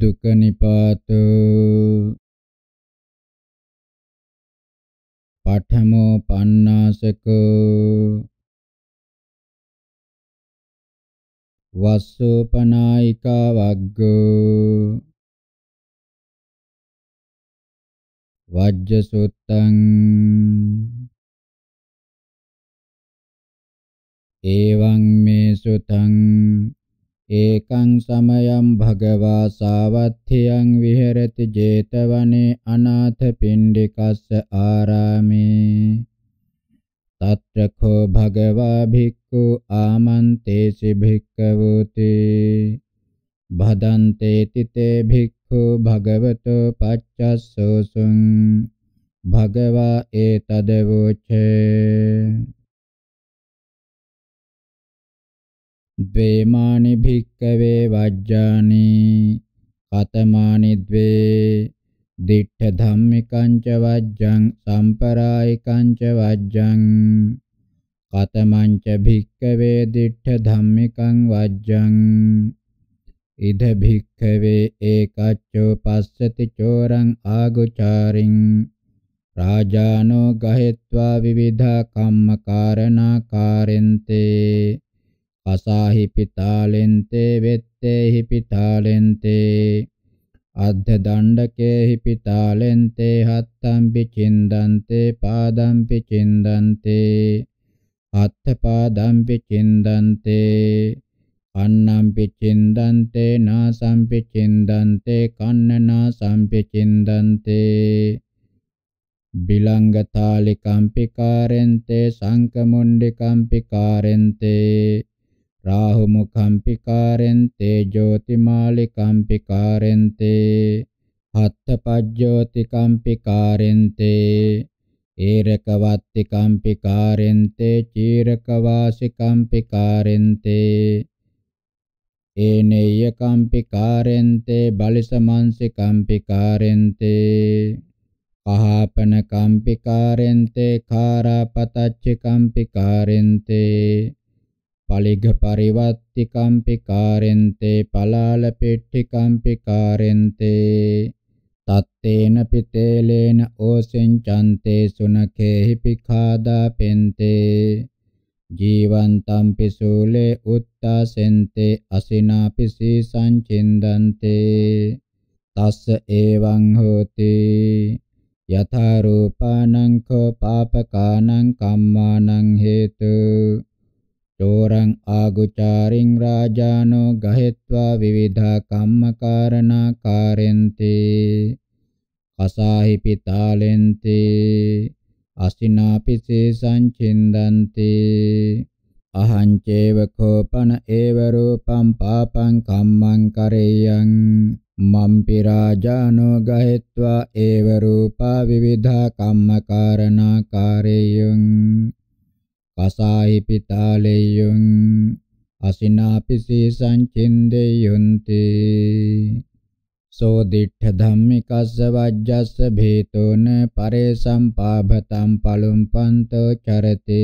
දුක නිපාතෝ පඨමෝ පණ්ණාසකෝ වස්සෝපනායිකා වග්ගෝ වජ්ජසුත්තං එවං මේ සුතං ඒකං සමයං භගවා සාවත්ථියං විහෙරති 제තවනේ අනාථ පිණ්ඩිකස්ස ආරාමේ තත්‍රකෝ භගවා භික්ඛු ආමන්තේසි භික්ඛවෝති භදන්තේ තිතේ භික්ඛු භගවතෝ පච්චස්සෝසුං භගවා ඒතදවෝචේ ද්වේමානි භික්කවේ වජ්ජානි කතමානි ද්වේ දිඨ ධම්මිකං ච වජ්ජං සම්පරායිකං ච වජ්ජං කතමං ච භික්කවේ දිඨ ධම්මිකං වජ්ජං ඉද භික්ඛවේ ඒකච්චෝ පස්සති චෝරං ආගුචාරින් රාජානෝ ගහෙත්වා විවිධා කම්මකාරණා කාරෙන්තේ අසාහි පිතාලෙන්තේ වෙත්තේහි පිතාලෙන්තේ අද්ද දණ්ඩකේහි පිතාලෙන්තේ හත්තම්පි චින්දන්තේ පාදම්පි චින්දන්තේ අත්ථ පාදම්පි චින්දන්තේ අන්නම්පි චින්දන්තේ නාසම්පි චින්දන්තේ කන්නනා සම්පි චින්දන්තේ බිලංගතාලි කම්පිකාරෙන්තේ සංකමුණ්ඩි කම්පිකාරෙන්තේ රාහුමු කම්පිකාරෙන්තේ ජෝතිමාලි කම්පිකාරෙන්තේ හත්තපජ්ජෝති කම්පිකාරෙන්තේ ඒරකවත්ති කම්පිකාරෙන්තේ චීරකවාසි කම්පිකාරෙන්තේ ඒනෙය්‍ය කම්පිකාරෙන්තේ බලිසමන්සි කම්පිකාරෙන්තේ පහපන කම්පිකාරෙන්තේ කාරාපතච්ච කම්පිකාරෙන්තේ පලිග පරිවත්ති කම්පිකාරෙන්තේ පලාල පෙට්ටි කම්පිකාරෙන්තේ තත්තේන පිතේලේන ඕසෙන් චන්තේ සුනකේහි පිඛාදා පෙන්තේ ජීවන්තම් පිසූලේ උත්තාසෙන්තේ අසිනාපි සී සංචින්දන්තේ තස්ස එවං හෝති යථා රූපානං කෝ පාපකානං කම්මානං හේතු චෝරං ආගුචාරින් රාජානෝ ගහෙත්වා විවිධා කම්මකාරණා කාරෙන්ති කසාහි පිතාලෙන්ති අසිනාපි සේසං චින්දන්ති අහං චේව කෝපන ඒව රූපං පාපං කම්මං කරේයං මම්පි රාජානෝ ගහෙත්වා ඒව රූපා විවිධා කම්මකාරණා කාරේයං කසාහි පිතාලෙය්‍යුං අසිනාපිසී සංචින්දෙය්‍යුන්ති සෝ දිඨ ධම්මිකස්ස වජ්ජස්ස භේතෝන පරේසම්පාභතම් පලුම්පන්තෝ චරති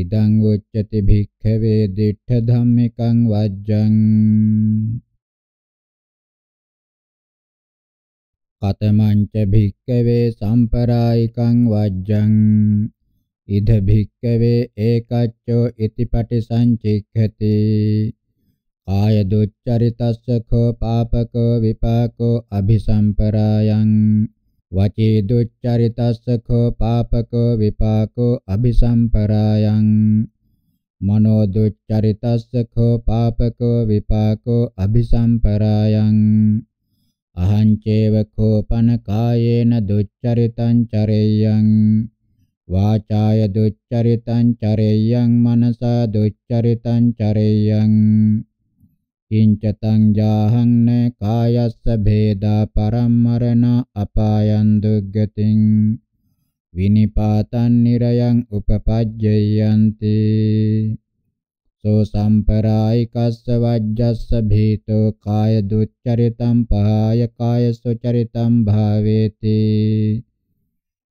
ඉදං උච්චති භික්ඛවේ දිඨ ධම්මිකං වජ්ජං කතමං ච භික්ඛවේ සම්පරායිකං වජ්ජං ඉද භික්කවේ ඒකච්චෝ ඉතිපටි සංචික්ඛති කාය දුච්චරිතස්ස කෝ පාපකෝ විපාකෝ අபிසම්පරායං වචී දුච්චරිතස්ස කෝ පාපකෝ විපාකෝ අபிසම්පරායං මනෝ දුච්චරිතස්ස කෝ පාපකෝ විපාකෝ අபிසම්පරායං අහං චේව කෝපන කායේන දුච්චරිතං චරෙය්‍යං වාචාය දුච්චරිතං චරේයං මනසා දුච්චරිතං චරේයං කිංචතං ජාහං න කායස්ස භේදා පරම්මරණ අපායන් දුග්ගතින් විනිපාතං නිරයං උපපජ්ජයන්ති සෝ සම්පරායිකස්ස වජ්ජස්ස භීතෝ කාය දුච්චරිතං පහාය කාය සුචරිතං භාවේති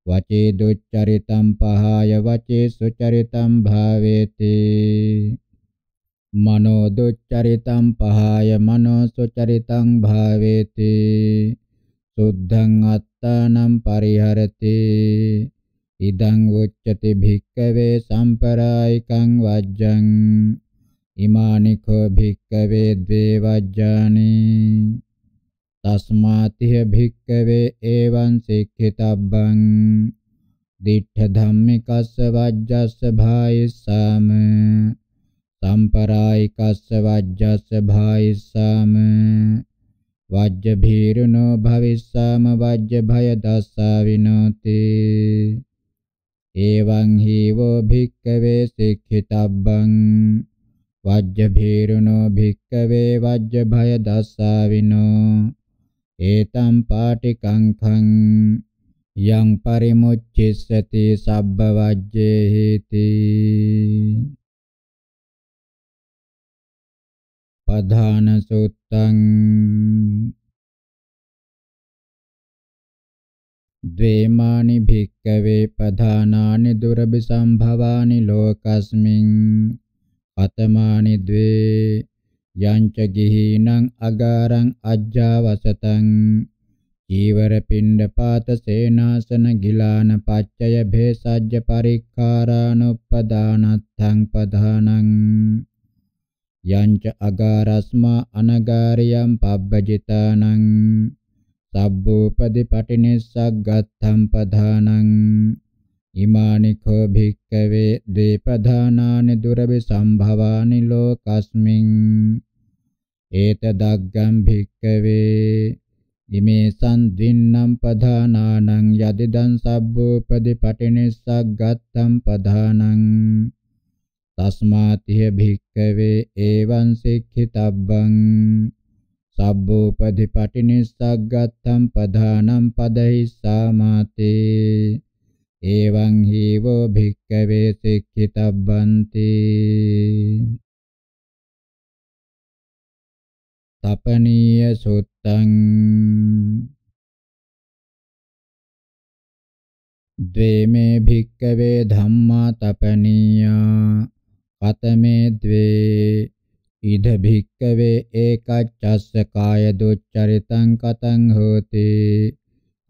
වචේ දුච්චරිතම් පහය වචේ සුචරිතම් භාවේති මනෝ දුච්චරිතම් පහය මනෝ සුචරිතං භාවේති සුද්ධං අත්තානම් පරිහරති ඉදං උච්චති භික්කවේ සම්පරායිකං වජ්ජං ඉමානිකෝ භික්කවේ ද්වේ වජ්ජානි තස්මාතිහ භික්කවේ එවං සික්ඛිතබ්බං දිඨ ධම්මිකස්ස වජ්ජස්ස භායස්සාම සම්පරායිකස්ස වජ්ජස්ස භායස්සාම වජ්ජ භීරුනෝ භවිස්සාම වජ්ජ භය දස්සා විනෝති එවං හීවෝ භික්කවේ සික්ඛිතබ්බං වජ්ජ භීරුනෝ භික්කවේ වජ්ජ භය දස්සා විනෝ etam paṭikankhaṃ යං පරිමුච්ඡිස්සති සබ්බ වජ්ජේහිති පධාන සුත්තං ද්වේමානි භික්කවේ පධානානි දුරබි සම්භවානි ලෝකස්මින් අතමානි ද්වේ යංච ගිහිනං අගාරං අජ්ජාවසතං චීවර පින්ඩ පාත සේනාසන ගිලාන පච්චය භේසජ්ජ පරික්කාරානුප්පදානත්තං පධානං යංච අගාරස්මා අනගාරියම් පබ්බජිතානං සබ්බෝපදි පටිනිස්සග්ගත්තම් පධානං ඉමානි කෝ භික්කවේ ද්වේපධානානි දුරවි සම්භවානි ලෝකස්මින් ඒතදග්ගම් භික්කවේ ඉමේ සම්ද්වින්නම් පධානානං යදිදං සබ්බෝපදි පටිනිස්සග්ගත්තම් පධානං තස්මාතිය භික්කවේ එවං සික්ඛිතබ්බං සබ්බෝපදි පටිනිස්සග්ගත්තම් පධානම් පදහිස්සාමාතේ එවං හීවෝ භික්කවේ සික්ඛිතබ්බන්ති තපනීය සුත්තං ද්වේමේ භික්කවේ ධම්මා තපනීයා කතමේ ද්වේ ඉද භික්කවේ ඒකච්ඡස්ස කාය දුච්චරිතං කතං හෝති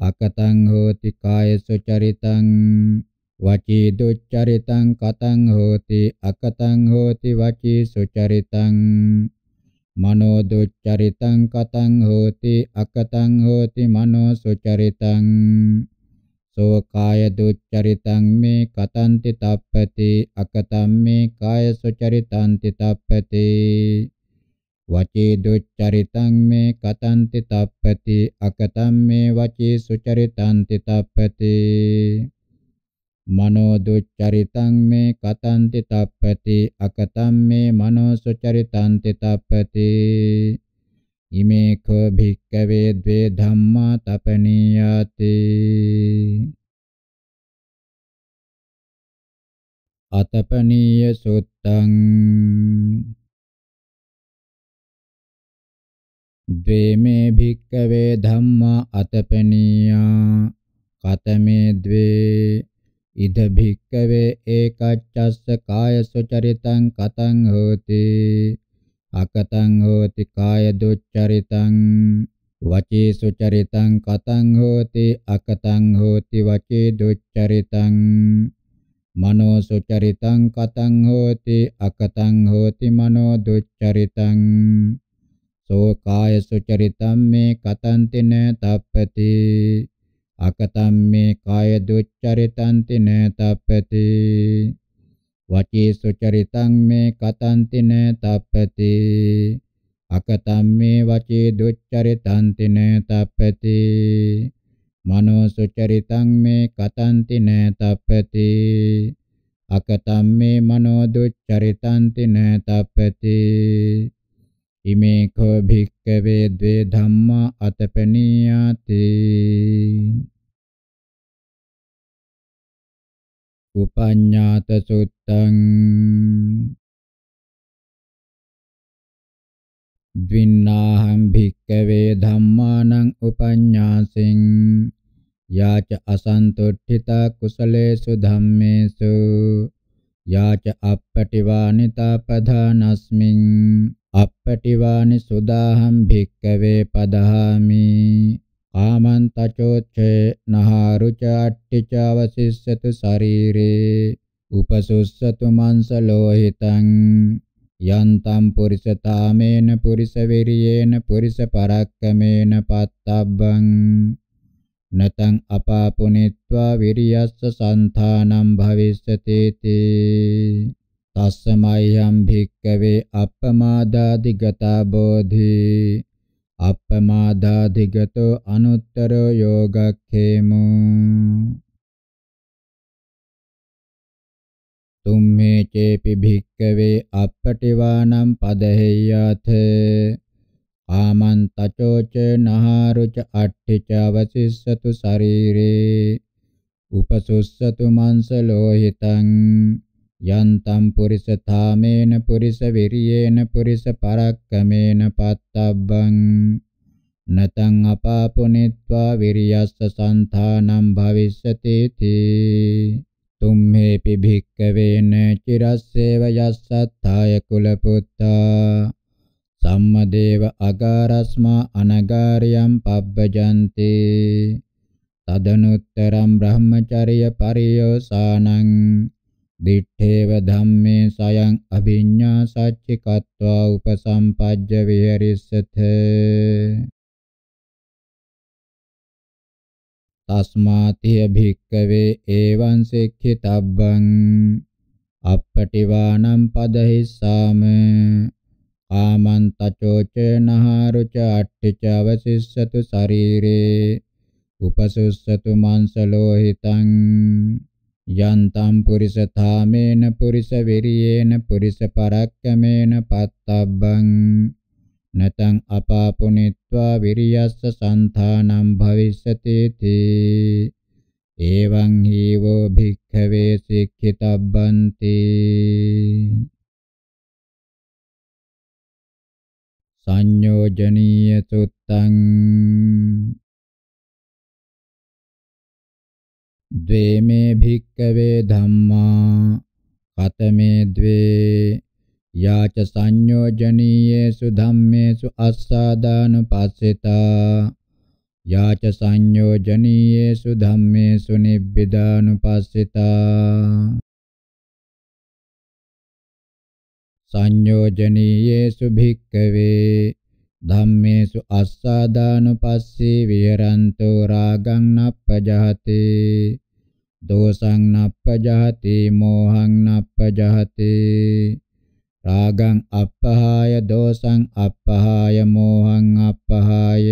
අකතං හෝති කාය සුචරිතං වචී දුච්චරිතං කතං හෝති අකතං හෝති වචී සුචරිතං මනෝ දුච්චරිතං කතං හෝති අකතං හෝති මනෝ සුචරිතං සෝ කාය දුච්චරිතං මේ කතන්ති තප්පති අකතං මේ කාය සුචරිතංති තප්පති වචේ දුච්චරිතං මේ කතන්ති තප්පති අකතං මේ වචේ සුචරිතංති තප්පති මනෝ දුච්චරිතං මේ කතන්ති තප්පති අකතම් මේ මනෝ සුචරිතං තප්පති ඉමේ කෝ භික්කවේ ද්වේ ධම්මා තපනීයාති අතපනීය සුත්තං ද්වේමේ භික්කවේ ධම්මා අතපනීයා කතමේ ද්වේ ඉද භික්කවේ ඒකච්ඡස්ස කාය සුචරිතං කතං හෝති අකතං හෝති කාය දුච්චරිතං වචී සුචරිතං කතං හෝති අකතං හෝති වචී දුච්චරිතං මනෝ සුචරිතං කතං හෝති අකතං හෝති මනෝ දුච්චරිතං සෝ කාය සුචරිතම් මේ කතන්තින තප්පති අකතම්මේ කාය දුච්චරිතං තින තප්පති වචී සුචරිතං මේ කතං තින තප්පති අකතම්මේ වචී දුච්චරිතං තින තප්පති මනෝ සුචරිතං මේ කතං තින තප්පති අකතම්මේ මනෝ දුච්චරිතං තින තප්පති ඉමේකෝ භික්කවේ ද්වේ ධම්මා අතපනීයාති උපඤ්ඤාත සුත්තං ද්වින්නාහං භික්කවේ ධම්මානං උපඤ්ඤාසින් යාච අසන්තුට්ඨිතා කුසලේසු ධම්මේසු යාච අපපටිවානිතා පධානස්මින් අප්පටිවානි සුදාහම් භික්කවේ පදහාමි ආමන්තචෝච්චේ නහාරුච අට්ටිචවසිස්සතු ශරීරේ උපසුස්සතු මංස ලෝහිතං යන්තම් පුරිසතාමේන පුරිස විරියේන පුරිස පරක්කමේන පත්තබ්බං නතං අපාපුනිත්වා විරියස්ස සන්තානම් භවිස්සතේති තස්සමයම් භික්කවේ අප්පමාදා දිගතා බෝධි අප්පමාදා දිගතෝ අනුත්තරෝ යෝගක්ඛේමෝ තුම්මේ චේපි භික්කවේ අප්පටිවානම් පදහෙය්‍යාත ආමන්තචෝච නහාරුච අට්ඨිච අවසිස්සතු ශරීරේ උපසොස්සතු මංස ලෝහිතං යන්තම් පුරිස ථාමේන පුරිස විරියේන පුරිස පරක්කමේන පත්තබ්බං නතං අපාපුනිත්වා විරියස්ස සන්තානම් භවිස්සති තී තුම්මේ පිභික්කවේන චිරස්සේව යස්සත්තාය කුලපුත්තා සම්මදේව අගාරස්මා අනගාරියම් පබ්බජන්ති තදනුත්තරම් බ්‍රහ්මචර්ය පරියෝසානං දිත්තේව ධම්මේ සයං අභිඤ්ඤා සච්චිකत्वा උපසම්පජ්ජ විහෙරිස්සත තස්මාතිය භික්කවේ ඒවං සික්ඛිතබ්බං අප්පටිවානම් පදහිස්සාම ආමන් තචෝච නහරුච අට්ඨිච අවසිස්සතු ශරීරේ උපසුස්සතු මාංශ ලෝහිතං යන්තම් පුරිස ථාමේන පුරිස විරියේන පුරිස පරක්කමේන පත්තබ්බං නතං අපාපුනිත්වා විරියස්ස සන්තානම් භවිස්සති තී එවං හීවෝ භික්ඛවේ සික්ඛිතබ්බන්ති සංයෝජනීය සුත්තං ද්වේමේ භික්කවේ ධම්මා කතමේ ද්වේ යාච සංයෝජනීයේසු ධම්මේසු අස්සාදානුපස්සෙතා යාච සංයෝජනීයේසු ධම්මේසු නිබ්බිදානුපස්සෙතා සංයෝජනීයේසු භික්කවේ ධම්මේසු අස්සාදානුපස්සී විහරන්තෝ රාගං නප්පජහතේ දෝසං නප්පජහති මෝහං නප්පජහති රාගං අපහාය දෝසං අපහාය මෝහං අපහාය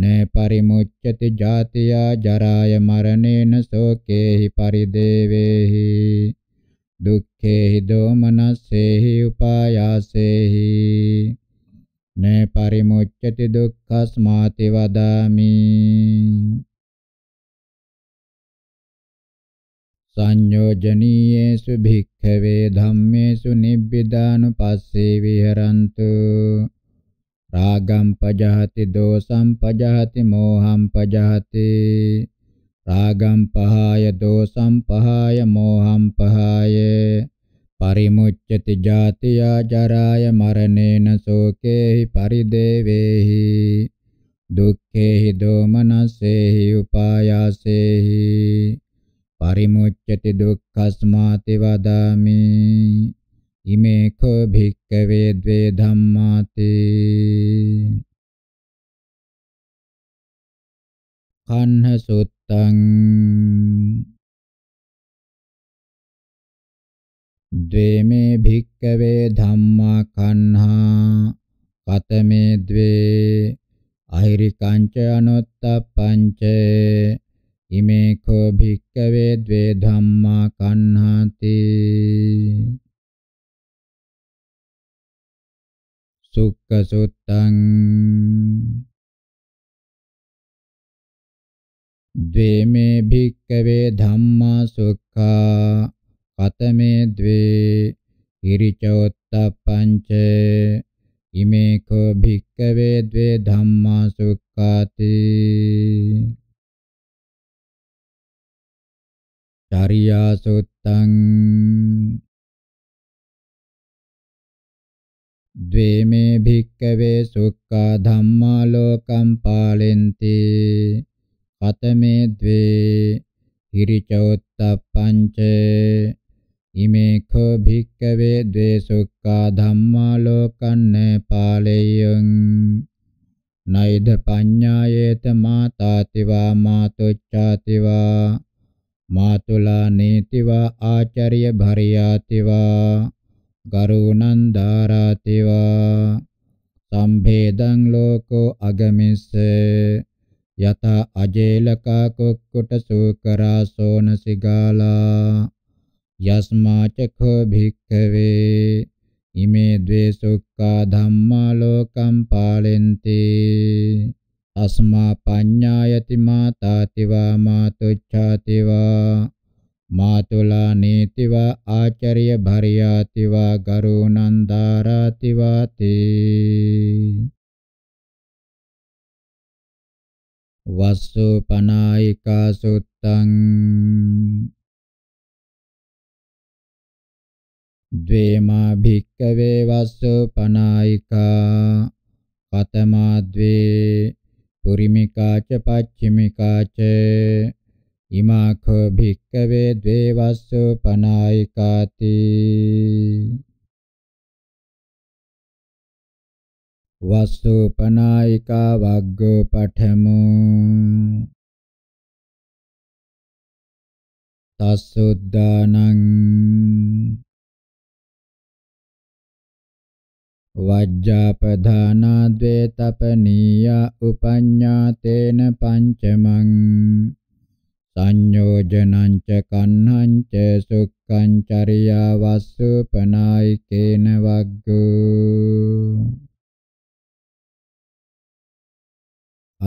නේ පරිමුච්ඡති ජාතියා ජරාය මරණේන සෝකේහි පරිදේවේහි දුක්ඛේහි දෝමනස්සේහි උපායාසේහි නේ පරිමුච්ඡති දුක්ඛස්මාති වදාමි සංයෝජනීයේසු භික්ඛවේ ධම්මේසු නිබ්බිදානුපස්සේ විහරන්තු රාගම් පජහති දෝසම් පජහති මෝහම් පජහති රාගම් පහය දෝසම් පහය මෝහම් පහය පරිමුච්ඡති ජාතියා ජරාය මරණේන සෝකේහි පරිදේවේහි දුක්ඛේහි දෝමනසේහි උපායාසේහි පරිමුච්ඡති දුක්ඛස්මාති වදාමි ඉමේ කෝ භික්ඛවේ ද්වේ ධම්මාති කන්හ සුත්තං ද්වේ මේ භික්ඛවේ ධම්මා කන්හා කතමේ ද්වේ අහිරිකංච අනුත්තප්පංච ඉමේකෝ භික්කවේ ද්වේ ධම්මා කණ්හාති සුක්ඛ සුත්තං ද්වේමේ භික්කවේ ධම්මා සුක්ඛා කතමේ ද්වේ ඉරිචෝත්තප්පංච ඉමේකෝ භික්කවේ ද්වේ ධම්මා සුක්ඛාති චරියා සුත්තං ද්වේමේ භික්කවේ සුක්ඛා ධම්මා ලෝකම් පාලෙන්ති කතමේ ද්වේ හිරිචෝත්තප්පංච ඉමේ කෝ භික්කවේ ද්වේ සුක්ඛා ධම්මා ලෝකන්න පාලෙයං නයිද පඤ්ඤායේත මාතාතිවා මාතුච්ඡාතිවා මාතුලා නේතිවා ආචාර්ය භරියාතිවා ගරුණං දාරාතිවා සම්භේදං ලෝකෝ අගමිස්ස යත අජේලකා කුක්කුට සූකරා සෝන සිගාලා යස්මා චඛෝ භික්ඛවේ ඉමේ ද්වේ සුක්ඛා ධම්මා ලෝකම් පාලෙන්ති අස්මා පඤ්ඤායති මාතාතිවා මාතුච්ඡාතිවා මාතුලා නේතිවා ආචර්ය භරියාතිවා ගරුණන්දාරාතිවා තේ වස්සු පනායිකා සුත්තං ද්වේමා භික්කවේ වස්සු පනායිකා පතමා ද්වේ පුරිමිකාච පච්චිමිකාච ඉමාඛෝ භික්කවේ ද්වේවස්සෝ පනායිකාති වස්සෝ පනායිකා වග්ගෝ පඨමෝ තස්සුද්දානං වජ්ජාපධානා ද්වේතපනීයා උපඤ්ඤාතේන පංචමං සංයෝජනං ච කන්නං ච සුක්ඛං චරියා වස්සුපනායිකේන වග්ගෝ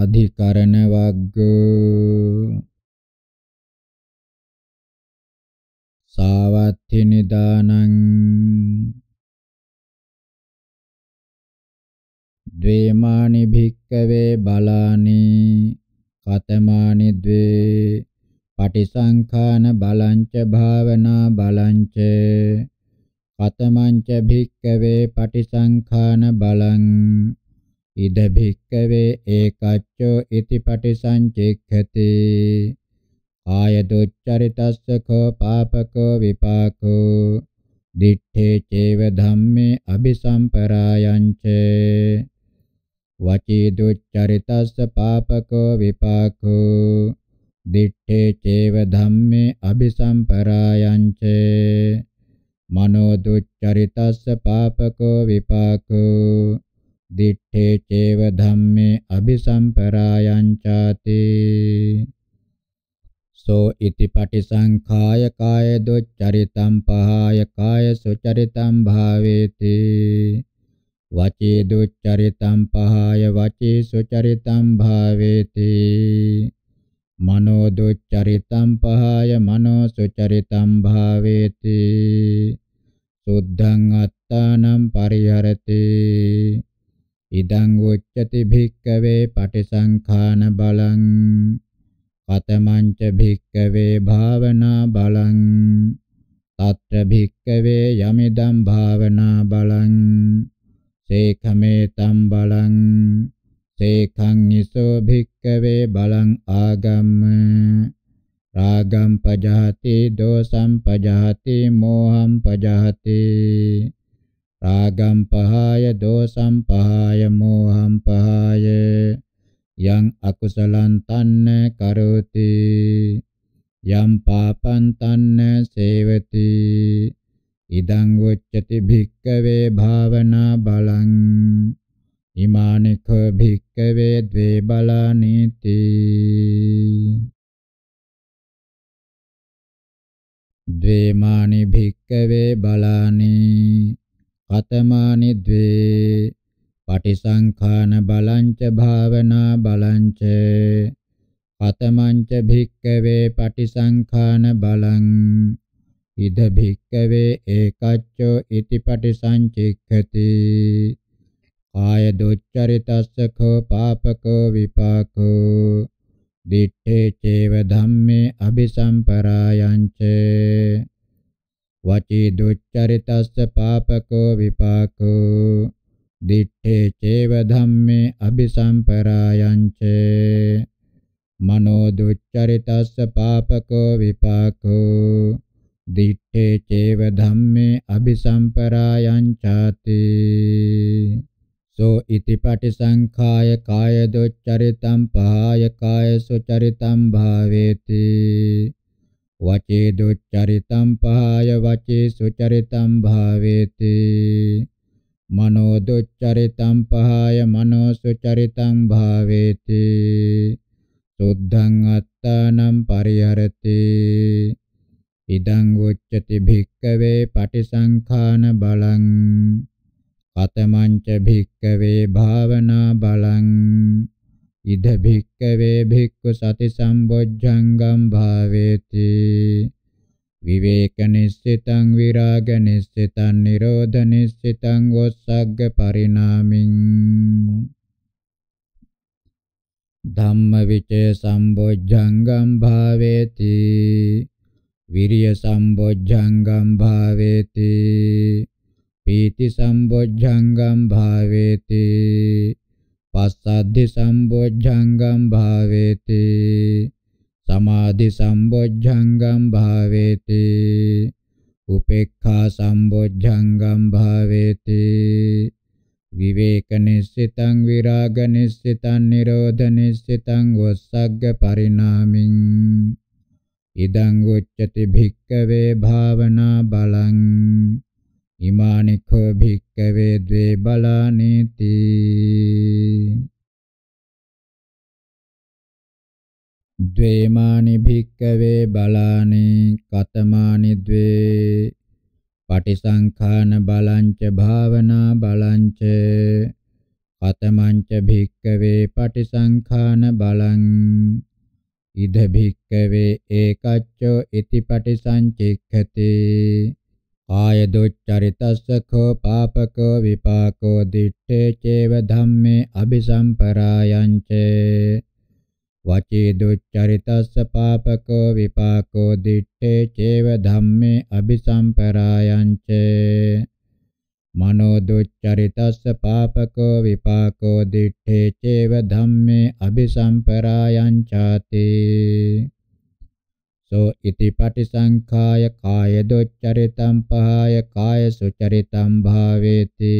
අධිකරණ වග්ගෝ සාවත්ථි නිදානං ද්වේමානි භික්කවේ බලානි කතමානි ද්වේ පටිසංඛාන බලංච භාවනා බලංච කතමංච භික්කවේ පටිසංඛාන බලං ඉද භික්කවේ ඒකච්චෝ ඉති පටිසංචික්ඛති ආය දුච්චරිතස්ස කෝ පාපකෝ විපාකෝ දිත්තේ චේව ධම්මේ අபிසම්පරායං චේ වචී දුච්චරිතස්ස පාපකෝ විපාකෝ දිත්තේ චේව ධම්මේ අபிසම්පරායංච මනෝ දුච්චරිතස්ස පාපකෝ විපාකෝ දිත්තේ චේව ධම්මේ අபிසම්පරායංචාති සෝ ඉති පටිසංඛාය කාය දුච්චරිතම් පහාය කාය සුචරිතම් භාවේති වචේ දුච්චරිතම් පහය වචේ සුචරිතම් භාවේති මනෝ දුච්චරිතම් පහය මනෝ සුචරිතම් භාවේති සුද්ධං අත්තානම් පරිහරති ඉදං උච්චති භික්කවේ පටිසංඛාන බලං කතමංච භික්කවේ භාවනා බලං తత్ర භික්කවේ යමිදම් භාවනා බලං සේඛමේ තම් බලං සේඛං නිසෝ භික්කවේ බලං ආගම්ම රාගම් පජහති දෝසම් පජහති මෝහම් පජහති රාගම් පහය දෝසම් පහය මෝහම් පහය යං අකුසලං තන්න කරෝති යම් පාපං තන්න සේවති ඉදං උච්චති භික්කවේ භාවනා බලං ඉමානික භික්කවේ ද්වේ බලානීති ද්වේමානි භික්කවේ බලානි කතමානි ද්වේ පටිසංඛාන බලංච භාවනා බලංච කතමංච භික්කවේ පටිසංඛාන බලං ඉද භික්කවේ ඒකච්චෝ ඉති පටිසංචික්ඛති කාය දුච්චරිතස්ස කෝ පාපකෝ විපාකෝ දිත්තේ චේව ධම්මේ අபிසම්පරායංච වචී දුච්චරිතස්ස පාපකෝ විපාකෝ දිත්තේ චේව ධම්මේ අபிසම්පරායංච මනෝ දුච්චරිතස්ස පාපකෝ විපාකෝ දිත්තේ චේව ධම්මේ අபிසම්පරායං ඡාති සෝ ඉති පටිසංඛාය කාය දොච්චරිතම් පහාය කාය සුචරිතම් භාවේති වචේ දොච්චරිතම් පහාය වචේ සුචරිතම් භාවේති මනෝ දොච්චරිතම් පහාය මනෝ සුචරිතම් භාවේති සුද්ධං අත්තානම් පරිහරති ඉදං උච්චති භික්කවේ පටිසංඛාන බලං කතමංච භික්කවේ භාවනා බලං ඉද භික්කවේ භික්ඛු සති සම්බොජ්ජංගම් භාවේති විවේක නිස්සිතං විරාග නිස්සිතං නිරෝධ නිස්සිතං ඔස්සග්ග පරිණාමින් ධම්ම විචේ සම්බොජ්ජංගම් භාවේති විරිය සම්බොජ්ජංගම් භාවේති පීති සම්බොජ්ජංගම් භාවේති පස්සද්ධි සම්බොජ්ජංගම් භාවේති සමාධි සම්බොජ්ජංගම් භාවේති උපේක්ඛා සම්බොජ්ජංගම් භාවේති විවේක නිස්සිතං විරාග නිස්සිතං නිරෝධ නිස්සිතං වස්සග්ග පරිණාමින් ඉදං උච්චති භික්කවේ භාවනා බලං ඉමානිඛෝ භික්කවේ ද්වේ බලානීති ද්වේමානි භික්කවේ බලානි කතමානි ද්වේ පටිසංඛාන බලංච භාවනා බලංච කතමංච භික්කවේ පටිසංඛාන බලං ඉද භික්කවේ ඒකච්චෝ ඉති පටිසංචික්ඛති කාය දුච්චරිතස්ස කෝ පාපකෝ විපාකෝ දිත්තේ චේව ධම්මේ අபிසම්පරායංච වචේ දුච්චරිතස්ස පාපකෝ විපාකෝ දිත්තේ චේව ධම්මේ අபிසම්පරායංච මනෝ දුච්චරිතස්ස පාපකෝ විපාකෝ දිත්තේ චේව ධම්මේ අபிසම්පරායං ചാති සෝ ඉති පටිසංඛාය කාය දුච්චරිතම් පහාය කාය සුචරිතම් භාවේති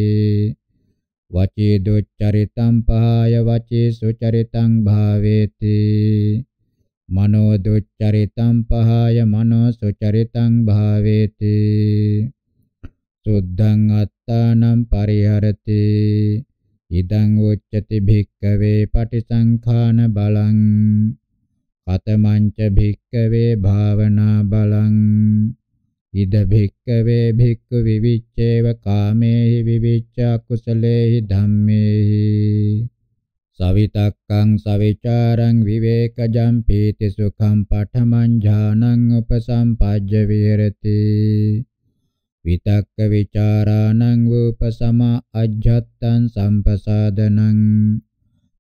වචී දුච්චරිතම් පහාය වචී සුචරිතං භාවේති මනෝ දුච්චරිතම් පහාය මනෝ සුචරිතං භාවේති සුද්ධං අත්තානම් පරිහරති ඉදං උච්චති භික්කවේ පටිසංඛාන බලං කතමංච භික්කවේ භාවනා බලං ඉද භික්කවේ භික්ඛු විවිච්ඡේව කාමේහි විවිච්ඡ කුසලේහි ධම්මේහි සවිතක්කං සවිචාරං විවේකජං පීති සුඛං පඨමං ඥානං උපසම්පජ්ජ විහෙරති විතක්ක විචාරාණං වූපසමා අජ්ජත්තං සම්පසාදනං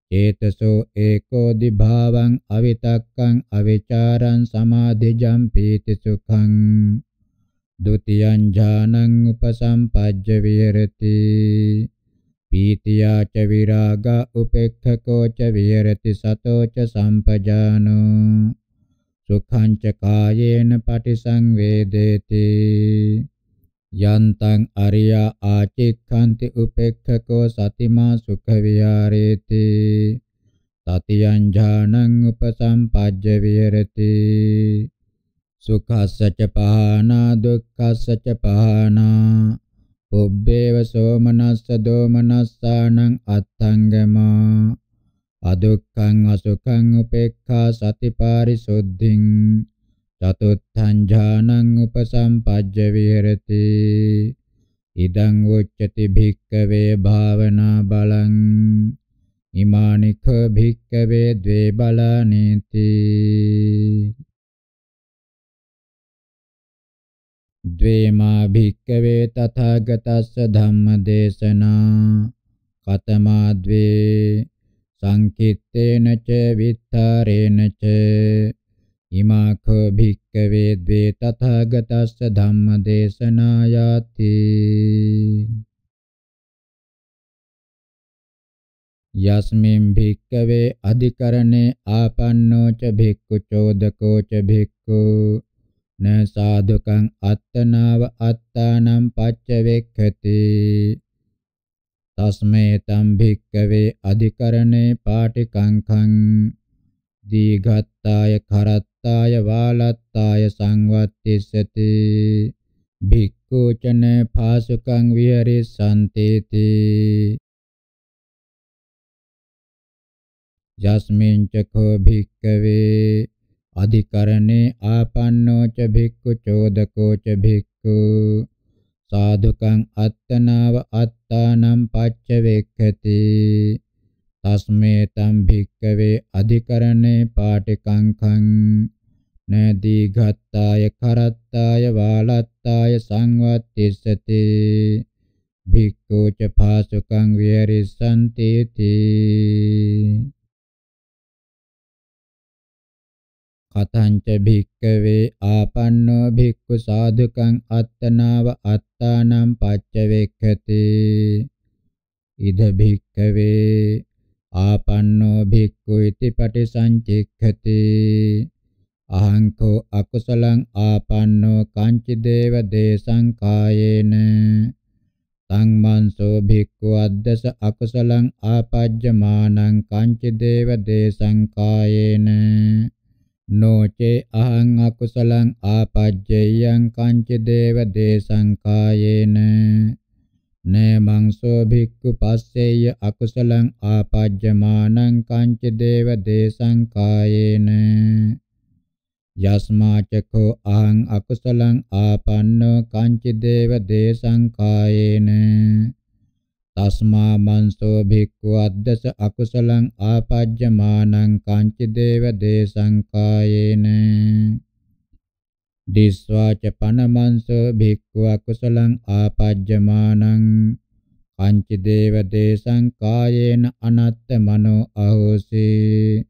චේතසෝ ඒකෝ දිභාවං අවිතක්කං අවිචාරං සමාධිජම් පීති සුඛං ဒ ුතියං ඥානං උපසම්පජ්ජ විහෙරති පීතියා ච විරාග උපේක්ඛකෝ ච විහෙරති සතෝ ච සම්පජානෝ සුඛං ච කායේන පටිසංවේදේති යන්තං අරියා ආචික්ඛන්ති උපේක්ඛකෝ සතිමා සුඛ විහාරේති තතියං ඥානං උපසම්පජ්ජ විහෙරති සුඛස්ස ච පහනා දුක්ඛස්ස ච පහනා පුබ්බේව සෝමනස්ස දෝමනස්සානං අත්තංගම අදුක්ඛං අසුඛං උපේක්ඛා සතිපාරිසුද්ධිං චතුත්ථං ඥානං උපසම්පජ්ජ විහෙරති ඉදං උච්චති භික්කවේ භාවනා බලං ඉමානික භික්කවේ द्वे බලානේති द्वेमा භික්කවේ තථාගතස්ස ධම්මදේශනා කතමා द्वे සංකිට්ඨේන ච විත්තරේන ච ඉමාඛ භික්කවේ ද්වේ තථාගතස්ස ධම්ම දේශනායාති යස්මින් භික්කවේ අධිකරණේ ආපන්නෝ ච භික්ඛු චෝදකෝ ච භික්ඛු න සාදුකං අත්තනාව අත්තානම් පච්ච වෙක්ඛති තස්මේ තම් භික්කවේ අධිකරණේ පාටිකංඛං දීඝත්තාය කරත් තාය වාලත්තාය සංවත්තිස්සති භික්ඛුචන පාසුකං විහෙරිසන්තේති යස්මින් චකෝ භික්ඛවේ අධිකරණේ ආපන්නෝ ච භික්ඛු චෝදකෝ ච භික්ඛු සාධුකං අත්තනාව අත්තානම් පච්ච වෙක්ඛති තස්මේ තම් භික්ඛවේ අධිකරණේ පාටිකංඛං නදී ඝත්තාය කරත්තාය වාලත්තාය සංවත්තිස්සති භික්ඛු ච පාසුකං විහෙරිසන්ති තී කතංච භික්කවේ ආපන්නෝ භික්ඛු සාධකං අත්තනාව අත්තානම් පච්ච වෙක්ඛති ඉද භික්කවේ ආපන්නෝ භික්ඛු ඉති පටිසංචික්ඛති අහංකෝ අකුසලං ආපන්නෝ කංචි දේව දේශං කායේන තං මන්සෝ භික්ඛු අද්දස අකුසලං ආපජ්ජමානං කංචි දේව දේශං කායේන නොචේ අහං අකුසලං ආපජ්ජේයං කංච දේව දේසංකායේන නේ මංසෝ භික්ඛු පස්සේය අකුසලං ආපජ්ජමානං කංච දේව දේසංකායේන යස්මාචකෝ අහං අකුසලං ආපන්නෝ කංචි දේව දේසංකායේන තස්මා මන්සෝ භික්ඛු අද්දස අකුසලං ආපජ්ජමානං කංචි දේව දේසංකායේන දිස්වාච පනමන්සෝ භික්ඛු අකුසලං ආපජ්ජමානං කංචි දේව දේසංකායේන අනත්ත මනෝ අහෝසී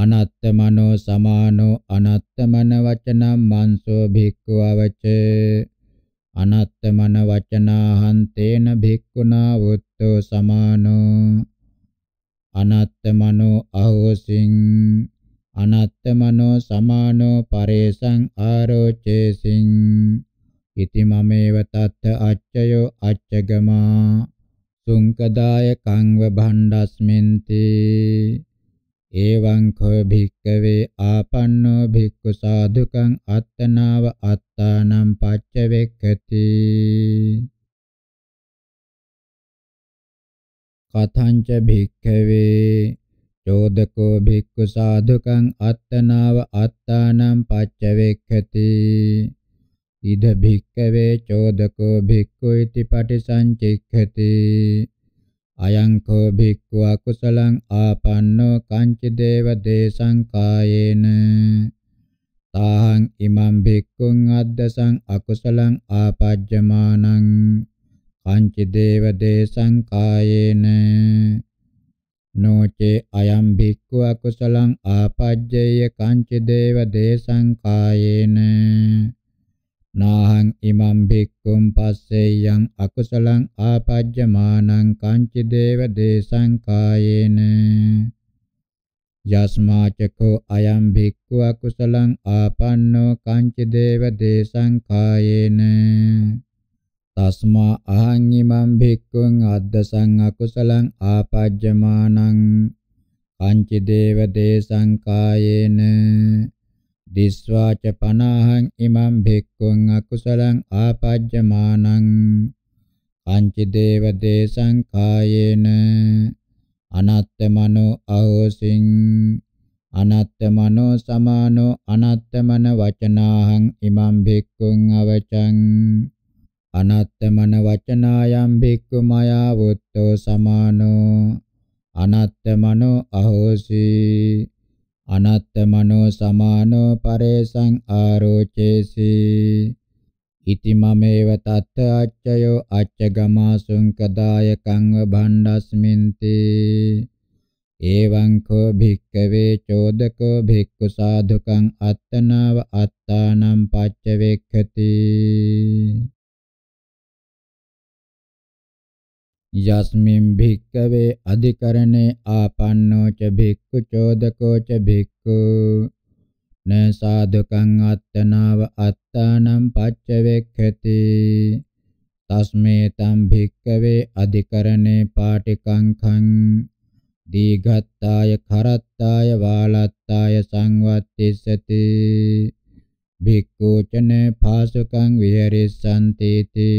අනත්තමනෝ සමානෝ අනත්තමන වචනං මන්සෝ භික්ඛු අවච අනත්තමන වචනාහං තේන භික්ඛුනා වොත්තෝ සමානෝ අනත්තමනෝ අහෝසින් අනත්තමනෝ සමානෝ පරේසං ආරෝචේසින් ඉති මමේව තත්ත අච්චයෝ අච්චගමා සුංකදාය කංව භණ්ඩස්මින්ති එවං කෝ භික්කවේ ආපන්නෝ භික්ඛු සාදුකං අත්තනාව අත්තානම් පච්චවෙක්කති කතංච භික්ඛවේ චෝදකෝ භික්ඛු සාදුකං අත්තනාව අත්තානම් පච්චවෙක්ඛති ඉද භික්ඛවේ චෝදකෝ භික්ඛු ඉති පටිසංචික්ඛති අයං කෝ භික්ඛු අකුසලං ආපන්නෝ කංච දේව දේශං කායේන තාහං ඉමං භික්ඛුං අද්දසං අකුසලං ආපජ්ජමානං කංච දේව දේශං කායේන නොචේ අයං භික්ඛු අකුසලං ආපජ්ජය කංච දේව දේශං කායේන නාහං ඉමං භික්ඛුම් පස්සෙයං අකුසලං ආපජ්ජමානං කංචි දේව දේශං කායේන යස්මාචකෝ අයං භික්ඛු අකුසලං ආපන්නෝ කංචි දේව දේශං කායේන තස්මා අහං ඉමං භික්ඛුං අද්දසං අකුසලං ආපජ්ජමානං කංචි දේව දේශං කායේන දිස්වාච පනාහං ඉමං භික්ඛුං අකුසලං ආපජ්ජමානං පංච දේව දේශං කායේන අනත්තමනෝ අහෝසින් අනත්තමනෝ සමානෝ අනත්තමන වචනාහං ඉමං භික්ඛුං අවචං අනත්තමන වචනායම් භික්ඛු මයා වුත්තෝ සමානෝ අනත්තමනෝ අහෝසී අනත්තමනෝ සමානෝ පරේසං ආරෝචේසි ඉතිමමේව තත් අච්චයෝ අච්චගමා සුංකදායකංව භණ්ඩස්මින්ති එවං කෝ භික්කවේ චෝදකෝ භික්ඛු සාධුකං අත්තනාව අත්තානම් පච්චවෙක්ඛති යස්මින් භික්කවේ අධිකරණේ ආපන්නෝ ච භික්ඛු චෝදකෝ ච භික්ඛු න සාධකං අත්තනාව අත්තානම් පච්ච වෙක්ඛති තස්මේ තම් භික්කවේ අධිකරණේ පාටිකංඛං දීඝත්තාය කරත්තාය වාලත්තාය සංවත්තිසති භික්ඛු චන පාසකං විහෙරිසන්තේති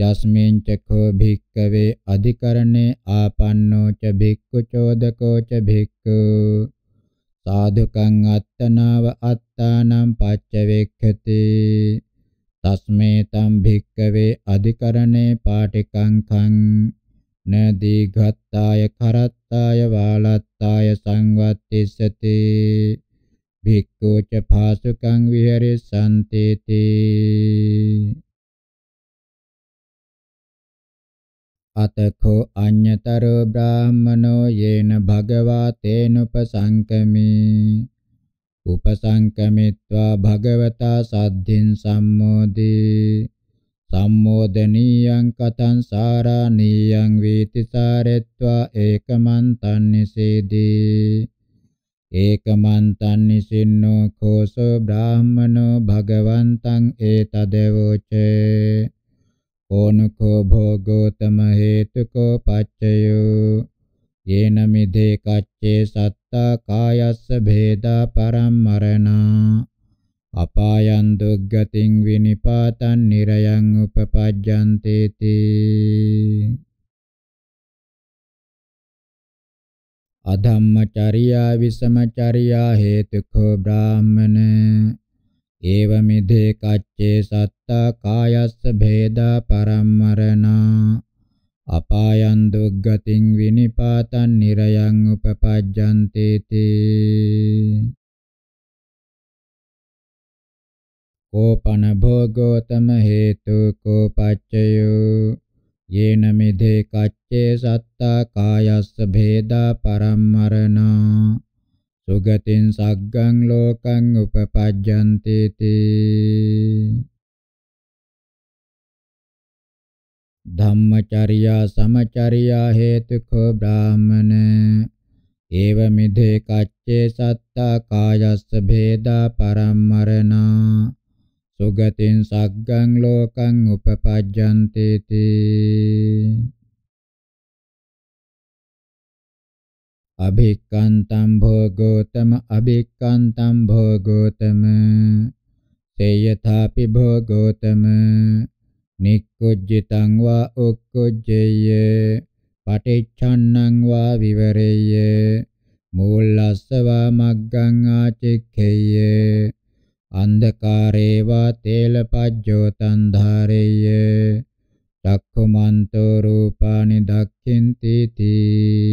යස්මින් චකෝ භික්කවේ අධිකරණේ ආපන්නෝ ච භික්ඛු චෝදකෝ ච භික්ඛු සාධුකං අත්තනාව අත්තානම් පච්ච වේක්ඛති තස්මේ තම් භික්කවේ අධිකරණේ පාටිකං කං න දීඝත්තාය කරත්තාය වාලත්තාය සංවත්තිස්සති භික්ඛු ච පාසුකං විහෙරෙසන්තේති අතඛෝ අඤ්ඤතරෝ බ්‍රාහමනෝ යේන භගවා තේනුපසංකමී උපසංකමිත්වා භගවතා සද්ධින් සම්මෝදී සම්මෝදනීයං කතං සාරාණීයං වීති සාරෙත්වා ඒකමන්තං නිසීදී ඒකමන්තං නිසින්නෝ කෝසෝ බ්‍රාහමනෝ භගවන්තං ඒතදවෝචේ ඕනකෝ භෝගෝතම හේතුකෝ පච්චයෝ යේන මිදේ කච්චේ සත්තා කායස්ස භේදා පරම්මරණා අපායන් දුග්ගතින් විනිපාතං නිරයන් උපපජ්ජන්තේති අධම්මචර්යා විසමචර්යා හේතුකෝ බ්‍රාහමනේ ඒව මිදේ කච්චේ සත්තා කායස්ස භේදා පරම්මරණා අපායන් දුග්ගතින් විනිපාතං නිරයන් උපපජ්ජන්තේති කෝපන භෝගෝතම හේතු කෝපච්චයෝ යේන මිදේ කච්චේ සත්තා කායස්ස භේදා පරම්මරණා සුගතින් සග්ගං ලෝකං උපපජ්ජන්ති තී ධම්මචර්යා සමචර්යා හේතුකෝ බ්‍රාහමන ඒව මිදේ කච්චේ සත්තා කායස්ස භේදා පරම්මරණා සුගතින් සග්ගං ලෝකං උපපජ්ජන්ති තී අභික්කන්තම් භෝගෝතම අභික්කන්තම් භෝගෝතම තේයථාපි භෝගෝතම නික්කුජ්ජිතං වා උක්කුජ්ජේය පටිච්ඡන්නං වා විවරේය මූලස්සවා මග්ගං ආචික්ඛේය අන්ධකාරේ වා තේලපජ්ජෝතං ධාරේය චක්ඛුමන්තෝ රූපානි දක්ඛින්ති තී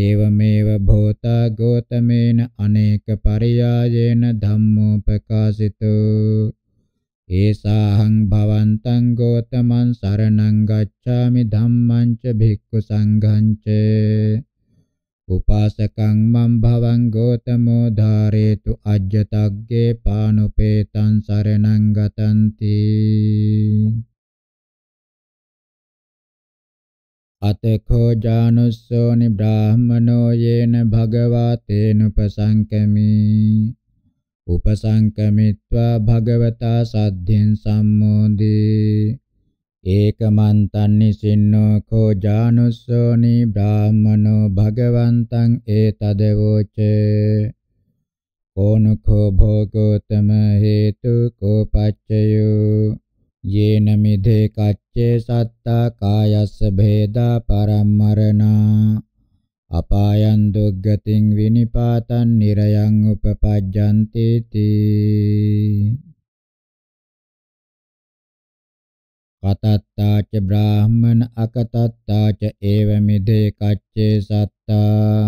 एवमेव भूता गौतमेन अनेक पर्यायेन धम्मोपकाशितो एषाहं भवन्तं गौतमं शरणं गच्छामि धम्मं च भिक्खुसङ्घं च उपासकं मम भवं गौतमो धारयतु अज्यतज्ञे पानुपेतं शरणं गतन्ति අතකෝ ජානුස්සෝ නිබ්‍රාහමනෝ යේන භගවා තේනුපසංකමි උපසංකමිත්වා භගවතා සද්ධෙන් සම්මෝදී ඒකමන්තං නිසින්නෝ කෝ ජානුස්සෝ නිබ්‍රාහමනෝ භගවන්තං ඒතදවෝච ඕනකෝ භෝගෝතම හේතු කෝ පච්චයෝ යේන මිදේ කච්චේ සත්තා කායස්ස භේදා පරම්මරණා අපායන් දුග්ගතින් විනිපාතං නිරයන් උපපජ්ජන්ති තී කතත්තාච බ්‍රාහ්මන අකතත්තාච ඒව මිදේ කච්චේ සත්තා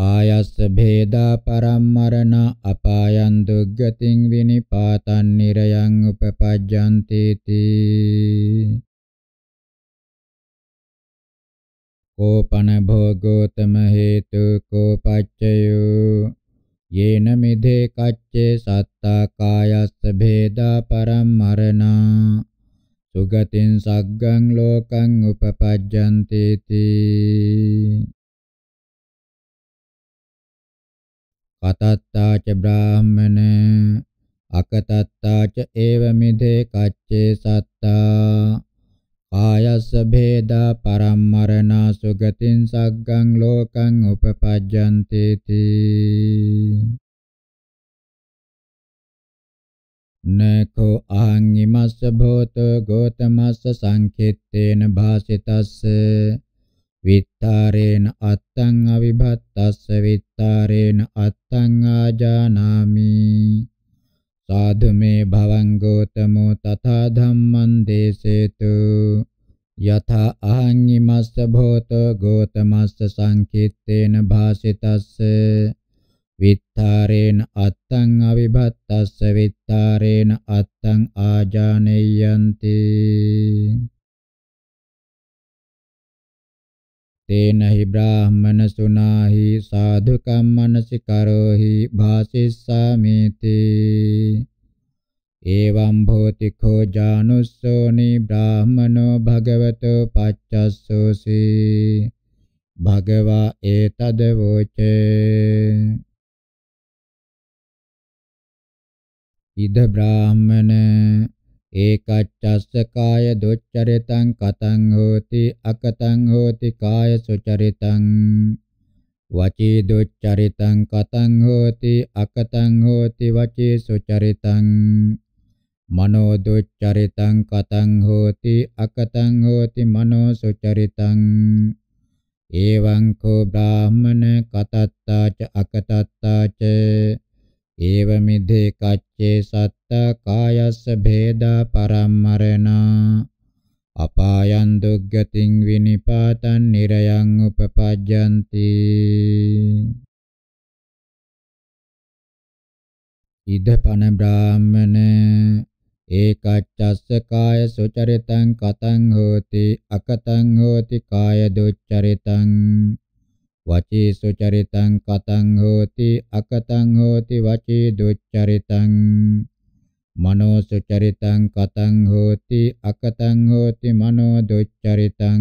කායස්ස භේදා පරම්මරණ අපායන් දුග්ගතින් විනිපාතන් නිරයන් උපපජ්ජන්ති තී කෝපන භෝගෝතම හේතු කෝපච්චයෝ යේන මිදේ කච්චේ සත්තා කායස්ස භේදා පරම්මරණ සුගතින් සග්ගං ලෝකං උපපජ්ජන්ති තී පතත්තා ච බ්‍රාහමන අකතත්තා ච ඒව මිදේ කච්චේ සත්තා කායස්ස භේදා පරම්මරණා සුගතින් සග්ගං ලෝකං උපපජ්ජන්ති තී නකෝ අහං ඉමස්ස භෝතෝ ගෝතමස්ස සංකෙත්තේන භාසිතස්ස විත්තරේන අත්තං අවිභත්තස්ස විත්තරේන අත්තං ආජානාමි සාදු මේ භවං ගෝතමෝ තථා ධම්මං දේසේතු යත අහං ීමස්ස භෝතෝ ගෝතමස්ස සංකිට්ඨේන භාසිතස්ස විත්තරේන අත්තං අවිභත්තස්ස විත්තරේන අත්තං ආජානෙයන්ති තේන හි බ්‍රාහමන සුනාහි සාදු කම්මනසිකරෝහි භාසිස්සාමිති එවං භෝති කෝ ජානුස්සෝනි බ්‍රාහමනෝ භගවතෝ පච්චස්සෝසි භගවා ඒතද වෝචේ ඉද බ්‍රාහමන ඒකච්ඡස්ස කාය දුච්චරිතං කතං හෝති අකතං හෝති කාය සුචරිතං වචී දුච්චරිතං කතං හෝති අකතං හෝති වචී සුචරිතං මනෝ දුච්චරිතං කතං හෝති අකතං හෝති මනෝ සුචරිතං එවං කෝ බ්‍රාහමන කතත්තාච අකතත්තාච ඒව මිදේ කච්චේ සත්ත කායස්ස භේදා පරම්මරණා අපායන් දුග්ගතින් විනිපාතං නිරයන් උපපජ්ජಂತಿ ඉදපන බ්‍රාහ්මන ඒකච්ඡස්ස කාය සුචරිතං කතං හෝති අකතං හෝති කාය දුච්චරිතං වචීසු චරිතං කතං හෝති අකතං හෝති වචී දුච්චරිතං මනෝසු චරිතං කතං හෝති අකතං හෝති මනෝ දුච්චරිතං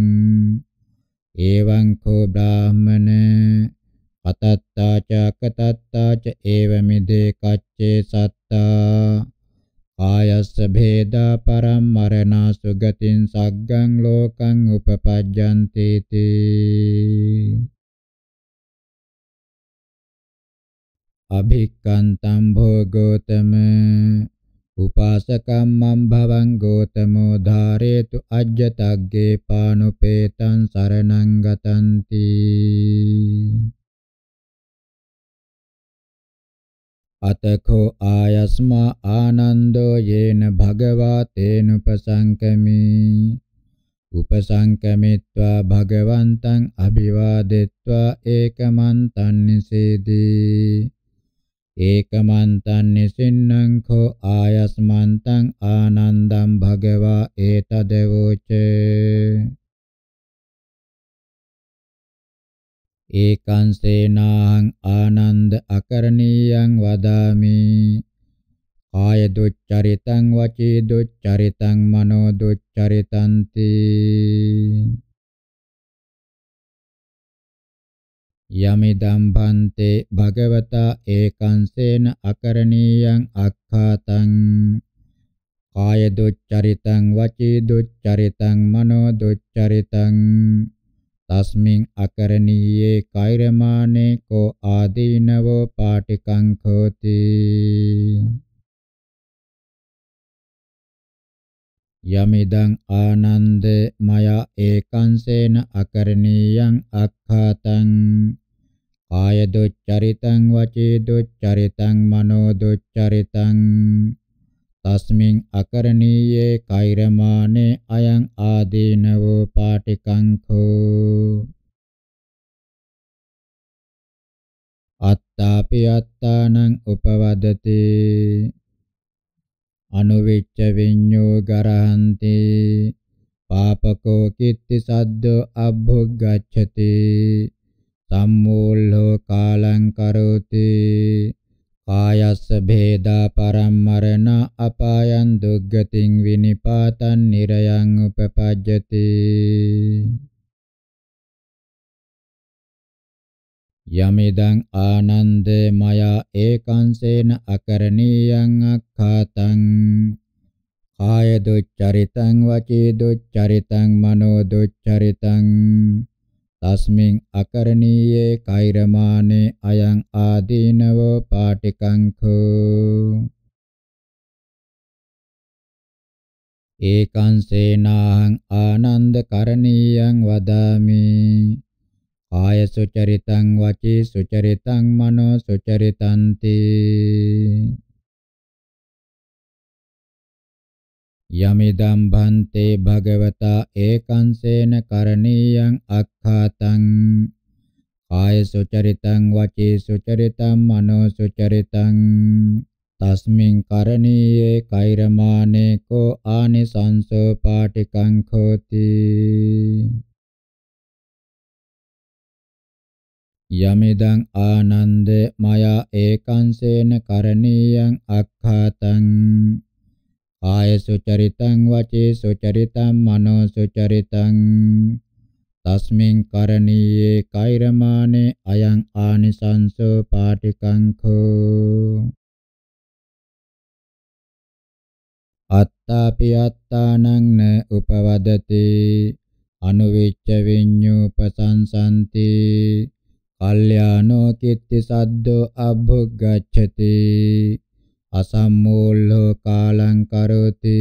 එවං කෝ බ්‍රාහමන අතත්තා ච අකතත්තා ච ඒව මිදේ කච්චේ සත්තා ආයස්ස භේදා පරම් මරණා සුගතින් සග්ගං ලෝකං උපපජ්ජන්ති තී අභික්කන්තම් භෝගෝතම උපාසකම්මම් භවං ගෝතමෝ ධාරේතු අජ්ජතග්ගේ පානුපේතං සරණං ගතන්ති අතකෝ ආයස්මා ආනන්දෝ යේන භගවා තේනුපසංකමි උපසංකමිත්වා භගවන්තං අභිවාදෙත්වා ඒකමන්තං නිසේදී ඒකමන්තං නිසින්නං කෝ ආයස්මන්තං ආනන්දං භගවා ඒතදවෝච ඒකං සේනාං ආනන්ද අකරණීයං වදාමි කාය දුච්චරිතං වචී දුච්චරිතං මනෝ දුච්චරිතං තී යමිදම් භන්තේ භගවතා ඒකංසේන අකරණීයං අක්ඛාතං කාය දුච්චරිතං වචී දුච්චරිතං මනෝ දුච්චරිතං තස්මින් අකරණීයේ කෛරමානේ කෝ ආදීනවෝ පාටිකං කෝති යමිදං ආනන්ද මයා ඒකංසේන අකරණීයං අක්ඛාතං කාය දුච්චරිතං වචේ දුච්චරිතං මනෝ දුච්චරිතං තස්මින් අකරණීයේ කෛරමානේ අයං ආදීනවෝ පාටිකං කෝ අත්තාපි අත්තානං උපවදති අනුවිච්ච විඤ්ඤෝ ගරහන්ති පාපකෝ කිත්ති සද්දෝ අබ්බොග්ගච්ඡති සම්මෝල්ලෝ කාලං කරෝති කායස්ස භේදා පරම්මරණ අපායන් දුග්ගතින් විනිපාතන් නිරයන් උපපජ්ජති යමෙදං ආනන්ද මයා ඒකංසේන අකරණීයං අක්ඛාතං කාය දුච්චරිතං වචී දුච්චරිතං මනෝ දුච්චරිතං තස්මින් අකරණීයේ කෛරමානේ අයං ආදීනවෝ පාටිකං කෝ ඒකං සේනාහං ආනන්ද කරණීයං වදාමි කාය සුචරිතං වචී සුචරිතං මනෝ සුචරිතන්ති යමිදම් භන්තේ භගවතා ඒකංසේන කරණීයං අක්ඛාතං කාය සුචරිතං වචී සුචරිතං මනෝ සුචරිතං තස්මින් කරණීයේ කෛරමානේ කෝ ආනිසංසෝ පාටිකං හෝති යමෙදං ආනන්ද මයා ඒකංසේන කරණීයං අක්ඛාතං ආයසු චරිතං වචේසු චරිතං මනෝසු චරිතං තස්මින් කරණීයේ කෛරමානේ අයං ආනිසංසෝ පාටිකං කෝ අත්තාපි අත්තානං න උපවදති අනුවිච්ච විඤ්ඤූපසංසන්ති කල්යාණෝ කිත්ති සද්දෝ අභුග්ගච්ඡති අසම්මෝල්ලෝ කාලං කරෝති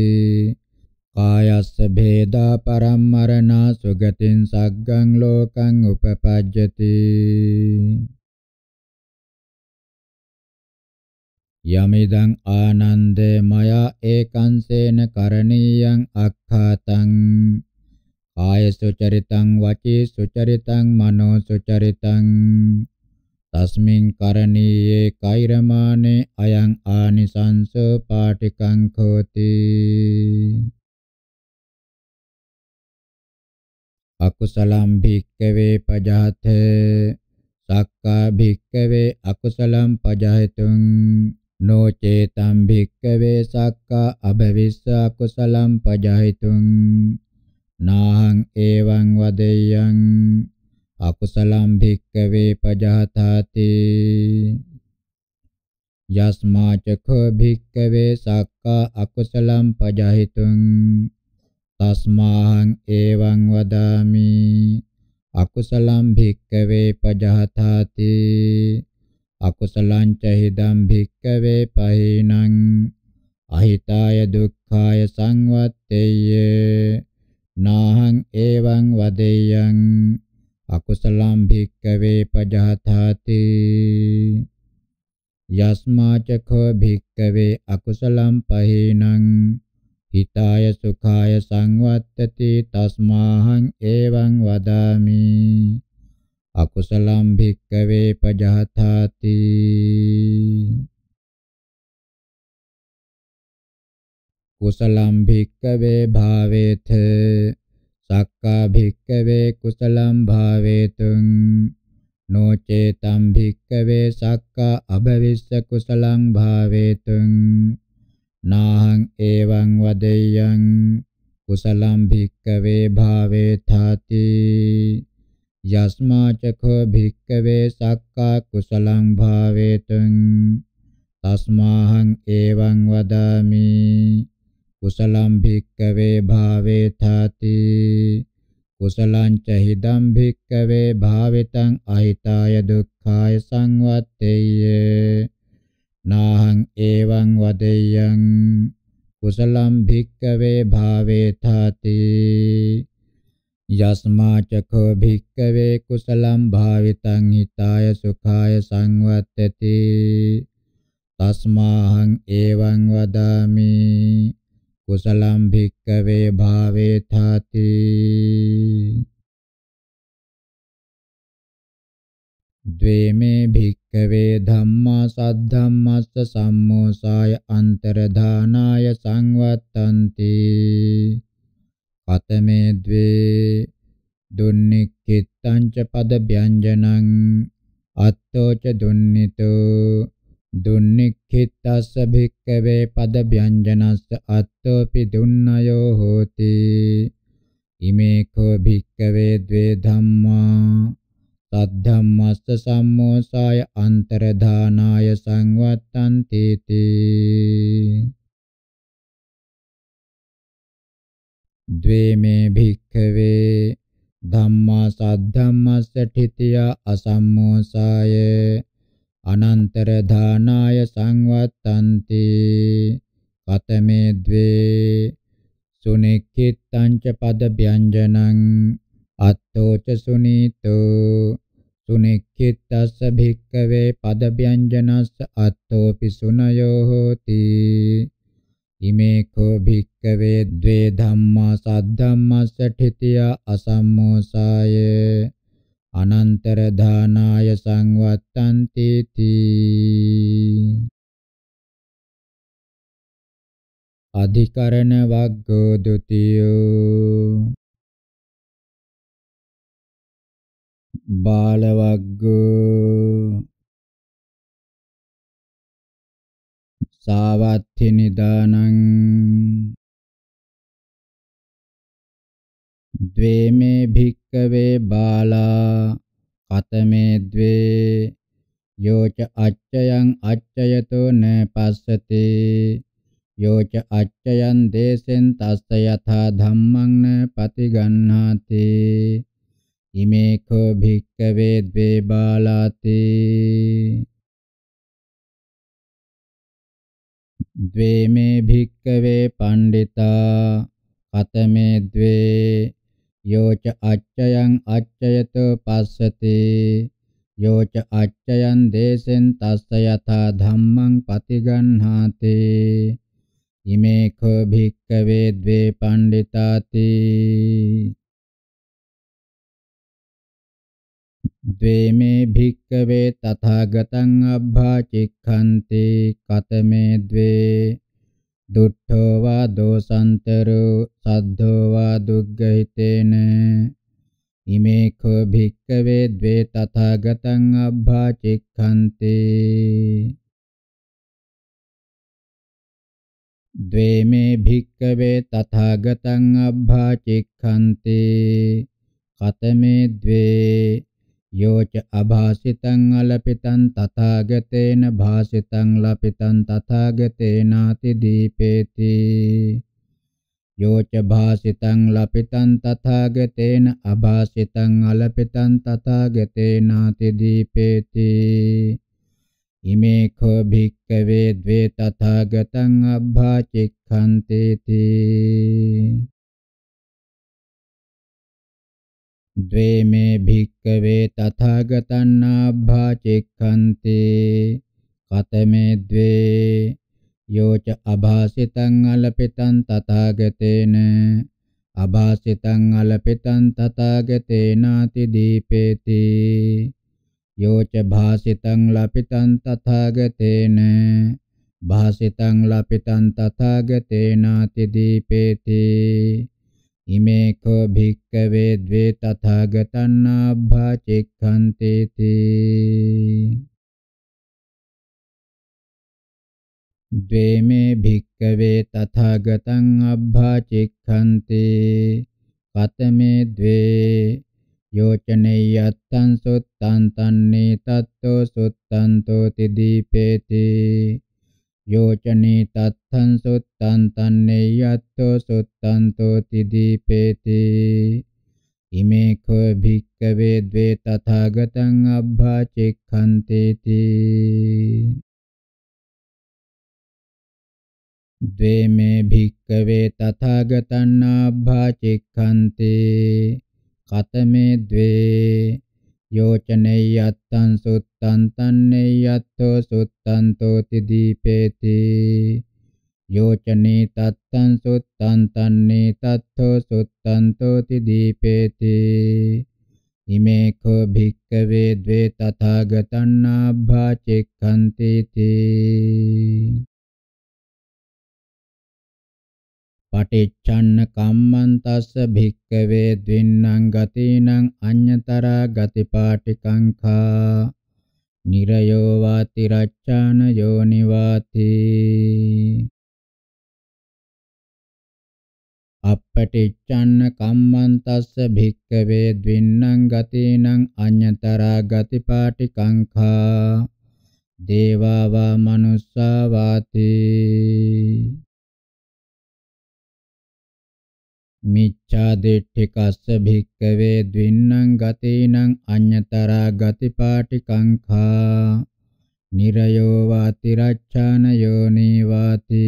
කායස්ස භේදා පරම්මරණා සුගතින් සග්ගං ලෝකං උපපජ්ජති යමිදං ආනන්දේ මයා ඒකංසේන කරණීයං අක්ඛාතං කාය සුචරිතං වචී සුචරිතං මනෝ සුචරිතං තස්මින් කරණීයේ කෛරමානේ අයං ආනිසංස පාටිකං කෝති අකුසලම් භික්කවේ පජාත සක්කා භික්කවේ අකුසලම් පජායතුං නෝ චේතම් භික්කවේ සක්කා අභවිස්ස අකුසලම් පජායතුං නාහං එවං වදෙයං අකුසලම් භික්කවේ පජහතාති යස්මා චඛ භික්කවේ සක්කා අකුසලම් පජහිතුං තස්මාහං එවං වදාමි අකුසලම් භික්කවේ පජහතාති අකුසලං ච හිදම් භික්කවේ පහිනං අහිතාය දුක්ඛාය සංවත්තේය නාහං එවං වදේයං අකුසලම් භික්කවේ පජහතාති යස්මාචඛෝ භික්කවේ අකුසලම් පහේනං හිතාය සුඛාය සංවත්තති තස්මාහං එවං වදාමි අකුසලම් භික්කවේ පජහතාති කුසලම් භික්කවේ භාවේත සක්කා භික්කවේ කුසලම් භාවේතුං නොචේතම් භික්කවේ සක්කා අභවිස්ස කුසලං භාවේතුං නාහං එවං වදෙයං කුසලම් භික්කවේ භාවේතාති යස්මා චඛෝ භික්කවේ සක්කා කුසලං භාවේතුං තස්මාහං එවං වදාමි කුසලම් භික්කවේ භාවේ තාති කුසලං ච හිදම් භික්කවේ භාවිතං අහිතාය දුක්ඛාය සංවත්තේය නාහං එවං වදෙයං කුසලම් භික්කවේ භාවේ තාති යස්මා චඛෝ භික්කවේ කුසලම් භාවිතං හිතාය සුඛාය සංවත්තති තස්මාහං එවං වදාමි කුසලම් භික්කවේ භාවේ තාති ද්වේමේ භික්කවේ ධම්මා සද්ධම්මස්ස සම්මෝසාය අන්තරධානාය සංවත්තන්ති කතමේ ද්වේ දුන්නික්කිත්තං ච පද ව්‍යංජනං අත්තෝච දුන්නිතෝ දුන්නික්ඛිතස්ස භික්ඛවේ පද ව්‍යංජනස්ස අත්තෝපි දුන්නයෝ හෝති ඉමේ කෝ භික්ඛවේ द्वे ධම්මා සද්ධම්මස්ස සම්මෝසාය අන්තරධානාය සංවත්තන්ති තී द्वे මේ භික්ඛවේ ධම්මා සද්ධම්මස්ස ඨිතිය අසම්මෝසාය අනන්තර දානාය සංවත්තන්ති කතමේ ද්වේ සුනික්ඛිතං ච පද ව්‍යංජනං අත්තෝ ච සුනීතෝ සුනික්ඛිතස්ස භික්ඛවේ පද ව්‍යංජනස්ස අත්තෝපි සුනයෝ හෝති ඉමේ කෝ භික්ඛවේ ද්වේ ධම්මා සද්ධම්මස්ස ඨිතිය අසම්මෝසායේ අනන්තර දානාය සංවත්තන්ති තී අධිකරණ වග්ගෝ ဒ ුතියෝ බාල වග්ගෝ සාවත්ථි නිදානං द्वेमे भिक्कवे बाला कतमे द्वे योच अच्चयं अच्चयतो न पश्यति योच अच्चयं देशेन तस्य यथा धम्मं न पतिगह्णाति इमे खो भिक्कवे द्वे बालाति द्वे मे भिक्कवे पण्डिता कतमे द्वे යෝච අච්චයන් අච්චයතෝ පස්සති යෝච අච්චයන් දේසෙන් තස්ස යථා ධම්මං පතිගණ්හාති ඉමේ කෝ භික්කවේ ද්වේ පණ්ඩිතාති ද්වේමේ භික්කවේ තථාගතං අබ්භා චික්ඛන්ති කතමේ ද්වේ දුට්ඨෝ වා දෝසන්තරෝ සද්ධෝ වා දුග්ගහිතේන ඉමේ කෝ භික්කවේ ද්වේ තථාගතං අබ්බා චික්ඛන්තේ द्वे मे भिक्कवे तथागतं अब्भा चिक्खन्ति कतमे द्वे යෝච අභාසිතං අලපිතං තථාගතේන භාසිතං ලපිතං තථාගතේනාති දීපේති යෝච භාසිතං ලපිතං තථාගතේන අභාසිතං අලපිතං තථාගතේනාති දීපේති ඉමේ කෝ භික්කවේ ද්වේ තථාගතං අබ්භාචික්ඛන්තේති ද්වේමේ භික්කවේ තථාගතන්නාභා චෙක්ඛන්තේ කතමේ ද්වේ යෝච අභාසිතං අලපිතං තථාගතේන අභාසිතං අලපිතං තථාගතේනාති දීපේති යෝච භාසිතං ලපිතං තථාගතේන භාසිතං ලපිතං තථාගතේනාති දීපේති ඉමේකෝ භික්කවේ ද්වේ තථාගතං ආභාචික්ඛන්ති තී ද්වේමේ භික්කවේ තථාගතං අබ්භාචික්ඛන්ති පතමේ ද්වේ යෝචනෙයත්තං සුත්තං තන්නේ තත්තෝ සුත්තන්තෝ තිදීපේති යෝචනී තත්තං සුත්තං තන්නේ යත්තෝ සුත්තන්තෝ තිදීපේති ඉමේ කෝ භික්කවේ ද්වේ තථාගතං අබ්භාචෙක්ඛන්තේති ද්වේ මේ භික්කවේ තථාගතං අබ්භාචෙක්ඛන්තේ කතමේ ද්වේ යෝචනේ යත්තං සුත් තන්තන්නේයත්තෝ සුත්තන්තෝති දීපේති යෝචනේ තත්තං සුත්තන්තන්නේ තත්තෝ සුත්තන්තෝති දීපේති ඉමේ කෝ භික්කවේ ද්වේ තථාගතන්නාභා චෙක්ඛන්ති තී පටිච්චන්න කම්මං තස්ස භික්කවේ ද්වින්නම් ගතිනං අඤ්ඤතරා ගතිපාටිකංඛා නිරයෝ වාති රච්ඡාන යෝනි වාති අපටිච්ඡන්න කම්මං තස්ස භික්ඛවේ ද්වින්නම් ගතේනම් අඤ්‍යතරා ගතිපාටි කංඛා දේවා වා මනුස්සා වාති මිච්ඡා දිට්ඨිකස්ස භික්කවේ ද්වින්නම් ගතේනම් අඤ්‍යතරා ගතිපාටිකංඛා නිරයෝ වාති රච්ඡාන යෝනි වාති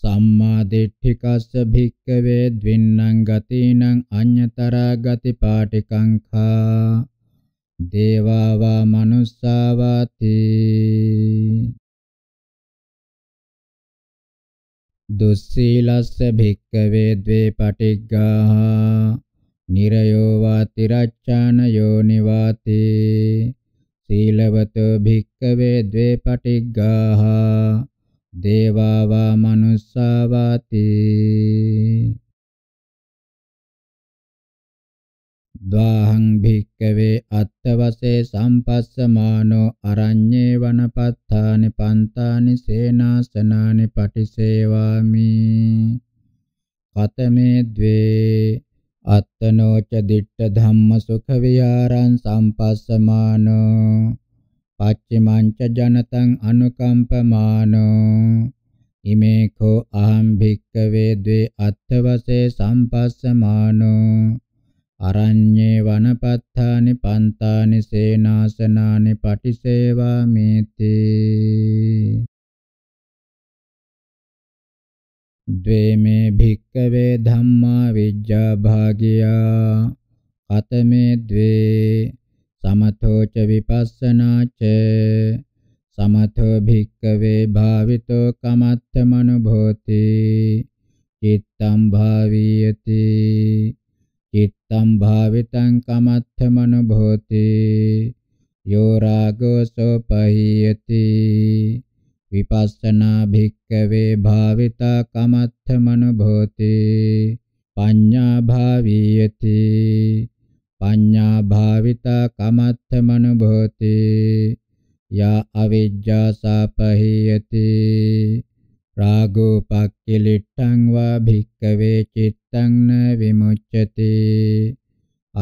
සම්මා දිට්ඨිකස්ස භික්කවේ ද්වින්නම් ගතේනම් අඤ්‍යතරා ගතිපාටිකංඛා දේවා වා මනුස්සාවාති දුස්සීලස්ස භික්කවේ ද්වේ පටිග්ගාහ නිරයෝ වාති රච්ඡාන යෝනි වාති සීලවතෝ භික්කවේ ද්වේ පටිග්ගාහ දේවා වා මනුස්සා වාති ද්වාහං භික්කවේ අත්තවසේ සම්පස්සමානෝ අරඤ්ඤේ වනපත්තානි පන්තානි සේනාසනානි පටිසේවාමි කතමේ ද්වේ අත්තනෝච දිට්ඨ ධම්ම සුඛ විහාරං සම්පස්සමානෝ පච්චිමංච ජනතං අනුකම්පමානෝ ඉමේකෝ අහං භික්කවේ ද්වේ අත්තවසේ සම්පස්සමානෝ අරඤ්ඤේ වනපත්තානි පන්තානි සේනාසනානි පටිසේවාමේති ද්වේමේ භික්කවේ ධම්මා විජ්ජා භාගියා කතමේ ද්වේ සමතෝච විපස්සනාච සමතෝ භික්කවේ භාවිතෝ කමත්ථ මනුභෝති චිත්තම් භාවියති චිත්තම් භාවිතං කමත්ථ මනෝභෝති යෝ රාගෝ සෝපහීයති විපස්සනා භික්කවේ භාවිතා කමත්ථ මනෝභෝති පඤ්ඤා භාවීයති පඤ්ඤා භාවිතා කමත්ථ මනෝභෝති යා අවිජ්ජා සාපහීයති රාගෝපක්ඛිලිට්ඨං වා භික්ඛවේ චිත්තං න විමුච්ඡති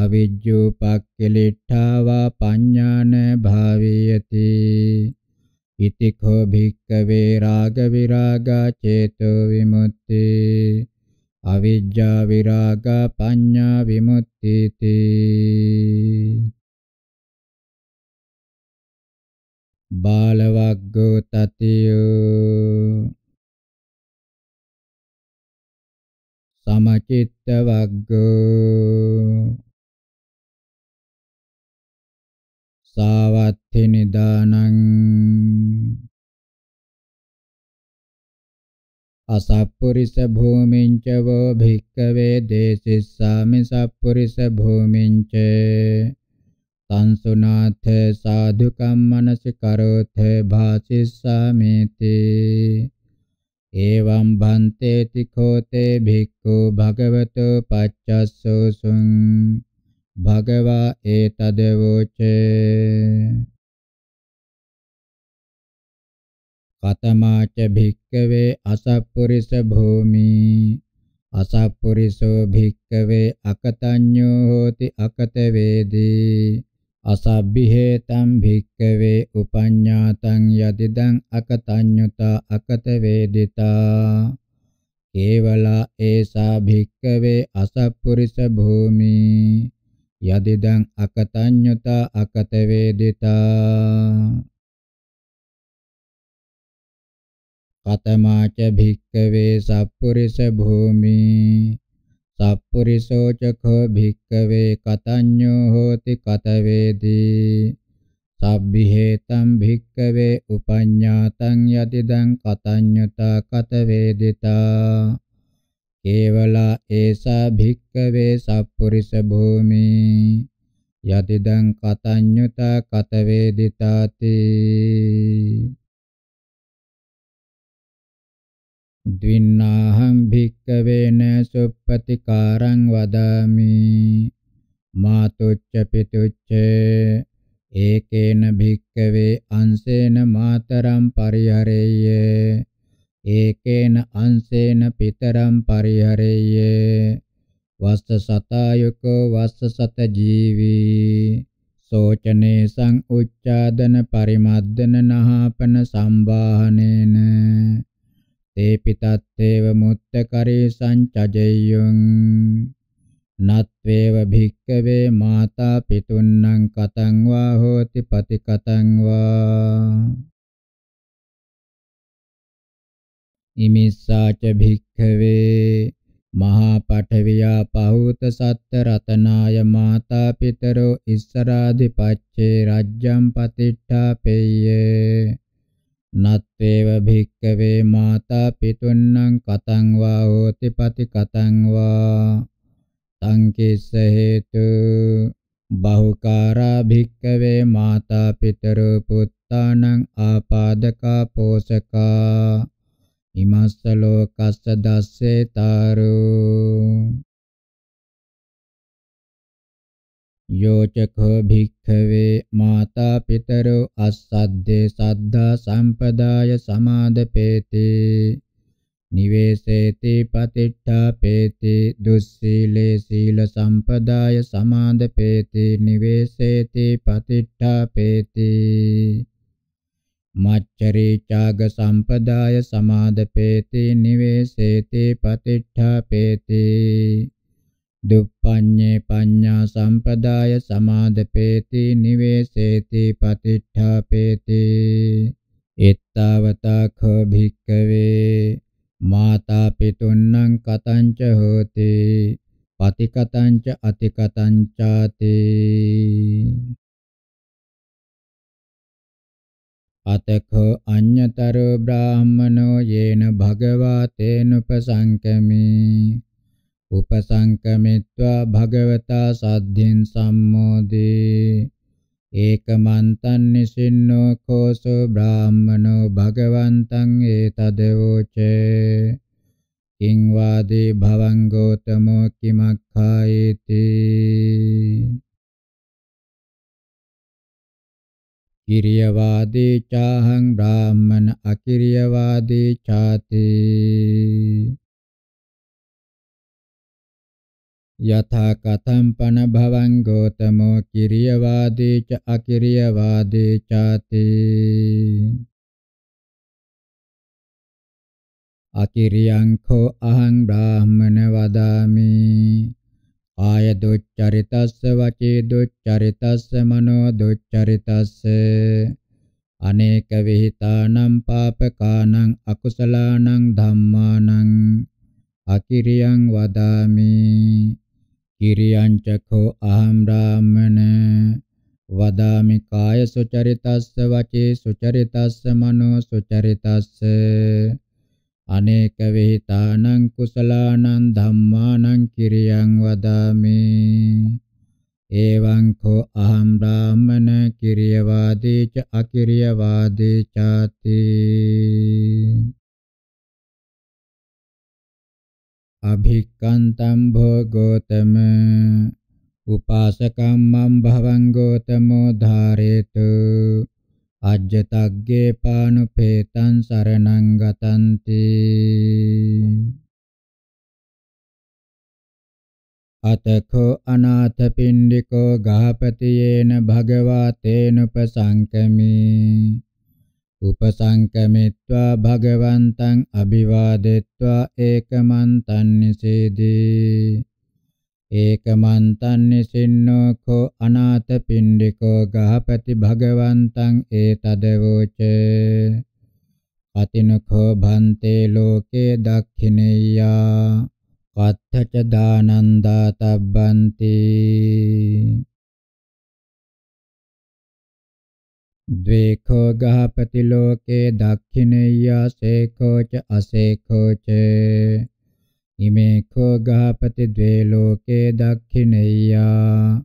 අවිජ්ජෝපක්ඛිලිට්ඨා වා පඤ්ඤාන භාවීයති ඉති කෝ භික්ඛවේ රාග විරාගා චේතෝ විමුක්ති අවිජ්ජා විරාගා පඤ්ඤා විමුක්තිති බාලවග්ගෝ තතියෝ චිත්තවග්ගෝ සාවත්ථි නිදානං අසප්පුරිස භූමිංච වෝ භික්කවේ දේසිස්සාමි සප්පුරිස භූමිංච සංසුනාථ සාධුකම් මනසිකරෝථ භාසිස්සාමේති එවං භන්තේ තිඛෝතේ භික්ඛු භගවතු පච්චස්සෝසුං භගවා ඒතද වෝචේ කතමාච භික්කවේ අසප්පුරිස භූමි අසප්පුරිසෝ භික්කවේ අකතඤ්ඤෝ හෝති අකත වේදී අසබ්බිහෙතම් භික්කවේ උපඤ්ඤාතං යදිදං අකතඤ්ඤුතා අකත වේදිතා කේවලා ඒසා භික්කවේ අසප්පුරිස භූමි යදිදං අකතඤ්ඤුතා අකත වේදිතා කතමාච භික්කවේ සප්පුරිස භූමි සප්පුරිසෝ චඛෝ භික්කවේ කතඤ්ඤෝ හෝති කතවේදී සබ්බිහෙතම් භික්කවේ උපඤ්ඤාතං යතිදං කතඤ්ඤතා කතවේදිතා කේවලා ඒසා භික්කවේ සප්පුරිස භූමි යතිදං කතඤ්ඤතා කතවේදිතාති ද්වින්නාහං භික්කවේන සුප්පතිකාරං වදාමි මාතුච්ච පිතුච්ච ඒකේන භික්කවේ අංසේන මාතරම් පරිහරෙය්‍ය ඒකේන අංසේන පිතරම් පරිහරෙය්‍ය වස්ස සතායකෝ වස්ස සත ජීවී සෝචනේ සං උච්ඡාදන පරිමද්දන නහපන සම්බාහනේන තේ පිතත්තේව මුත්තකරේ සංචජෙය්‍යං නත්වේව භික්කවේ මාතා පිතුන්නං කතං වා හෝති පති කතං වා ඉමිස්සාච භික්කවේ මහා පඨවියා පහූත සත්ත රතනාය මාතා පිතරෝ ඉස්සරාදි පච්චේ රජ්ජම් පතිට්ඨාපෙය්‍යේ නත්තේව භික්කවේ මාතා පිතුන්නං කතං වා හෝති පති කතං වා තං කිස්ස හේතු බහුකාරා භික්කවේ මාතා පිතරෝ පුත්තානං ආපාදකා පෝසකා ඉමස්ස ලෝකස්ස දස්සේ තාරෝ යෝචකෝ භික්ඛවේ මාතා පිතරෝ අස්සද්දේ සද්දා සම්පදාය සමාදපේති නිවේසේති පතිට්ඨාපේති දුස්සීලේ සීල සම්පදාය සමාදපේති නිවේසේති පතිට්ඨාපේති මච්චරී චාග සම්පදාය සමාදපේති නිවේසේති පතිට්ඨාපේති දුප්පඤ්ඤේ පඤ්ඤා සම්පදාය සමාදපේති නිවේසේති පතිට්ඨාපේති එත්තාවතා ඛ භික්ඛවේ මාතා පිතුන්නං කතංච හෝති පතිකතංච අතිකතංචාති අතකෝ අඤ්ඤතරෝ බ්‍රාහ්මනෝ යේන භගවා තේනුපසංකමේ උපසංකමිත්වා භගවතා සද්ධින් සම්මෝදේ ඒකමන්තං නිසින්නෝ කෝසෝ බ්‍රාහ්මනෝ භගවන්තං ඒතදවෝචේ කිං වාදී භවං ගෝතමෝ කිමක්ඛායේති කිරියවාදී චාහං බ්‍රාහ්මන අකිරියවාදී චාති යථා කතම් පන භවං ගෝතමෝ කිරියවාදී ච අකිරියවාදී ചാති අකිරියං කෝ අහං බ්‍රාහමන වදාමි ආය දුච්චරිතස්ස වචේ දුච්චරිතස්ස මනෝ දුච්චරිතස්ස අනේක විහිතානම් පාපකානං අකුසලානං ධම්මානං අකිරියං වදාමි කිරියං චඛෝ අහම් රාමන වදාමි කාය සුචරිතස්ස වචේ සුචරිතස්ස මනෝ සුචරිතස්ස අනේක විහිතානං කුසලානං ධම්මානං කිරියං වදාමි එවං කෝ අහම් රාමන කිරියවාදී ච අකිරියවාදී ചാති අභික්කන්තම් භෝගෝතම උපාසකම්මම් භවං ගෝතමෝ ධාරේතු අජ්ජතග්ගේ පානුපේතං සරණං ගතන්ති අතකෝ අනාථ පින්ඩිකෝ ගාපතියේන භගවා තේනුපසංකමී උපසංකමිත්වා භගවන්තං අභිවාදෙත්වා ඒකමන්තං නිසීදී ඒකමන්තං නිසින්නෝ කෝ අනාථ පිණ්ඩිකෝ ගහපති භගවන්තං ඒතදවෝච අතිනඛෝ භන්තේ ලෝකේ දක්ඛිනෙය්‍යා කත්තච දානන්දා තබ්බන්ති ද්වේඛෝ ගහපති ලෝකේ දක්ඛිනේයා සේඛෝ ච අසේඛෝ ච ඉමේ කෝ ගහපති ද්වේ ලෝකේ දක්ඛිනේයා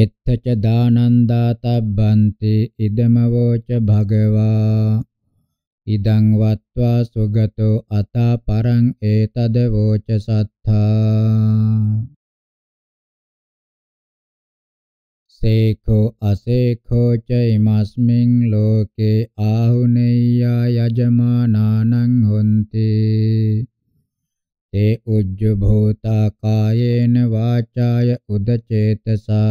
එත්ත ච දානන්දා තබ්බන්ති ඉදමවෝ ච භගවා ඉදං වත්වා සුගතෝ අතා පරං ඒතද වෝච සත්තා සේකෝ අසේකෝ චෛමස්මින් ලෝකේ ආහුනේය යජමානානං හොಂತಿ තේ උජ්ජ භූතා කායේන වාචාය උදචේතසා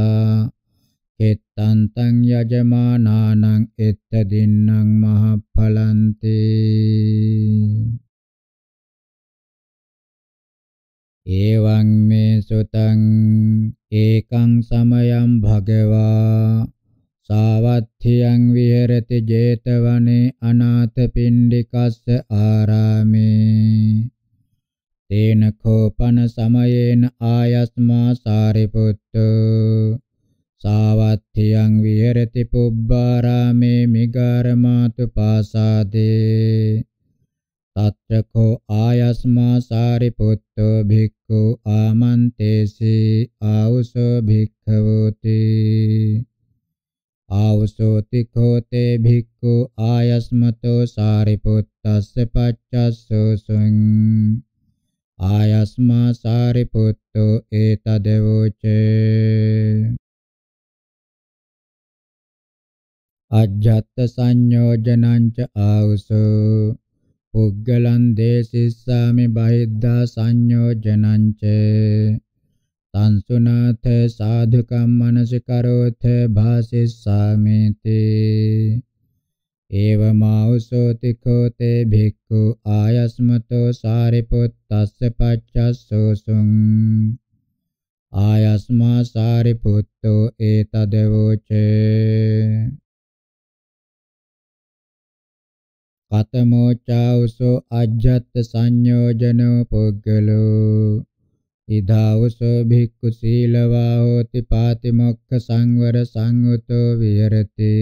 කෙත්තන්තං යජමානානං එත්තදින්නම් මහඵලන්තේ එවං මේ සුතං ඒකං සමයං භගවා සාවත්ථියං විහෙරති 제තවනේ අනාථපිණ්ඩිකස්ස ආරාමේ තේන කෝපන සමයේන ආයස්මා සාරිපුත්ත සාවත්ථියං විහෙරති පුබ්බාරාමේ මිගාරමාතු පාසාදේ తత్రకో ఆయస్మా సారిపుత్తో భిక్కు ఆమంతేసి ఆవుసో భిక్కవోతి ఆవుసోతి కోతే భిక్కు ఆయస్మతో సారిపుత్తస్ పచ్చస్సుసుం ఆయస్మా సారిపుత్తో ఏతదేవోచే అజ్జత్ సంయోజనంచ ఆవుసో පුග්ගලං දේසිස්සාමි බහිද්දා සංයෝජනංච සංසුනාත සාධකම් මනසිකරෝත භාසිස්සාමිති ඒවමෞසෝති කෝතේ භික්ඛු ආයස්මතෝ සාරිපුත්තස්ස පච්චස්සෝසුං ආයස්මා සාරිපුත්තෝ ඒතදවෝචේ කතමෝ චෞසෝ අජ්ජත් සංයෝජනෝ පුග්ගලෝ ඉදාවසෝ භික්ඛු සීලවා හෝති පාතිමොක්ඛ සංවර සංයුතෝ විහෙරති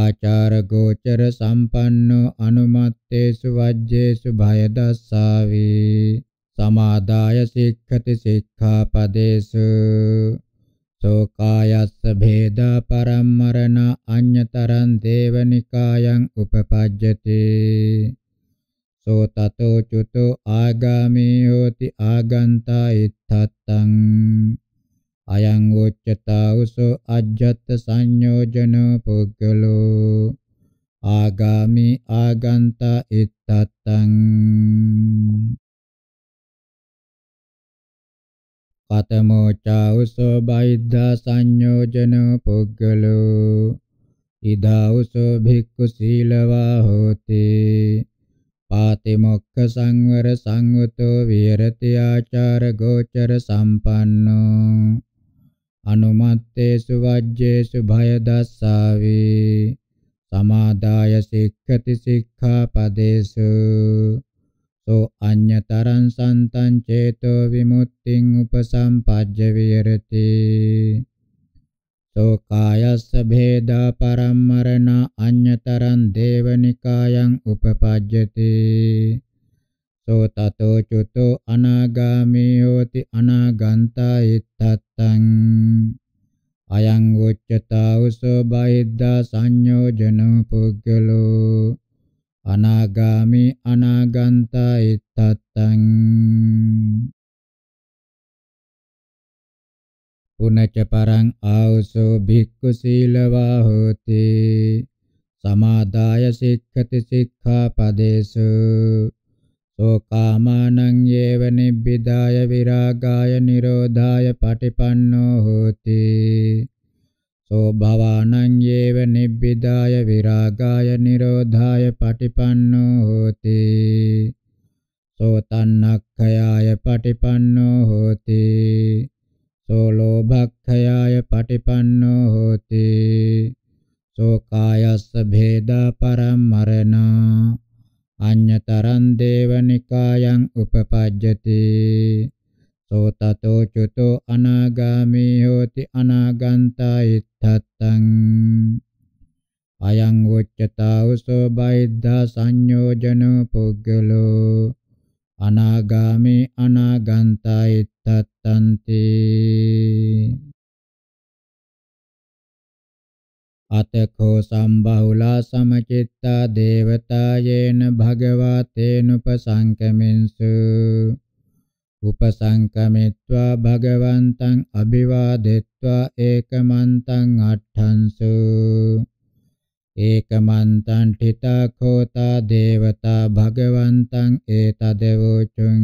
ආචාර ගෝචර සම්පන්නෝ අනුමත්තේසු වජ්ජේසු භය දස්සාවේ සමාදාය සික්ඛති සික්ඛාපදේසු සෝකායස්ස භේදා පරම්මරණ අඤ්‍යතරං දේවනිකායන් උපපජ්ජති සෝ තතෝ චුතෝ ආගාමී හෝති ආගන්තා ඉත්තත්තං අයං වොච්චතා උසෝ අජ්ජත් සංයෝජන පුග්ගලෝ ආගාමි ආගන්තා ඉත්තත්තං පතමෝ චෞසෝ බයිද්ධා සංයෝජනෝ පුග්ගලෝ ඉදාවුසෝ භික්ඛු සීලවා හෝති පාති මොක්ඛ සංවර සංවතෝ විහෙරති ආචාර ගෝචර සම්පන්නෝ අනුමත්තේසු වජ්ජේසු භය දස්සාවේ සමාදාය සික්ඛති සික්ඛාපදේසු සෝ අඤ්ඤතරං සන්තං චේතෝ විමුක්තිං උපසම්පජ්ජ විහෙරති සෝ කායස්ස භේදා පරම්මරණ අඤ්ඤතරං දේවනිකායන් උපපජ්ජති සෝ තතෝ චුතෝ අනාගාමී හෝති අනාගන්තා ඉත්තත්තං අයං උච්චතා උසෝ බහිද්දා සංයෝජනෝ පුග්ගලෝ අනාගාමි අනාගන්තා ඉත්තත්තං පුනච්ච පරං ආවසෝ භික්ඛු සීලවා හෝති සමාදාය සික්ඛති සික්ඛාපදේසු සෝකාමානං යේව නිබ්බිදාය විරාගාය නිරෝධාය පටිපන්නෝ හෝති සෝ භවානං යේව නිබ්බිදාය විරාගාය නිරෝධාය පටිපන්නෝ හෝති සෝ තණ්හක්ඛයාය පටිපන්නෝ හෝති සෝ ලෝභක්ඛයාය පටිපන්නෝ හෝති සෝ කායස්ස භේදා පරම්මරණා අඤ්ඤතරං දේවනිකායන් උපපජ්ජති තෝ තතෝ චුතෝ අනාගාමී හෝති අනාගන්තා ඉත්තත්තං අයං උච්චතාවසෝ බයිද්ධා සංයෝජනෝ පුග්ගලෝ අනාගාමී අනාගන්තා ඉත්තත්තන්ති අතකෝ සම්බහුලා සමචිත්තා දේවතායේන භගවා තේනුපසංකමින්සු උපසංකමිත්වා භගවන්තං අභිවාදෙත්වා ඒකමන්තං අට්ඨංසු ඒකමන්තං ඨිතා කෝතා දේවතා භගවන්තං ඒතදවෝචුං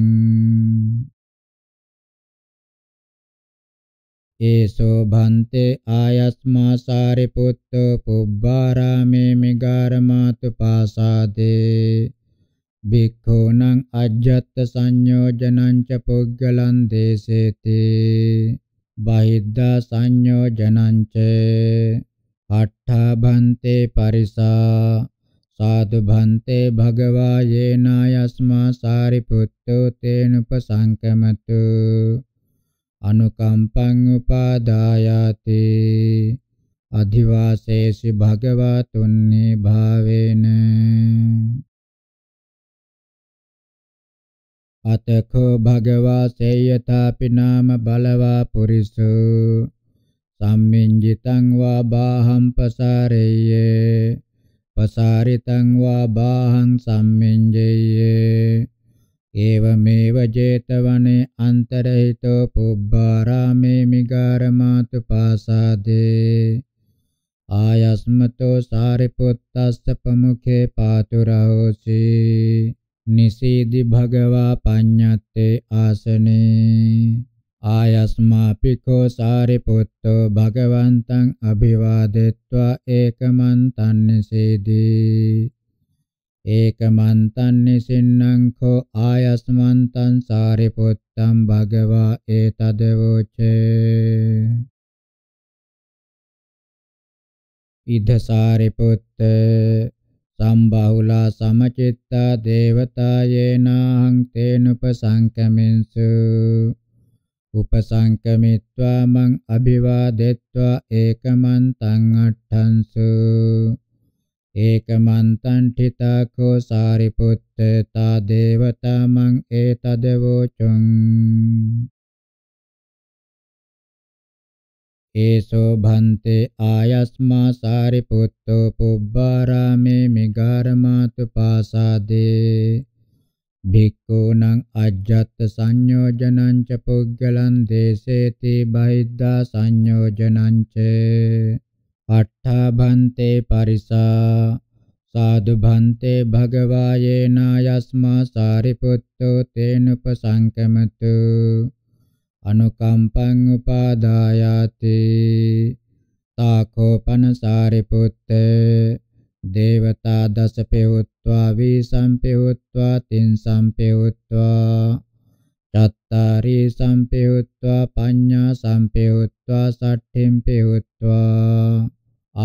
ඒසෝ භන්තේ ආයස්මා සාරිපුත්තෝ පුබ්බාරාමේ මිගාරමාතු පාසාදේ භික්ඛූණං අජ්ජත්ත සංයෝජනං ච පුග්ගලං දේසේති බහිද්ධා සංයෝජනං ච අට්ඨභන්තේ පරිසා සාදු භන්තේ භගවා යේනායස්මා සාරිපුත්තෝ තේන උපසංකමතු අනුකම්පං උපාදායාති අධිවාසේසි භගවා තුන්නේ භාවේන අතකෝ භගවා සේයතාපි නාම බලවා පුරිසෝ සම්මින්ජිතං වා බාහං පසාරෙය්‍ය පසාරිතං වා බාහං සම්මින්ජෙය්‍ය ඒවමේව 제තවනේ අන්තරහිතෝ පුබ්බාරාමේ මිගාරමාතු පාසාදේ ආයස්මතෝ සාරිපුත්තස්ස ප්‍රමුඛේ පාතුරහෝසී නිසීදි භගවා පඤ්ඤත්තේ ආසනේ ආයස්මාපිකෝ සාරිපුත්තෝ භගවන්තං අභිවාදෙත්වා ඒකමන්තං නිසීදි ඒකමන්තං නිසින්නම් කෝ ආයස්මන්තං සාරිපුත්තං භගවා ඒතදවෝචේ ඉද සාරිපුත්තේ සම්බහුලා සමචිත්තා දේවතායේනාහං තේනුපසංකමින්සු උපසංකමිත්වා මං අභිවාදෙත්වා ඒකමන්තං අට්ඨංසු ඒකමන්තං ඨිතාකෝ සාරිපුත්තේ තා දේවතා මං ඒතදවෝචං ඒසෝ භන්තේ ආයස්මා සාරිපුත්තෝ පුබ්බාරාමේ මිගාරමාතු පාසාදේ භික්ඛූනං අජ්ජත් සංයෝජනං ච පුග්ගලං දේසේති බහිද්ධා සංයෝජනං ච අට්ඨභන්තේ පරිසා සාදු භන්තේ භගවායේන යස්මා සාරිපුත්තෝ තේනුපසංකමතු අනුකම්පං උපාදායාති තාකෝපනසාරිපුත්ත දේවතා දස පෙවුත්වා වී සම්පෙවුත්වා තින් සම්පෙවුත්වා චත්තාරි සම්පෙවුත්වා පඤ්ඤා සම්පෙවුත්වා සට්ඨින් පෙවුත්වා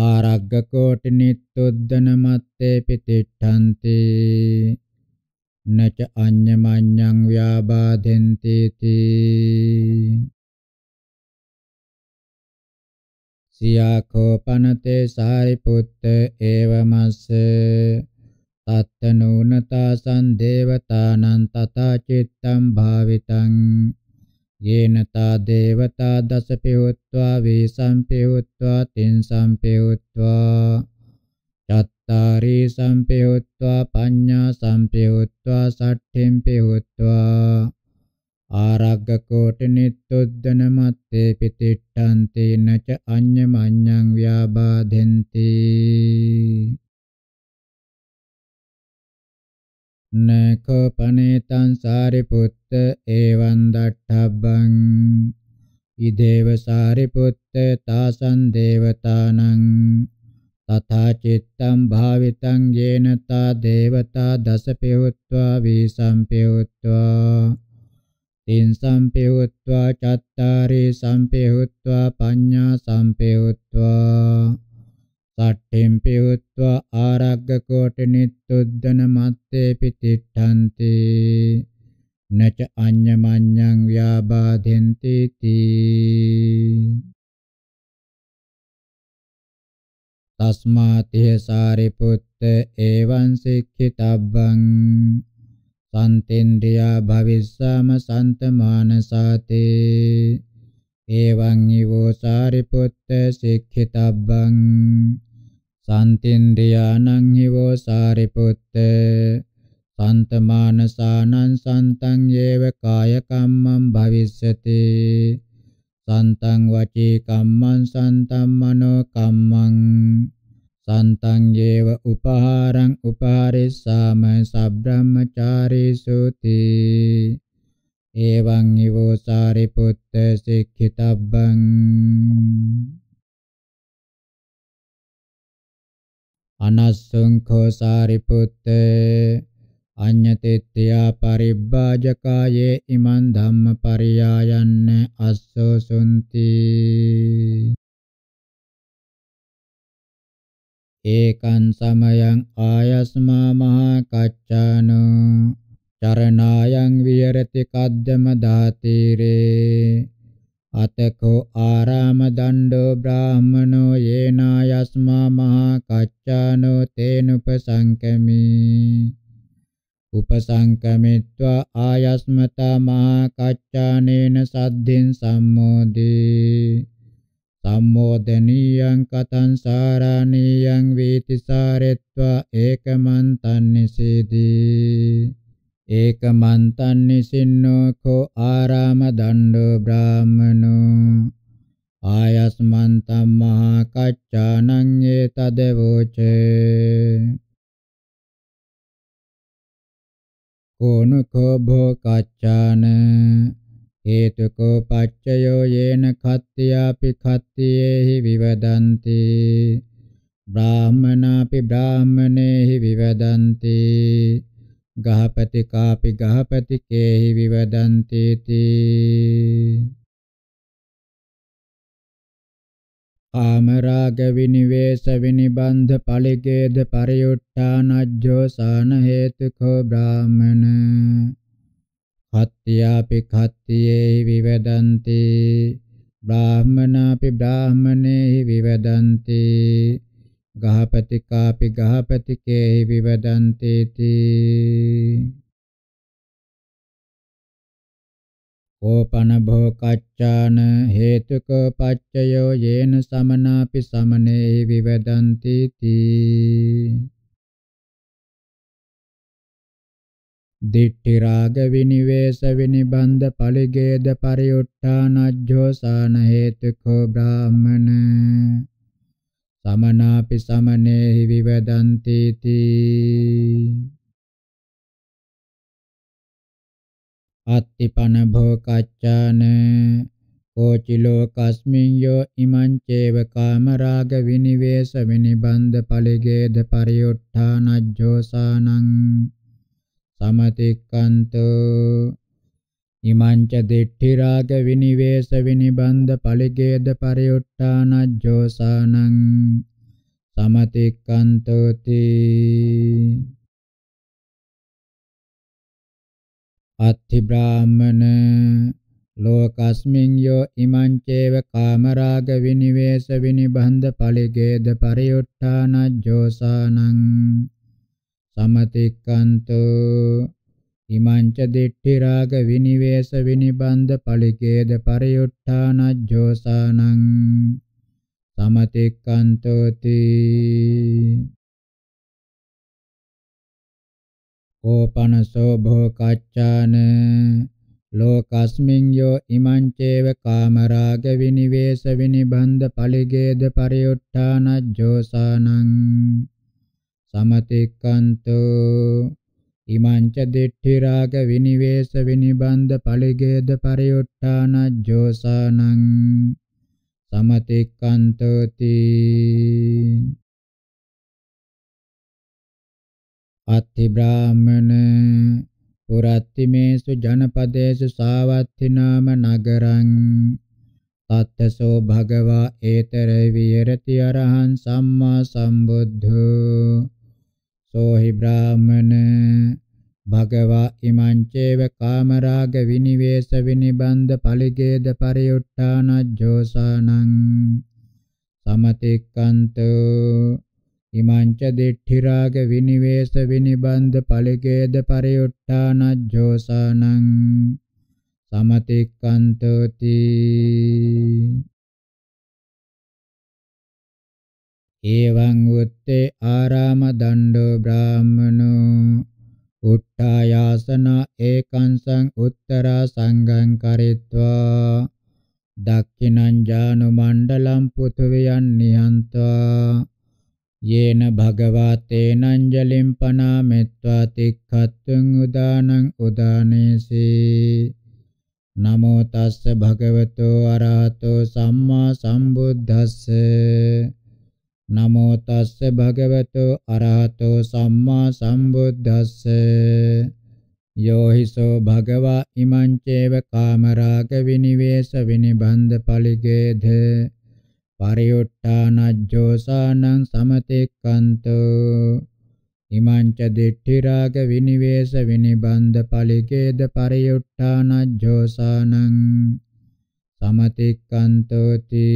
ආරග්ග කෝටි නිත්තුද්දන මත්තේ පිතිට්ඨන්ති නච අඤ්ඤමඤ්ඤං ව්‍යාබාධෙන්ති තී සියාඛෝපනතේ සාරිපුත්ත ඒවමස්ස තත්තනූනතා සම්දේවතානං තථා චිත්තං භාවිතං යේනතා දේවතා දසපිහොත්වා වේසම්පිහොත්වා තින්සම්පිහොත්වා තාරේ සම්පයොත්වා පඤ්ඤා සම්පයොත්වා සට්ඨෙන් පයොත්වා ආරග්ග කෝටි නිත්තුද්දන මත්තේ පිතිට්ඨන්ති නච අඤ්ඤමඤ්ඤං ව්‍යාබාධෙන්ති නකෝ පනේතං සාරිපුත්ත එවං දට්ඨබ්බං ඉදේව සාරිපුත්ත තාසං දේවතානං तथा चित्तं भावितं येन ता देवता दशपिहुत्वा विसंपिहुत्वा तिंसंपिहुत्वा चत्तारि संपिहुत्वा पञ्ञा संपिहुत्वा षट्ठिं पिहुत्वा आरग्गकोटिनित्युद्दनमत्ते तिष्ठन्ति न च अन्यमन्यं व्याबाधयन्तीति තස්මාතිහ සාරිපුත්ත එවං සික්ඛිතබ්බං සන්තේන්ද්‍රියා භවිස්සාම සන්තමානසාතේ එවං ඊවෝ සාරිපුත්ත සික්ඛිතබ්බං සන්තේන්ද්‍රියානං ඊවෝ සාරිපුත්ත සන්තමානසානං සන්තං යේව කාය කම්මං භවිස්සති සන්තං වචේ කම්මං සන්තං මනෝ කම්මං සන්තං යේව උපහාරං උපහාරිස්සාම සබ්‍රාහ්මචාරීසු තී එවං ඊවෝ සාරිපුත්ත සික්ඛිතබ්බං අනස්සංඛෝ සාරිපුත්තේ අඤ්ඤතෙත්ත්‍යා පරිබ්බාජකායේ ඉමං ධම්ම පරියායන්න අස්සෝ සුන්ති ඒකං සමයං ආයස්මා මහා කච්චානෝ චරණායන් විහෙරති කද්දම දාතීරේ අතකෝ ආරාම දණ්ඩෝ බ්‍රාහමනෝ යේනායස්මා මහා කච්චානෝ තේනුපසංකමී උපසංකමිත්වා ආයස්මතා මහා කච්චානේන සද්ධින් සම්මෝදී සම්මෝදනීයං කතං සාරාණීයං වීති සාරෙත්වා ඒකමන්තං නිසීදී ඒකමන්තං නිසින්නෝ කෝ ආරාම දණ්ඩෝ බ්‍රාහමනෝ ආයස්මන්තං මහා කච්චානං ඒතදවෝචේ කෝනකෝ භෝ කච්චාන හේතුකෝ පච්චයෝ යේන කත්ත්‍යාපි කත්තියේහි විවදන්ති බ්‍රාහමනාපි බ්‍රාහමනේහි විවදන්ති ගහපති කාපි ගහපති කේහි විවදන්ති තී ආමරාග විනිවේස විනිබන්ධ ඵලිකේද පරියුට්ඨානජ්ජෝ සාන හේතුකෝ බ්‍රාහමන හත්ත්‍යාපි කත්තියේ විවදන්ති බ්‍රාහමනාපි බ්‍රාහමනේහි විවදන්ති ගහපතිකාපි ගහපතිකේහි විවදන්ති තී ඕපන භෝකච්ඡාන හේතුක පච්චයෝ යේන සමනාපි සමනේ විවදಂತಿ තී දිට්ඨි රාග විනිවේෂ විනිබන්ධ පරිගේද පරියුට්ඨානජ්ජෝ සාන හේතුකෝ බ්‍රාහමන සමනාපි සමනේ විවදಂತಿ තී අත්තිපන භෝකච්ඡාන කෝචි ලෝකස්මින් යෝ ඉමං චේව කාම රාග විනිවේෂ විනිබන්ධ ඵලගේද පරියුට්ඨානජ්ජෝසානං සමතික්කන්තෝ ඉමං ච දිට්ඨි රාග විනිවේෂ විනිබන්ධ ඵලගේද පරියුට්ඨානජ්ජෝසානං සමතික්කන්තෝති අත්ථි බ්‍රාහමන ලෝකස්මින් යෝ ඉමං චේව කාමරාග විනිවේෂ විනිබන්ධ ඵලෙගේද පරියුට්ඨානජ්ජෝසානං සමතික්කන්තෝ ඉමං ච දිට්ඨි රාග විනිවේෂ විනිබන්ධ ඵලෙගේද පරියුට්ඨානජ්ජෝසානං සමතික්කන්තෝති ඕපනසෝ භෝ කච්චාන ලෝකස්මින් යෝ ඉමං චේව කාමරාග විනිවේෂ විනිබන්ධ පලිගේද පරියුට්ඨානජ්ජෝසානං සමතික්කන්තෝ ඉමං ච දිට්ඨි රාග විනිවේෂ විනිබන්ධ පලිගේද පරියුට්ඨානජ්ජෝසානං සමතික්කන්තෝති අත්ථි බ්‍රාහමන පුරත්තිමේසු ජනපදේසු සාවත්ති නාම නගරං තත්තසෝ භගවා ඒතරේ විහෙරති අරහං සම්මා සම්බුද්ධෝ සෝහි බ්‍රාහමන භගවා ඉමං චේව කාමරාග විනිවේෂ විනිබන්ධ පලිගේද පරියුට්ඨානජ්ජෝසානං සමතික්කන්තෝ ඉමංච දිට්ඨිරාග විනිවේෂ විනිබන්ධ ඵලකේද පරියුට්ටානජ්ජෝසානං සමතික්කන්තෝති එවං උත්තේ ආරාම දණ්ඩෝ බ්‍රාහමනෝ උට්ඨායාසන ඒකංසං උත්තරා සංඝං කරිත්වා දක්ඛිනං ජානු මණ්ඩලම් පුතුවියන් නිහන්තා යේන භගවතේ නංජලිම් පනාමෙත්වා තික්ඛත්වං උදානං උදානේසි නමෝ තස්ස භගවතෝ අරහතෝ සම්මා සම්බුද්දස්ස නමෝ තස්ස භගවතෝ අරහතෝ සම්මා සම්බුද්දස්ස යෝහිසෝ භගවා ඉමං චේව කාමරාග විනිවේෂ විනිබන්ධ පලිගේධ පරියුට්ඨානජ්ජෝසානං සමතික්කන්තෝ ඉමංච දිට්ඨි රාග විනිවේෂ විනිබන්ධ පලිකේද පරියුට්ඨානජ්ජෝසානං සමතික්කන්තෝති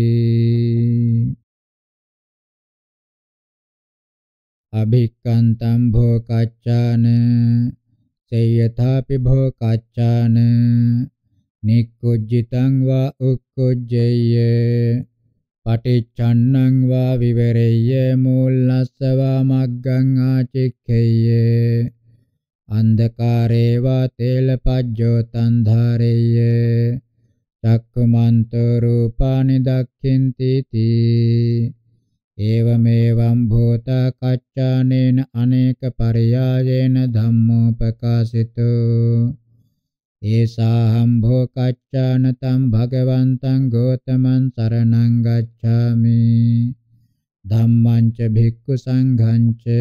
අභික්කන්තම් භෝකච්ඡාන සේයථාපි භෝකච්ඡාන නික්කුජ්ජිතං වා උක්කුජ්ජේය පටිච්චන්නං වා විවරෙය්‍ය මූලස්ස වා මග්ගං ආචික්ඛෙය්‍ය අන්ධකාරේ වා තේලපජ්ජෝ තන්ධාරෙය්‍ය චක්කමන්තෝ රූපානි දක්ඛින්ති තී ඒවමේවම් භූත කච්චානේන අනේක පරයායේන ධම්මෝපකාසිතෝ ඒසාහම් භෝකච්ඡානතම් භගවන්තං ගෝතමං සරණං ගච්ඡාමි ධම්මං ච භික්ඛු සංඝං ච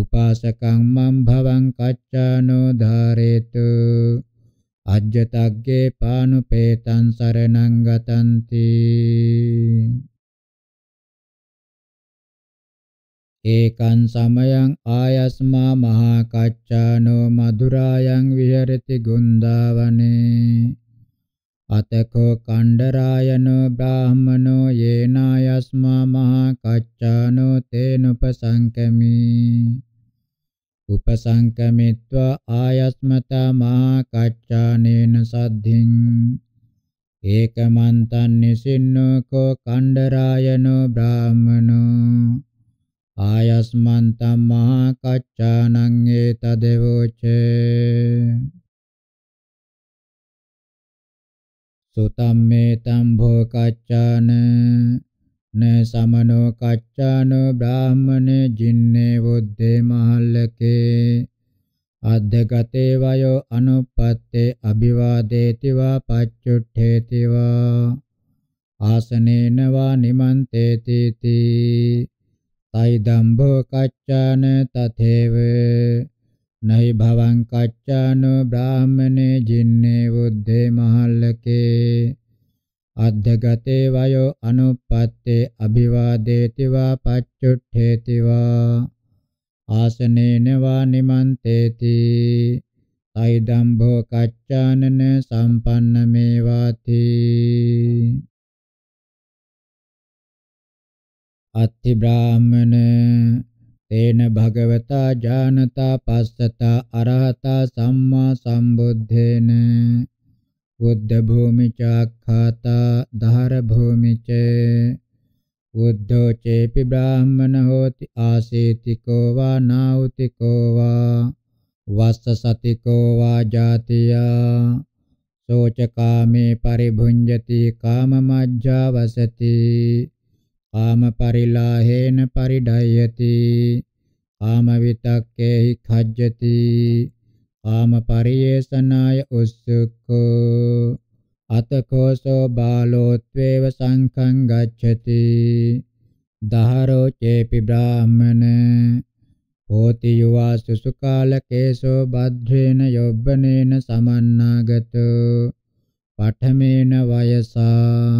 උපාසකං මම් භවං කච්ඡානෝ ධාරේතු අජ්ජතග්ගේ පානුපේතං සරණං ගතන්ති ඒකං සමයං ආයස්මා මහා කච්චානෝ මధుරායන් විහෙරති ගුණ්ඩාවනේ අතකෝ කණ්ඩරායනෝ බ්‍රාහමනෝ යේනායස්මා මහා කච්චානෝ තේනුපසංකමි උපසංකමිත්වා ආයස්මතා මහා කච්චානේන සද්ධින් ඒකමන්තන් නිසින්නෝ කෝ කණ්ඩරායනෝ බ්‍රාහමනෝ ආයස්මන්තම් මහා කච්චානං ඒතදෙවෝච සුතම්මේතම් භෝ කච්චාන න සමනෝ කච්චානෝ බ්‍රාහමනේ ජින්නේ බුද්දේ මහල්ලකේ අද්දගතේ වයෝ අනුපත්තේ අභිවාදේති වා පච්චුට්ඨේති වා ආසනේන වා නිමන්තේති තී තයිදම්බෝ කච්චාන තතේව නහි භවං කච්චානෝ බ්‍රාහමනේ ජින්නේ බුද්ධේ මහල්ලකේ අද්දගතේ වයෝ අනුපත්තේ අභිවාදේති වා පච්චුට්ඨේති වා ආසනේන වා නිමන්තේති තයිදම්බෝ කච්චානන සම්පන්න මේවාති අත්ථි බ්‍රාහමන තේන භගවතා ඥානතා පස්සතා අරහතා සම්මා සම්බුද්දේන බුද්ධ භූමි චක්ඛාතා ධාර භූමි ච බුද්ධෝ චේපි බ්‍රාහමන හෝති ආසීතිකෝ වා නාඋතිකෝ වා වස්ස සතිකෝ වා ජාතියා සෝච කාමේ පරිභුඤ්ජති කාමමජ්ජා වසති කාම පරිලාහේන පරිඩයති කාම විතක්කේහි khajjati කාම පරියේසනාය උස්සුක්ඛෝ අතකෝසෝ බාලෝත්වේව සංඛං ගච්ඡති දහරෝ චේපි බ්‍රාහමන හෝති යුවා සුසුකාල කේසෝ බද්ධේන යොබ්බනේන සමන්නාගතෝ පඨමේන වයසා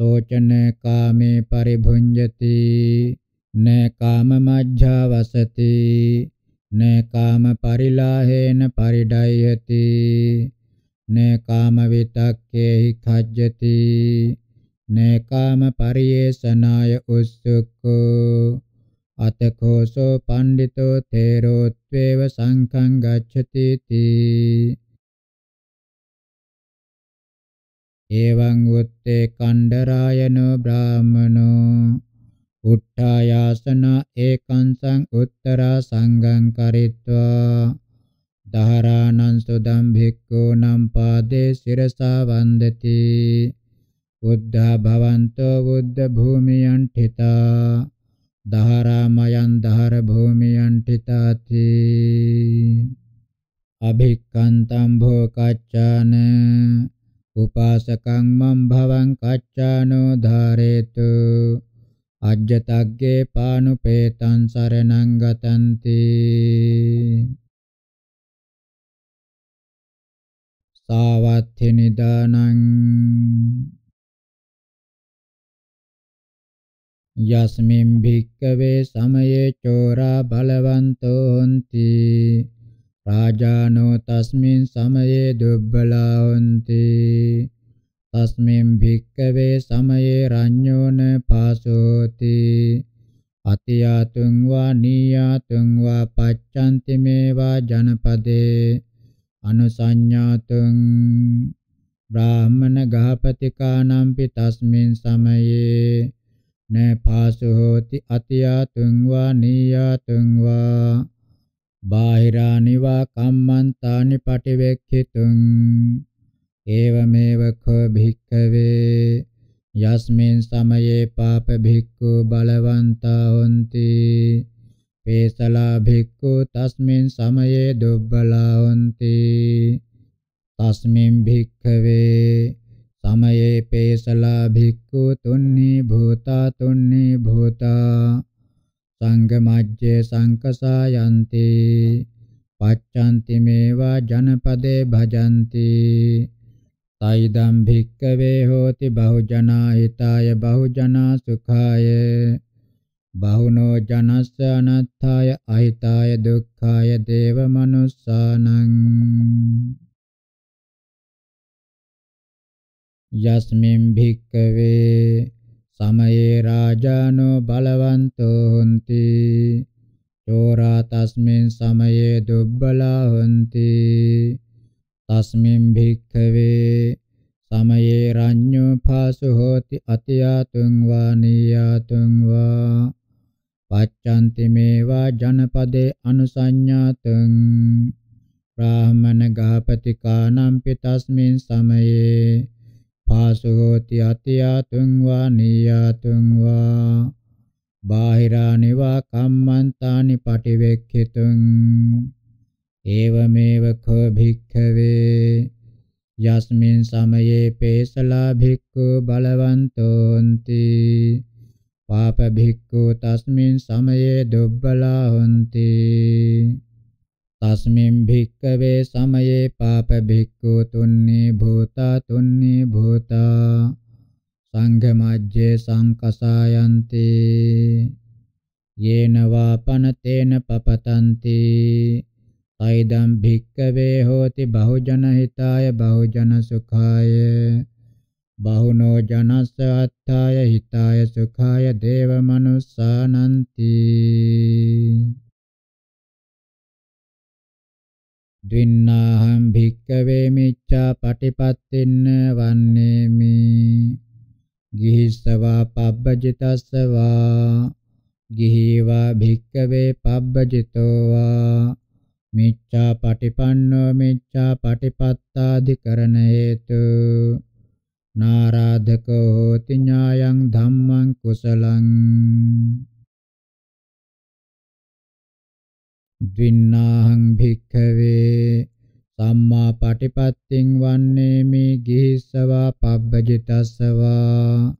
සෝචන කාමේ පරිභුඤ්ජති න කාම මජ්ජා වසති න කාම පරිලාහේන පරිඩයති න කාම විතක්කේහි khajjati න කාම පරියේෂනාය උස්සුක්ඛෝ අතකෝසෝ පණ්ඩිතෝ තේරෝත්වේව සංඛං ගච්ඡති තී එවං උත්තේ කණ්ඩරායනෝ බ්‍රාහමනෝ උට්ඨායාසන ඒකංසං උත්තරා සංඝං කරිත්වා දහරාණං සුදම් භික්ඛූ නම් පාදේ සිරසා වන්දති බුද්ධා භවන්තෝ බුද්ධ භූමියන් ඨිතා දහරාමයන් දහර භූමියන් ඨිතාති අභික්ඛන්තං භෝ කච්චාන උපාසකං මම් භවං කච්චානෝ ධාරේතු අජ්ජතග්ගේ පානුපේතං සරණං ගතන්ති සාවත්ථි නිදානං යස්මින් භික්කවේ සමයේ චෝරා බලවන්තෝ හොಂತಿ රාජානෝ තස්මින් සමයේ දුබ්බලා හොಂತಿ තස්මින් භික්කවේ සමයේ රඤ්ඤෝන පාසෝති අතියාතුං වා නීයාතුං වා පච්ඡන්ති මේවා ජනපදේ අනුසඤ්ඤාතුං බ්‍රාහ්මන ගහපතිකානම්පි තස්මින් සමයේ න පාසු හෝති අතියාතුං වා නීයාතුං වා බාහිරානිවා කම්මන්තානි පටිවෙක්ඛිතුං ඒවමේව කෝ භික්ඛවේ යස්මින් සමයේ පාප භික්ඛු බලවන්තා හොಂತಿ පේසලා භික්ඛු තස්මින් සමයේ දුබ්බලා හොಂತಿ තස්මින් භික්ඛවේ සමයේ පේසලා භික්ඛු තුන්නි භූතා තුන්නි භූතා සංගමජ්ජේ සංකසායන්ති පච්ඡන්ති මේවා ජනපදේ භජಂತಿ තයිදම් භික්කවේ හෝති බහුජනා හිතාය බහුජනා සුඛාය බහුනෝ ජනස්ස අනත්ථාය අහිතාය දුක්ඛාය දේව මනුස්සානං යස්මින් භික්කවේ සමයේ රාජානෝ බලවන්තෝ හොಂತಿ චෝරා තස්මින් සමයේ දුබ්බලා හොಂತಿ තස්මින් භික්ඛවේ සමයේ රඤ්ඤෝ පාසු හෝති අතියාතුං වා නියාතුං වා පච්ඡන්ති මේවා ජනපදේ අනුසඤ්ඤාතං බ්‍රාහමන ගහපති කානම් පිටස්මින් සමයේ පාසෝති අතියාතුං වා නීයාතුං වා බාහිරානි වා කම්මන්තානි පටිවෙක්ඛිතුං ඒවමේව කෝ භික්ඛවේ යස්මින් සමයේ පේසලා භික්ඛු බලවන්තෝන්ති පාප භික්ඛු තස්මින් සමයේ දුබ්බලා හොಂತಿ තස්මින් භික්කවේ සමයේ පාප භික්ඛු තුන්නේ භූතා තුන්නේ භූතා සංඝමජ්ජේ සංකසායන්ති යේන වාපන තේන පපතන්ති අයිදම් භික්කවේ හෝති බහුජන හිතාය බහුජන සුඛාය බහුනෝ ජනස්ස අත්ථාය හිතාය සුඛාය දේව මනුස්සානන්ති ද්වින්නාහං භික්කවේ මිච්ඡා පටිපත්තින්න වන්නේමි ගිහිස්සවා පබ්බජිතස්සවා ගිහිවා භික්කවේ පබ්බජිතෝවා මිච්ඡා පටිපන්නෝ මිච්ඡා පටිපත්තාදි කරණ හේතු නාරාධකෝ හෝති ඥායං ධම්මං කුසලං දින්නාහං භික්ඛවේ සම්මා පටිපත්තිං වන්නේ මේ ගිහිස්සවා පබ්බජිතස්සවා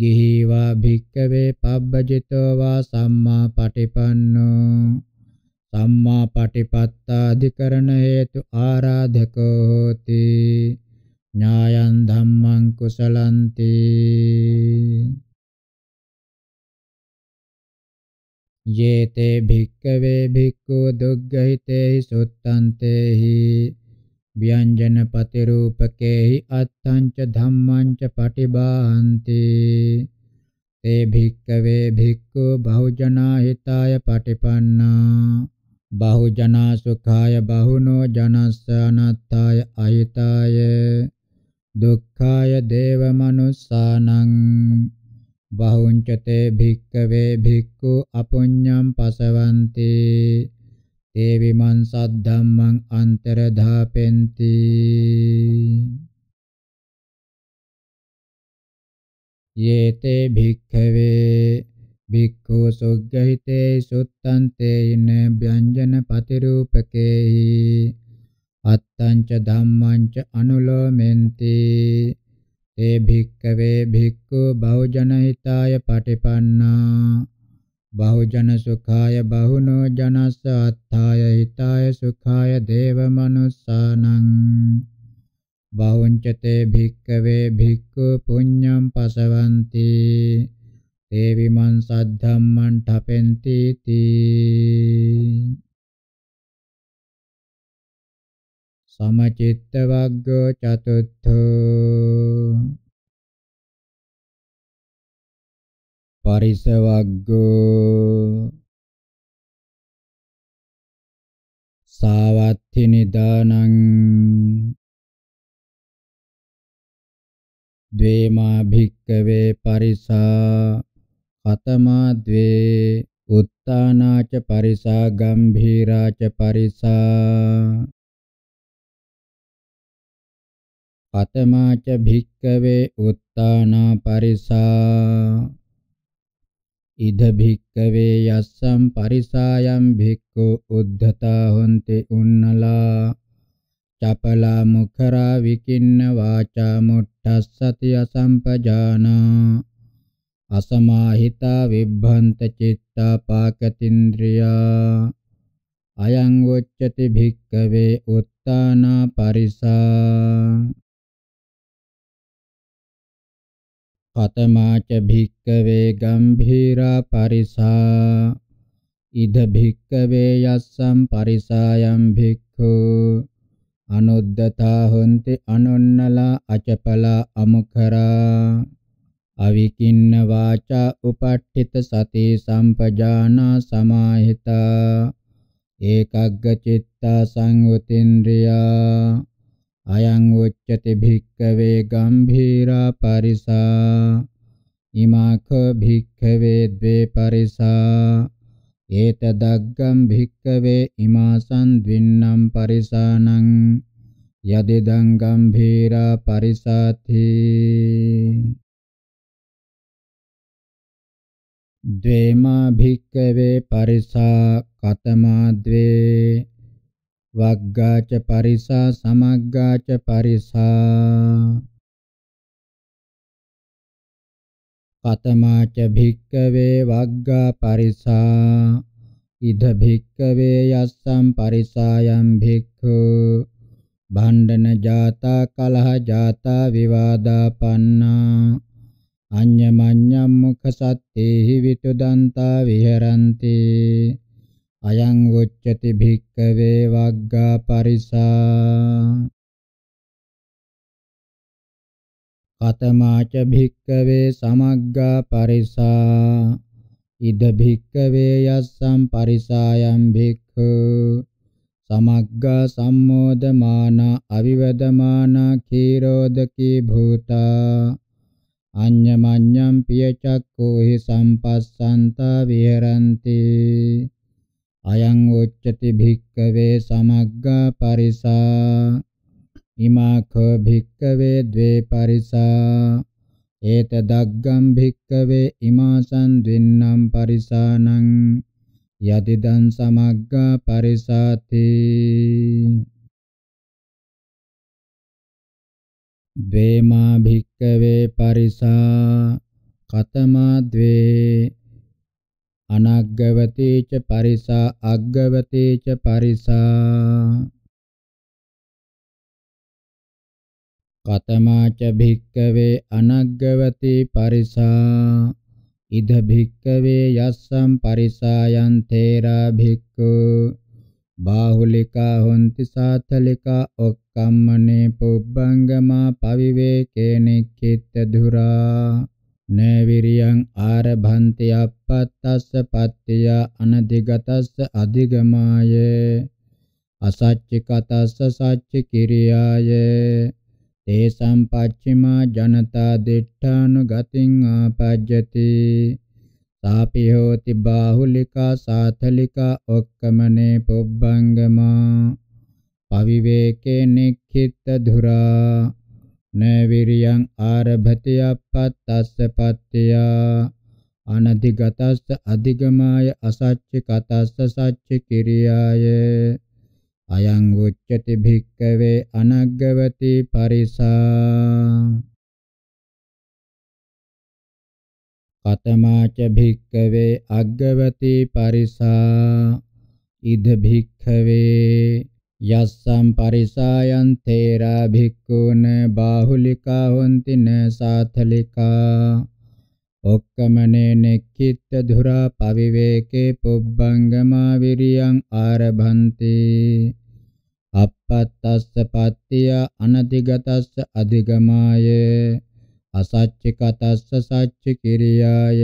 ගිහිවා භික්කවේ පබ්බජිතෝ වා සම්මා පටිපන්නෝ සම්මා පටිපත්තාධිකරණ හේතු ආරාධකෝ හෝති ඥායං ධම්මං කුසලන්ති යේතේ භික්කවේ භික්ඛු දුග්ගහිතේහි සුත්තන්තේහි ව්‍යංජන පතිරූපකේහි අත්තං ච ධම්මං ච පටිභාන්ති තේ භික්කවේ භික්ඛු බහුජනා හිතාය පටිපන්නා බහුජනා සුඛාය බහුනෝ ජනස්ස අනත්තාය අහිතාය දුක්ඛාය දේව මනුස්සානං බහුංචතේ භික්කවේ භික්ඛු අපුඤ්ඤම් පසවන්ති තේ විමංසත් ධම්මං අන්තරධාපෙන්ති යේතේ භික්ඛවේ භික්ඛු සුග්ගහිතේ සුත්තන්තේන ව්‍යංජන පතිරූපකේහි අත්තංච ධම්මංච අනුලෝමෙන්ති ඒ භික්කවේ භික්ඛු බහුජන හිතාය පටිපන්නා බහුජන සුඛාය බහුනෝ ජනස්ස අත්ථාය හිතාය සුඛාය දේව මනුස්සානං බහුංචතේ භික්කවේ භික්ඛු පුඤ්ඤම් පසවಂತಿ තේ විමන් සද්ධම්මං ඨපෙන්ති තී समचित्त वग्गो चतुर्थो परिसवग्गो सावत्थि निदानं द्वे मा भिक्कवे परिसा कतमा द्वे उत्ताना च परिसा गम्भीरा च परिसा කතමාච භික්කවේ උත්තානා පරිසා ඉද භික්කවේ යස්සම් පරිසායම් භික්ඛු උද්ධතා හොන්ති උන්නලා චපලා මුඛරා විකින්න වාචා මුට්ඨස්සති අසම්පජානා අසමාහිතා විභ්‍රන්ත චිත්තා පාකතින්ද්‍රියා අයං වොච්චති භික්කවේ උත්තානා පරිසා කතමාච භික්කවේ ගම්භීරා පරිසා ඉද භික්කවේ යස්සම් පරිසායම් භික්ඛු අනුද්දතා හොන්ති අනුන්නලා අචපලා අමුඛරා අවිකින්න වාචා උපට්ඨිත සති සම්පජානා සමාහිතා ඒකග්ග චිත්තා සංවතින්ද්‍රියා අයං උච්චති භික්ඛවේ ගම්භීරා පරිසා ඉමාඛ භික්ඛවේ ද්වේ පරිසා ඒත දග්ගම් භික්ඛවේ ඉමාසං ද්වින්නම් පරිසානං යදෙදං ගම්භීරා පරිසාති ද්වේමා භික්ඛවේ පරිසා කතමා ද්වේ වග්ගාච පරිසා සමග්ගාච පරිසා කතමාච භික්කවේ වග්ගා පරිසා ඉද භික්කවේ යස්සම් පරිසායම් භික්ඛු භණ්ඩන ජාතා කලහ ජාතා විවාදා පන්නා අඤ්ඤමඤ්ඤම් මුඛ සත්තේහි විතුදන්තා විහෙරන්ති අයං උච්චති භික්කවේ වග්ගා පරිසා කතමාච භික්කවේ සමග්ගා පරිසා ඉද භික්කවේ යස්සම් පරිසායම් භික්ඛු සමග්ගා සම්මෝදමානා අවිවදමානා කීරෝදකී භූතා අඤ්ඤමඤ්ඤම් පිය චක්ඛෝහි සම්පස්සන්තා විහෙරಂತಿ අයං උච්චති භික්කවේ සමග්ගා පරිසා ඉමාඛ භික්කවේ ද්වේ පරිසා ඒත දග්ගම් භික්කවේ ඉමාසං දින්නම් පරිසානං යතිදං සමග්ගා පරිසාති ද්වේමා භික්කවේ පරිසා කතමා ද්වේ අනග්ගවතේ ච පරිසා අග්ගවතේ ච පරිසා කතමාච භික්කවේ අනග්ගවති පරිසා ඉද භික්කවේ යස්සම් පරිසායන් තේරා භික්ඛු බාහුලිකා හොන්ති සාතලිකා ඔක්කම්මනේ පුබ්බංගමා පවිවේකේනෙක්කිට දුරා න විරියං ආරභන්ති අපත්තස්ස පත්ත්‍ය අනදිගතස්ස අධිගමාය අසච්චිකතස්ස සච්ච කිරියාය තේසම් පච්චිමා ජනතා දිඨානුගතින් ආපජ්ජති සාපි හෝති බාහුලිකා සාතලිකා ඔක්කමනේ පොබ්බංගමා පවිවේකේ නික්ඛිත ධුරා න විරියං ආරභති අපත්තස්ස පත්ත්‍ය අනදිගතස්ස අධිගමාය අසච්ච කතස්ස සච්ච කිරියාය අයං උච්චති භික්කවේ අනග්ගවති පරිසා කතමාච භික්කවේ අග්ගවති පරිසා ඉද භික්ඛවේ යස්සම් පරිසායන් තේරා භික්ඛුන බාහුලිකා හොන්තින සාතලිකා ඔක්කමනේ නෙක්ඛිත ධුරා පවිවේකේ පුබ්බංගමා විරියං ආරභන්ති අපත්තස්ස පත්තිය අනතිගතස්ස අධිගමාය අසච්චිකතස්ස සච්චි කිරියාය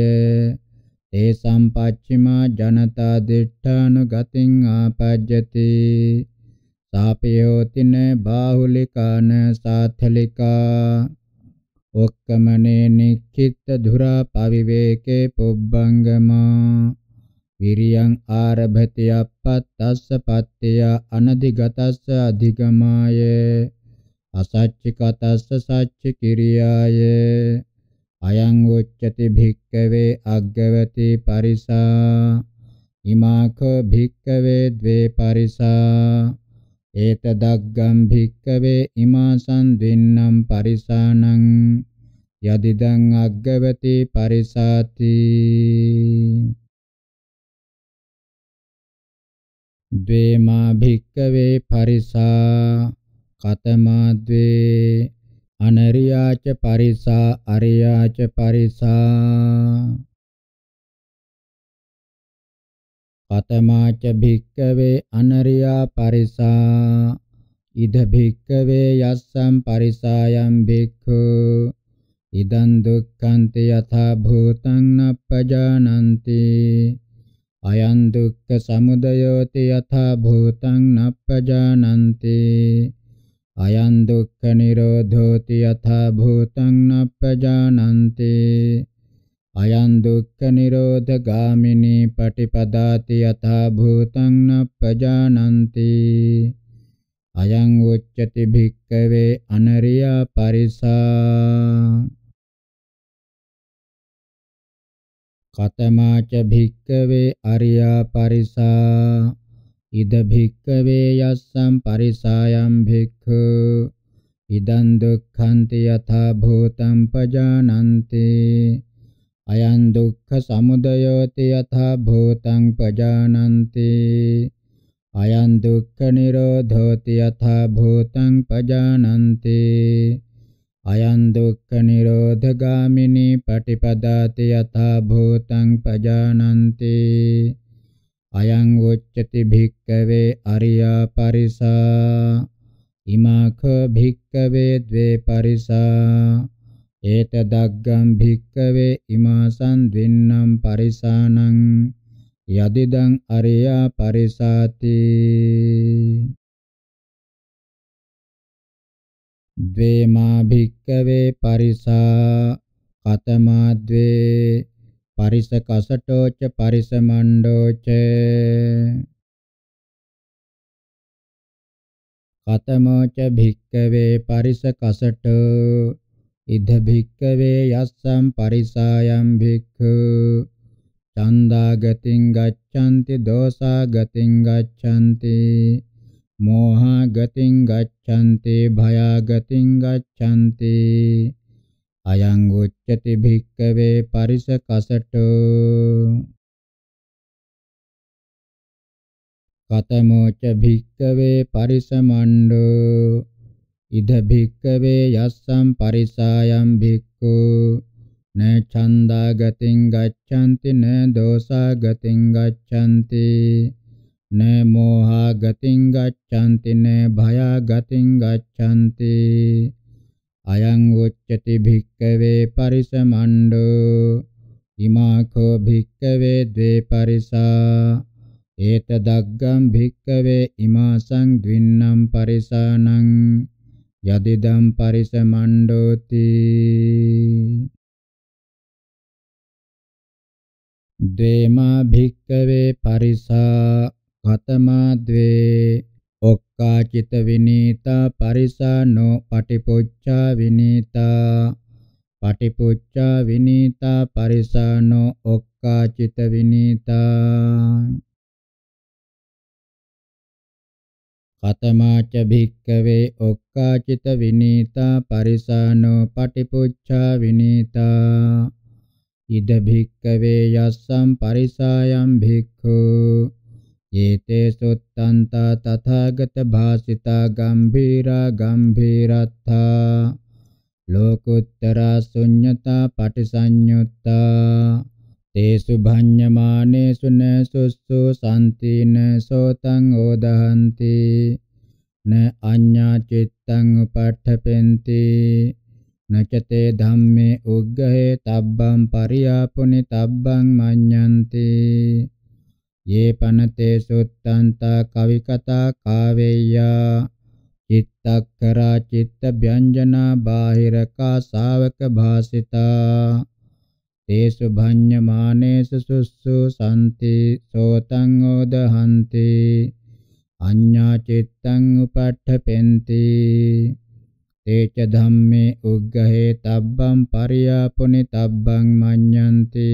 තේ සම්පච්චිමා ජනතා දිඨානුගතින් ආපජ්ජති සාපයෝතින බාහුලිකාන සාත්ථලිකා ඔක්කමනේ නික්ඛිත ධුරා පවිවේකේ පුබ්බංගමා විරියං ආරභති අපත්තස්ස පත්ත්‍ය අනදිගතස්ස අධිගමාය අසච්චිකතස්ස සච්ච කිරියාය අයං උච්චති භික්කවේ අග්ගවති පරිසා ඉමාක භික්කවේ द्वे පරිසා ඒතදග්ගම් භික්කවේ ඉමාසං දින්නම් පරිසානං යදිදං අග්ගවති පරිසාති ද්වේමා භික්කවේ පරිසා කතමා ද්වේ අනරියාච පරිසා අරියාච පරිසා පතමාච භික්කවේ අනරියා පරිසා ඉද භික්කවේ යස්සම් පරිසායම් භික්ඛු ඉදං දුක්ඛන්ති යථා භූතං නප්පජානන්ති අයං දුක්ඛ සමුදයෝති යථා භූතං නප්පජානන්ති අයං දුක්ඛ නිරෝධෝති යථා භූතං නප්පජානන්ති අයං දුක්ඛ නිරෝධ ගාමිනී පටිපදාති යථා භූතං නප්පජානಂತಿ අයං උච්චති භික්ඛවේ අනරියා පරිසා කතමාච භික්ඛවේ අරියා පරිසා ඉද භික්ඛවේ යස්සම් පරිසායම් භික්ඛු ඉදං දුක්ඛන්ති යථා භූතං පජානಂತಿ අයං දුක්ඛ සමුදයෝති යථා භූතං පජානන්ති අයං දුක්ඛ නිරෝධෝති යථා භූතං පජානන්ති අයං දුක්ඛ නිරෝධගාමිනී පටිපදාති යථා භූතං පජානන්ති අයං උච්චති භික්කවේ අරියා පරිසා ඉමාඛ භික්කවේ ද්වේ පරිසා ඒතදග්ගම් භික්කවේ ඉමාසං ද්වින්නම් පරිසානං යදිදං අරියා පරිසාති ද්වේමා භික්කවේ පරිසා කතමා ද්වේ පරිස කසටෝච පරිස මණ්ඩෝච කතමෝච භික්කවේ පරිස කසටෝ ඉද භික්කවේ යස්සම් පරිසායම් භික්ඛු චන්දා ගතින් ගච්ඡanti දෝසා ගතින් ගච්ඡanti මෝහා ගතින් ගච්ඡanti භයා ගතින් ගච්ඡanti අයං උච්චති භික්කවේ පරිස කසටෝ කතමෝච භික්කවේ පරිසමණ්ඩෝ ඉද භික්කවේ යස්සම් පරිසායම් භික්ඛු න ඡන්දාගතින් ගච්ඡanti න දෝසාගතින් ගච්ඡanti න මෝහාගතින් ගච්ඡanti න භයාගතින් ගච්ඡanti අයං උච්චති භික්කවේ පරිසමණ්ඩෝ ඉමාඛෝ භික්කවේ ද්වේ පරිසා ඒතදග්ගම් භික්කවේ ඉමාසං ද්වින්නම් පරිසානං යදිදම් පරිසමණ්ඩෝති ද්වේමා භික්කවේ පරිසා කතමා ද්වේ ඔක්කාචිත විනීතා පරිසානෝ පටිපොච්චා විනීතා පටිපොච්චා විනීතා පරිසානෝ ඔක්කාචිත විනීතා කතමාච භික්කවේ ඔක්කාචිත විනීතා පරිසානෝ පටිපුච්ඡා විනීතා ඉද භික්කවේ යස්සම් පරිසායම් භික්ඛු යේතේ සොත්තන්තා තථාගත භාසිතා ගම්භීරා ගම්භීරත්තා ලෝකුත්තරා ශුඤ්ඤතා පටිසඤ්ඤුත්තා තේසු භඤ්ඤමානේසු න සුස්සු සම්තින සෝතං ඕදහන්ති න අඤ්ඤා චිත්තං උපට්ඨපෙන්ති නචතේ ධම්මේ උග්ගහේ තබ්බං පරියාපුනි තබ්බං මඤ්ඤන්ති යේ පනතේ සුත්තන්තා කවි කතා කාවේයා චිත්තක්කරා චිත්ත ව්‍යංජනා බාහිරකා ශාවක භාසිතා තේසු භඤ්ඤමානේසු සුස්සු සම්ති සෝතං ඕදහන්ති අඤ්ඤා චිත්තං උපට්ඨපෙන්ති තේච ධම්මේ උග්ගහේ තබ්බං පරියාපුනි තබ්බං මඤ්ඤන්ති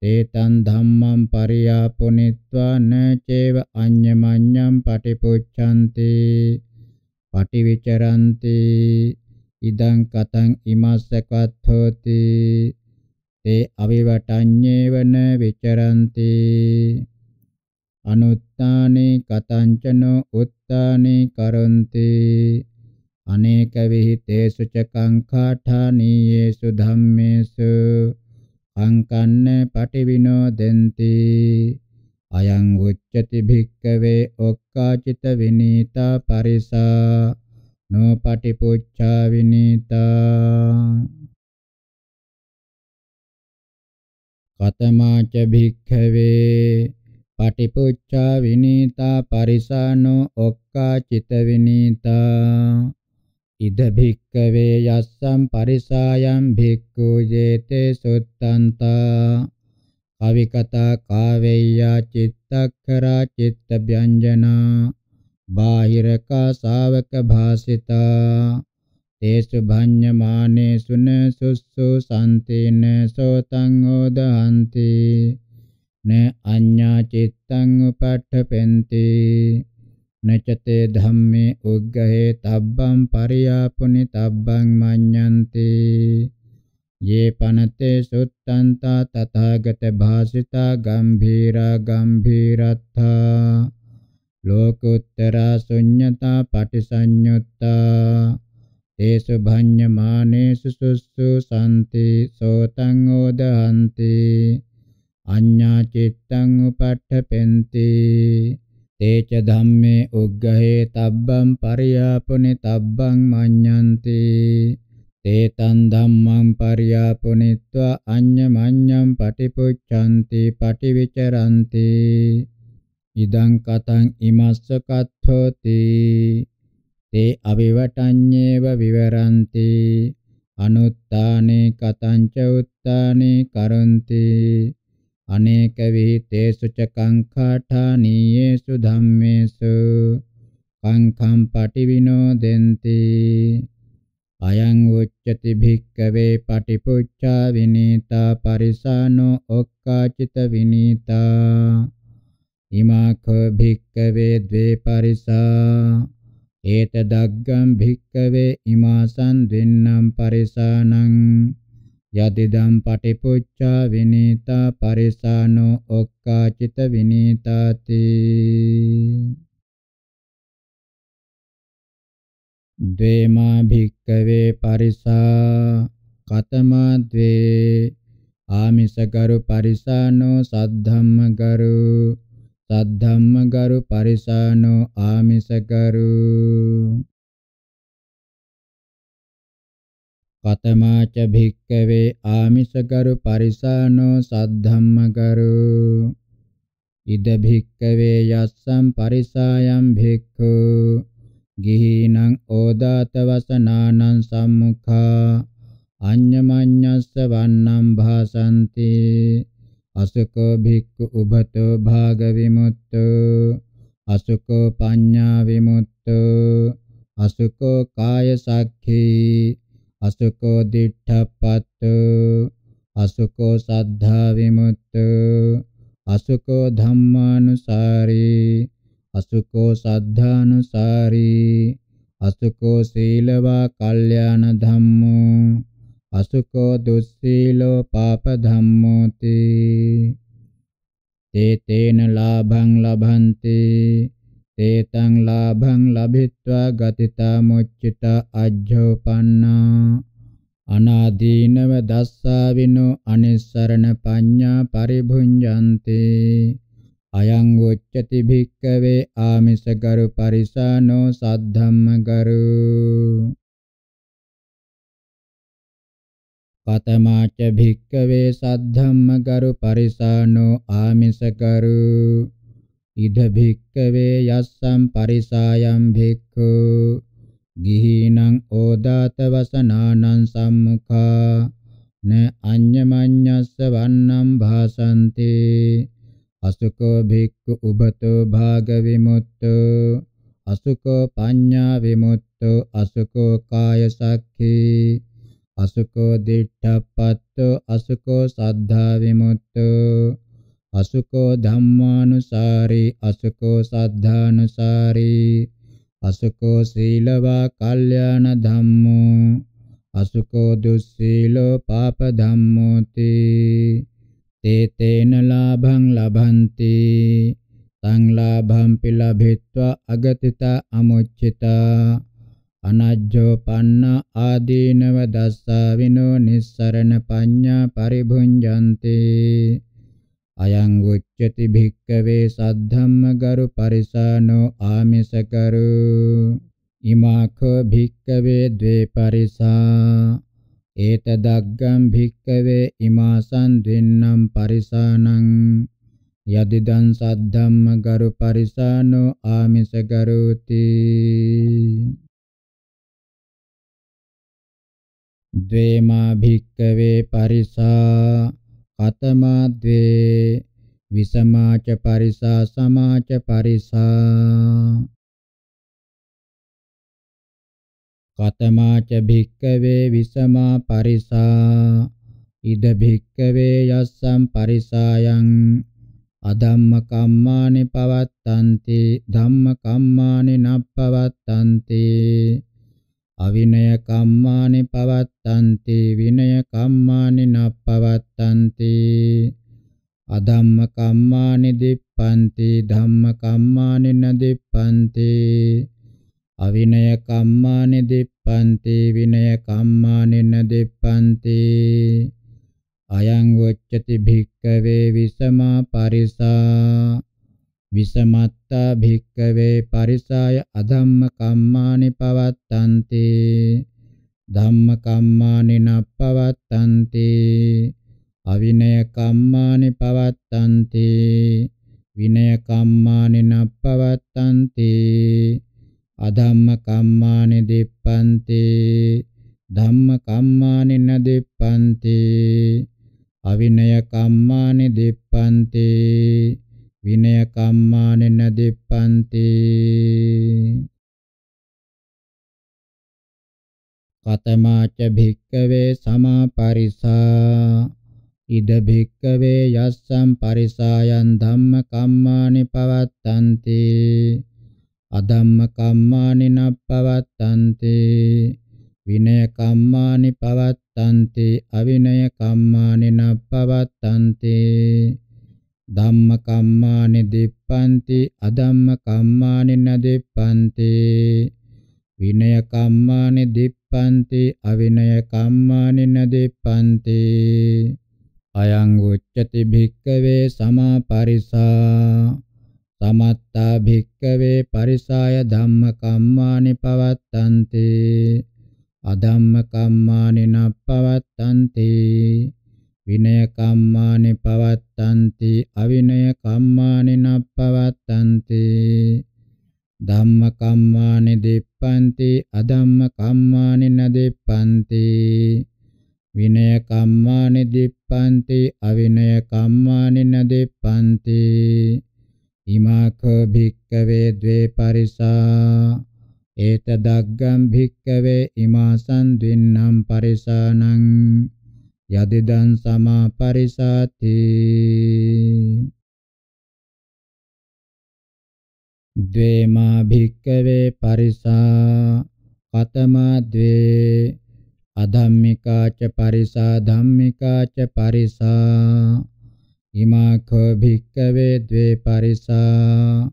තේතං ධම්මං පරියාපුනිත්වා නචේව අඤ්ඤමඤ්ඤං පටිපුච්ඡanti පටිවිචරಂತಿ ඉදං කතං ඉමස්සකත් හෝති තේ අවිවටඤ්ඤේවන විචරಂತಿ අනුත්තානේ කතංචනෝ උත්තානේ කරොන්ති අනේක විහිතේසු ච කංඛාඨානීයේසු ධම්මේසු අංකන්න පටිවිනෝදෙන්ති අයං උච්චති භික්කවේ ඔක්කාචිත විනීතා පරිසා නොපටිපුච්ඡා විනීතා කතමාච භික්ඛවේ පටිපුච්චා විනීතා පරිසානෝ ඔක්කා චිත විනීතා ඉද භික්ඛවේ යස්සම් පරිසායම් භික්ඛු ජේතේ සුත්තන්තා කවිකතා කාවේයා චිත්තක්ඛරා චිත්ත ව්‍යංජනා බාහිරකා ශාවක භාසිතා තේසු භඤ්ඤමානේසුන සුස්සු සම්තේන සෝතං ඕදහන්ති න අඤ්ඤා චිත්තං උපට්ඨපෙන්ති නචතේ ධම්මේ උග්ගහේ තබ්බං පරියාපුනි තබ්බං මඤ්ඤන්ති යේ පනතේ සුත්තන්තා තථාගත භාසිතා ගම්භීරා ගම්භීරත්තා ලෝකුත්තරා ශුඤ්ඤතා පටිසඤ්ඤුත්තා තේසු භඤ්ඤමානේසු සුස්සු සම්ති සෝතං ඕදහන්ති අඤ්ඤා චිත්තං උපට්ඨපෙන්ති තේච ධම්මේ උග්ගහේ තබ්බං පරියාපුනි තබ්බං මඤ්ඤන්ති තේතං ධම්මං පරියාපුනිත්වා අඤ්ඤමඤ්ඤං පටිපුච්ඡanti පටිවිචරಂತಿ ඉදං කතං ඉමස්ස කත්ථෝති ते අවිවටඤ්ඤේව විවරಂತಿ අනුත්තානේ කතංච උත්තානේ කරಂತಿ අනේක විහිතේසු ච කංඛාඨානීයේසු ධම්මේසු කංඛම් පටිවිනෝදෙන්ති අයං උච්චති භික්කවේ පටිපුච්ඡා විනීතා පරිසානෝ ඔක්කාචිත විනීතා ඉමාඛ භික්කවේ ද්වේ පරිසා ඒත දග්ගම් භික්කවේ ඉමාසං දෙන්නම් පරිසානං යදිදම් පටිපුච්චා විනීතා පරිසානෝ ඔක්කාචිත විනීතාති ද්වේමා භික්කවේ පරිසා කතමා ද්වේ ආමිසගරු පරිසානෝ සද්ධම්මගරු සද්ධම්මගරු පරිසානෝ ආමිසගරු කතමාච භික්කවේ ආමිසගරු පරිසානෝ සද්ධම්මගරු ඉද භික්කවේ යස්සම් පරිසායම් භික්ඛු ගිහිනං ඕදාත වසනානං සම්මුඛා අඤ්ඤමඤ්ඤස්ස වන්නම් භාසන්ති අසුකෝ භික්ඛු උභතෝ භාග විමුක්තෝ අසුකෝ පඤ්ඤා විමුක්තෝ අසුකෝ කාය සක්ඛේ අසුකෝ දිඨප්පතෝ අසුකෝ සද්ධා විමුක්තෝ අසුකෝ ධම්මානුසාරී අසුකෝ සද්ධානුසාරී අසුකෝ සීලවා කල්යාණ ධම්මෝ අසුකෝ දුස්සීලෝ පාප ධම්මෝති තේ තේන ලාභං ලබන්ති තේතං ලාභං ලබිත්වා ගතිතා මුච්චිත අජ්ජෝපන්නා අනාදීනව දස්සාවිනෝ අනිස්සරණ පඤ්ඤා පරිභුඤ්ජන්ති අයං උච්චති භික්කවේ ආමිසගරු පරිසානෝ සද්ධම්මගරු පතමාච භික්කවේ සද්ධම්ම ගරු පරිසානෝ ආමිස ගරු ඉද භික්කවේ යස්සම් පරිසායම් භික්ඛු ගිහිනං ඕදාත වසනානං සම්මුඛා න අඤ්ඤමඤ්ඤස්ස වන්නම් භාසන්ති අසුකෝ භික්ඛු උබතෝ භාග විමුක්තෝ අසුකෝ පඤ්ඤා විමුක්තෝ අසුකෝ කාය සක්ඛී අසුකෝ දිට්ඨප්පත්තු අසුකෝ සද්ධා විමුක්තු අසුකෝ ධම්මානුසාරී අසුකෝ සද්ධානුසාරී අසුකෝ සීලවා කල්යාණ ධම්මෝ අසුකෝ දුස්සීලෝ පාප ධම්මෝති තේතේන ලාභං ලබන්ති සංලාභං පිලභිත්වා අගතිතා අමුච්චිතා අනජ්ජෝපන්න ආදීනව දස්සාවිනෝ නිස්සරණ පඤ්ඤා පරිභුඤ්ජන්ති අයං උච්චති භික්කවේ සද්ධම්ම ගරු පරිසානෝ ආමිසකරු ඉමාඛෝ භික්කවේ ද්වේ පරිසා ඒත දග්ගම් භික්කවේ ඉමාසං දින්නම් පරිසානං යදිදං සද්ධම්ම ගරු පරිසානෝ ආමිසකරෝති ද්වේමා භික්කවේ පරිසා කතමා ද්වේ විසමාච පරිසා සමාච පරිසා කතමාච භික්කවේ විසමා පරිසා ඉද භික්කවේ යස්සම් පරිසායන් අධම්ම කම්මානි පවත්තන්ති ධම්ම කම්මානි නප්පවත්තන්ති අවිනය කම්මානි පවත්තන්ති විනය කම්මානි නප්පවත්තන්ති අධම්ම කම්මානි දිප්පන්ති ධම්ම කම්මානි නදිප්පන්ති අවිනය කම්මානි දිප්පන්ති විනය කම්මානි නදිප්පන්ති අයං වොච්චති භික්කවේ විසමා පරිසා විසමත්තා භික්කවේ පරිසාය අධම්ම කම්මානි පවත්තන්ති ධම්ම කම්මානි නප්පවත්තන්ති අවිනය කම්මානි පවත්තන්ති විනය කම්මානි නප්පවත්තන්ති අධම්ම කම්මානි දිප්පන්ති ධම්ම කම්මානි නදිප්පන්ති අවිනය කම්මානි දිප්පන්ති විනය කම්මානෙන දිප්පන්ති කතමාච භික්කවේ සමාපරිසා ඉද භික්කවේ යස්සම් පරිසායන් ධම්ම කම්මානි පවත්තන්ති අධම්ම කම්මානි නප්පවත්තන්ති විනය කම්මානි පවත්තන්ති අවිනය කම්මානි නප්පවත්තන්ති ධම්ම කම්මානි දෙප්පන්ති අධම්ම කම්මානි නදෙප්පන්ති විනය කම්මානි දෙප්පන්ති අවිනය කම්මානි නදෙප්පන්ති අයං උච්චති භික්කවේ සමාපරිසා සමත්තා භික්කවේ පරිසාය ධම්ම කම්මානි පවත්තන්ති අධම්ම කම්මානි නප්පවත්තන්ති විනය කම්මානි පවත්තන්ති අවිනය කම්මානි නප්පවත්තන්ති ධම්ම කම්මානි දෙප්පන්ති අධම්ම කම්මානි නදෙප්පන්ති විනය කම්මානි දෙප්පන්ති අවිනය කම්මානි නදෙප්පන්ති ඉමාඛෝ භික්කවේ द्वे පරිසා ඒත දග්ගම් භික්කවේ ඉමාසන් දින්නම් පරිසානං යදිදං සමාපරිසාති ද්වේමා භික්කවේ පරිසා කතමා ද්වේ අධම්මිකාච පරිසා ධම්මිකාච පරිසා ඉමාඛෝ භික්කවේ ද්වේ පරිසා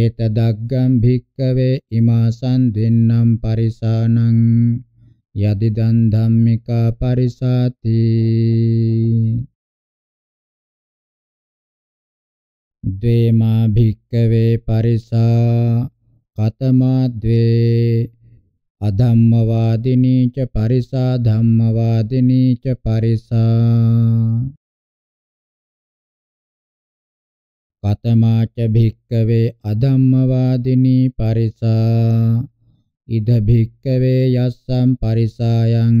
ඒතදග්ගම් භික්කවේ ඉමාසන් දෙන්නම් පරිසානං යදිදන් ධම්මිකා පරිසාති ද්වේමා භික්කවේ පරිසා කතමා ද්වේ අධම්මවාදිනී ච පරිසා ධම්මවාදිනී ච පරිසා කතමා ච භික්කවේ අධම්මවාදිනී පරිසා ඉද භික්කවේ යස්සම් පරිසායං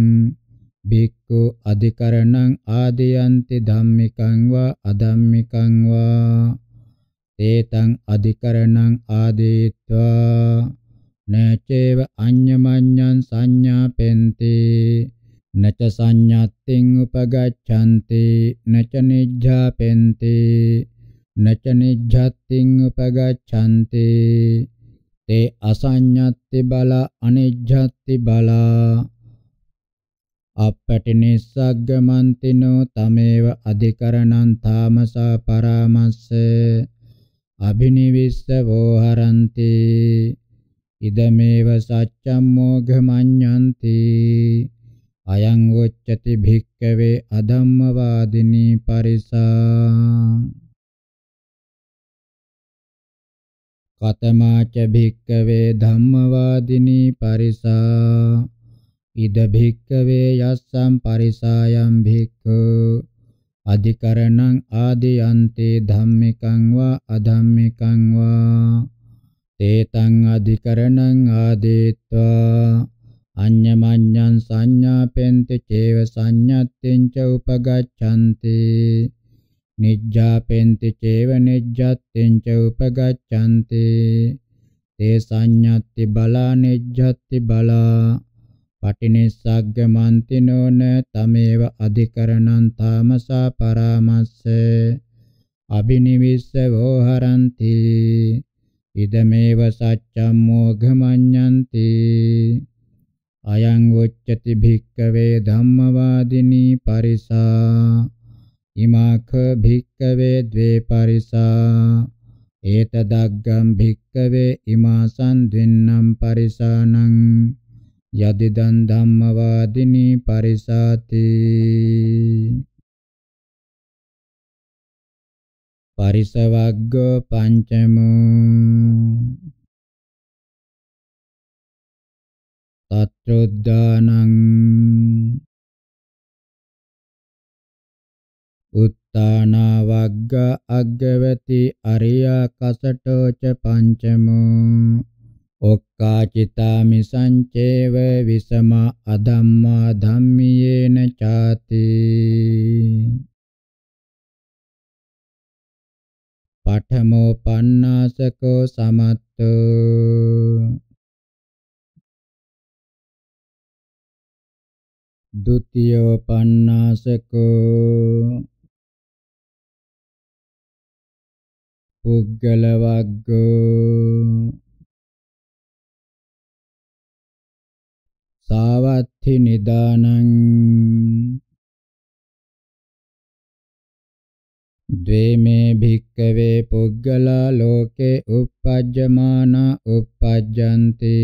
භික්ඛු අධිකරණං ආදීයන්ති ධම්මිකං වා අධම්මිකං වා තේතං අධිකරණං ආදීත්වා නචේව අඤ්ඤමඤ්ඤං සංඥාපෙන්ති නච සංඤත්තිං උපගච්ඡanti නච නිජ්ජාපෙන්ති නච නිජ්ජත්තිං උපගච්ඡanti තේ අසඤ්ඤත්ති බල අනිජ්ජත්ති බල අපටිනිස්සග්ගමන්තිනෝ තමේව අධිකරණං තාමසා පරාමස්ස අභිනිවිස්සවෝ හරන්ති ඉදමේව සච්ඡම් මොඝමඤ්ඤන්ති අයං උච්චති භික්ඛවේ අධම්මවාදිනී පරිසා කතමාච භික්කවේ ධම්මවාදිනී පරිසා ඉද භික්කවේ යස්සම් පරිසායම් භික්ඛු අධිකරණං ආදියන්තේ ධම්මිකං වා අධම්මිකං වා තේතං අධිකරණං ආදීत्वा අඤ්ඤමඤ්ඤං සංඥාපෙන්ති චේව සංඤත්තිං ච උපගච්ඡanti නිජ්ජාපෙන්ති චේව නිජ්ජත්තෙන් ච උපගච්ඡanti තේ සංඤත්ති බලා නිජ්ජත්ති බලා පටිනිස්සග්ගමන්ති නොන තමේව අධිකරණං තාමසා පරාමස්ස අබිනිවිස්සවෝ හරಂತಿ ඉදමේව සච්ඡම් මොඝමඤ්ඤන්ති අයං උච්චති භික්කවේ ධම්මවාදිනී පරිසා ඉමාඛ භික්කවේ ද්වේ පරිසා ඒතදග්ගම් භික්කවේ ඉමාසං ද්වින්නම් පරිසානං යදිදන් ධම්මවාදිනී පරිසාති පරිසවග්ගෝ පංචමෝ තත්‍රොද්දානං තානාවග්ග අග්ගවති අරියා කසටෝච පංචමෝ ඔක්කාචිතාමි සංචේව විසම අධම්මා ධම්මියේන ചാති පඨමෝ පන්නාසකෝ සමත්තෝ දුතියෝ පන්නාසකෝ පුද්ගල වග්ගෝ සාවත්ථි නිදානං ද්වේමේ භික්කවේ පුද්ගලා ලෝකේ uppajjamana uppajjanti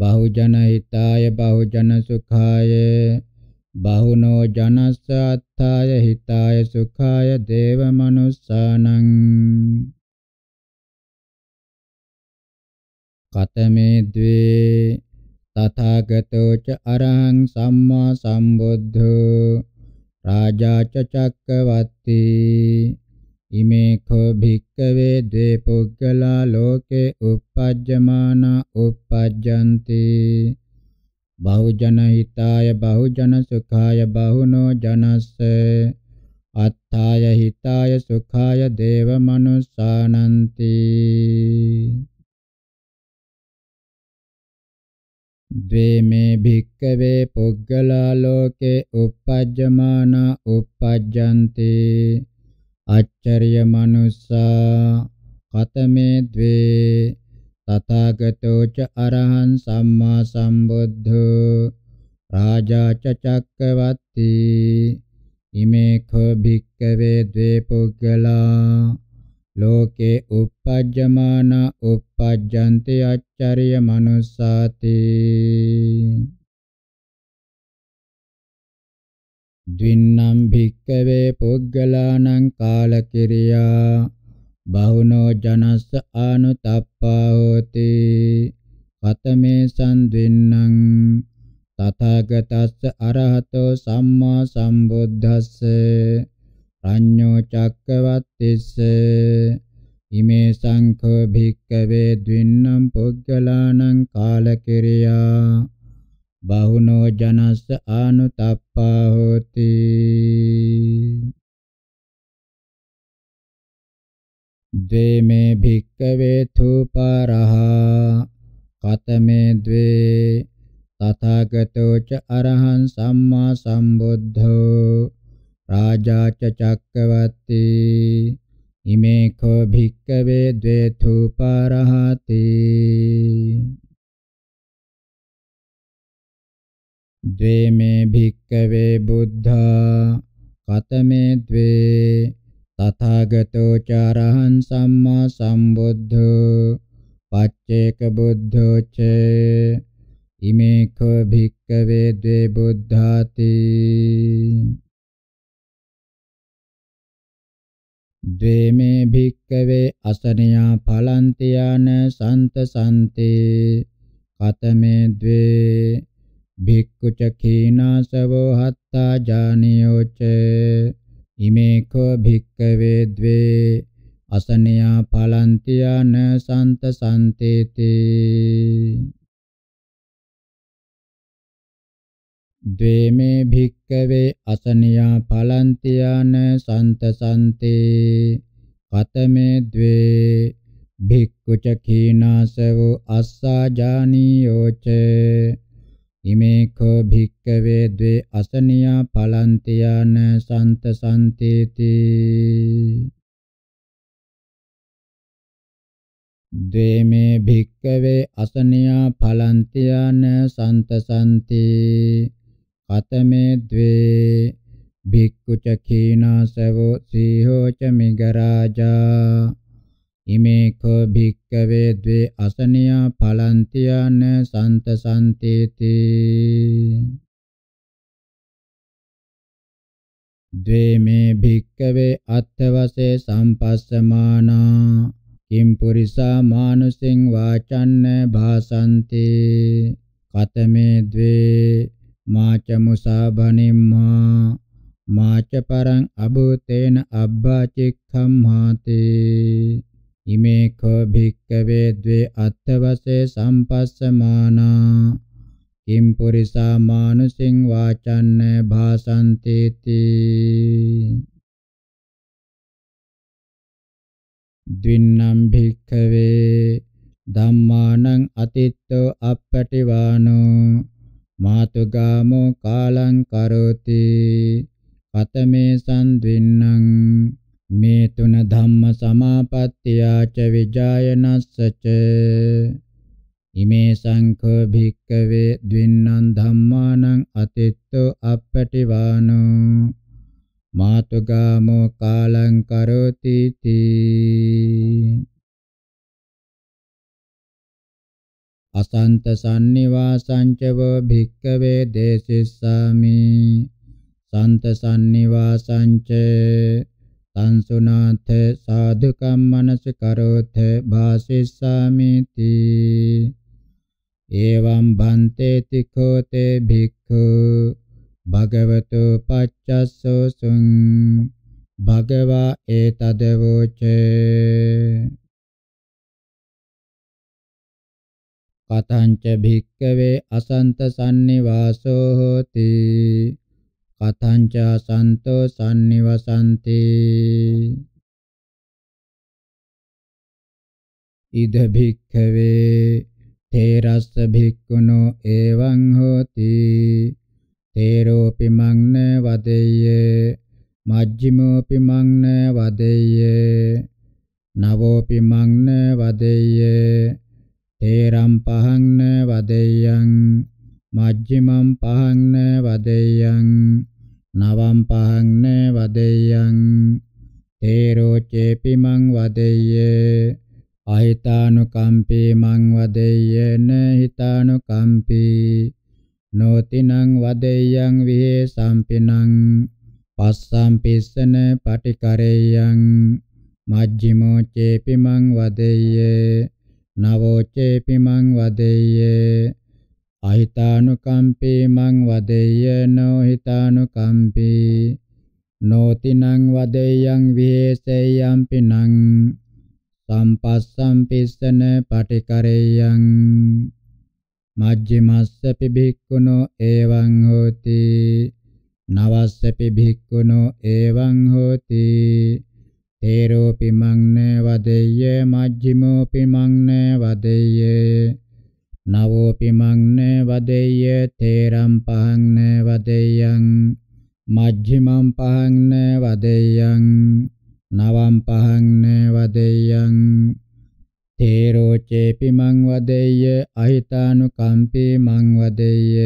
බහුජන හිතාය බහුජන සුඛාය බහුනෝ ජනස්ස අත්ථාය හිතාය සුඛාය දේව මනුස්සානං කතමේ ද්වේ තථාගතෝ ච අරහං සම්මා සම්බුද්ධෝ රාජා ච චක්කවත්ති ඉමේ කෝ භික්කවේ ද්වේ පුග්ගලා ලෝකේ uppajjamana uppajjanti බහුජන හිතාය බහුජන සුඛාය බහුනෝ ජනස්ස අත්ථාය හිතාය සුඛාය දේව මනුස්සානන්ති ද්වේමේ භික්කවේ පුග්ගලා ලෝකේ uppajjamana uppajjanti අච්චරිය මනුස්සා කතමේ ද්වේ තථාගතෝ ච අරහං සම්මා සම්බුද්ධෝ රාජා ච චක්කවත්ති ඉමේ කෝ භික්කවේ ද්වේ පුග්ගලා ලෝකේ uppajjamana uppajjanti accarya manussati ද්වින්නම් භික්කවේ පුග්ගලානං කාලකිරියා බහුනෝ ජනස්ස ආනුතප්පා හෝති කතමේ සම්දින්නම් තථාගතස්ස අරහතෝ සම්මා සම්බුද්දස්ස රඤ්ඤෝ චක්කවත්තිස්ස ඉමේ සංඛෝ භික්ඛවේ ද්වින්නම් පුග්ගලානං කාලකිරියා බහුනෝ ජනස්ස ආනුතප්පා හෝති द्वे मे भिक्कवे थूपरः कतमे द्वे तथागतो च अरहं सम्मा सम्बुद्धो राजा च चक्रवर्ती इमे खो भिक्कवे द्वे थूपरहति द्वे मे भिक्कवे बुद्धा कतमे द्वे තථාගතෝ චාරහං සම්මා සම්බුද්ධෝ පච්චේක බුද්ධෝ ච ඉමේකෝ භික්කවේ ද්වේ බුද්ධාති ද්වේමේ භික්කවේ අසනියා පලන්තියාන සන්ත සන්තේ කතමේ ද්වේ භික්ඛු ච කීනාසවෝ හත්තා ජානියෝ ච ඉමේකෝ භික්කවේ ද්වේ අසනියා පලන්තියාන සන්ත සන්තේති ද්වේමේ භික්කවේ අසනියා පලන්තියාන සන්ත සන්තේ කතමේ ද්වේ භික්ඛුච කීනාසවෝ අස්සා ජානීයෝචේ ඉමේකෝ භික්කවේ ද්වේ අසනියා පලන්තියාන සන්ත සන්තේති ද්වේමේ භික්කවේ අසනියා පලන්තියාන සන්ත සන්ති කතමේ ද්වේ භික්ඛු චඛීනාසවෝ සීහෝ ච මිගරාජා ඉමේකෝ භික්කවේ ද්වේ අසනියා පලන්තියන සන්ත සම්තේති ද්වේ මේ භික්කවේ අත්ථවසේ සම්පස්සමානා කිම් පුරිසා මානුසින් වාචන්න භාසන්ති කතමේ ද්වේ මාච මුසාබනිම්මා මාච පරං අබුතේන අබ්බා චික්ඛම්මාතේ ඉමේකෝ භික්කවේ ද්වේ අත්තවසේ සම්පස්සමානා කිම් පුරිසා මානුසින් වාචන්න භාසන්තේති ද්වින්නම් භික්කවේ ධම්මානං අතිත්තෝ අප්පටිවානෝ මාතුගාමෝ කාලං කරෝති පතමේ සම්ද්වින්නම් මේ තුන ධම්ම සමාපත්තියා ච විජායනස්සච ඉමේ සංඛ භික්කවේ ද්වින්නම් ධම්මානං අතිත්තෝ අපපටිවානෝ මාතුගාමෝ කාලං කරෝති තී අසන්ත සන්නිවාසං ච වෝ භික්කවේ දේසිස්සාමි සන්ත සන්නිවාසං ච සංසුනාත සාධුකම් මනසකරෝත භාසිස්සාමිති එවං බන්තේති කෝතේ භික්ඛු භගවතු පච්චස්සෝසුං භගවා ඒතද වෝචේ කතංච භික්කවේ අසන්ත සම්නිවාසෝ හෝති කතංචා සන්තෝ සම්නිවසන්තේ ඉද භික්ඛවේ තේරස්ස භික්ඛුනෝ එවං හෝති තේරෝපි මංන වදෙය්‍ය මජ්ක්‍ධිමෝපි මංන වදෙය්‍ය නවෝපි මංන වදෙය්‍ය තේරම් පහංන වදෙය්‍යං මජ්ජිමං පහං න වදෙයං නවම් පහං න වදෙයං තේරෝ චේපි මං වදෙය්‍ය අහිතානුකම්පේ මං වදෙය්‍ය න හිතානුකම්පී නොතිනං වදෙය්‍යං විහෙසම්පිනං පස්සම්පිස්සන පටිකරෙය්‍යං මජ්ජිමෝ චේපි මං වදෙය්‍ය නවෝ චේපි මං වදෙය්‍ය අහිතානුකම්පේ මං වදෙය්‍ය නොහිතානුකම්පේ නොතිනං වදෙය්‍යං විහෙසෙය්‍යම්පි නං සම්පස්සම්පිස්සන පටිකරෙය්‍යං මජ්ජිමස්සපි භික්ඛුනෝ එවං හෝති නවස්සපි භික්ඛුනෝ එවං හෝති තේරෝපි මං න වදෙය්‍ය මජ්ජිමෝපි මං න වදෙය්‍ය නවෝපිමං න වදෙය්‍ය තේරම් පහං න වදෙය්‍යං මජ්ක්‍ධිමං පහං න වදෙය්‍යං නවම් පහං න වදෙය්‍යං තේරෝ චේපි මං වදෙය්‍ය අහිතානුකම්පේ මං වදෙය්‍ය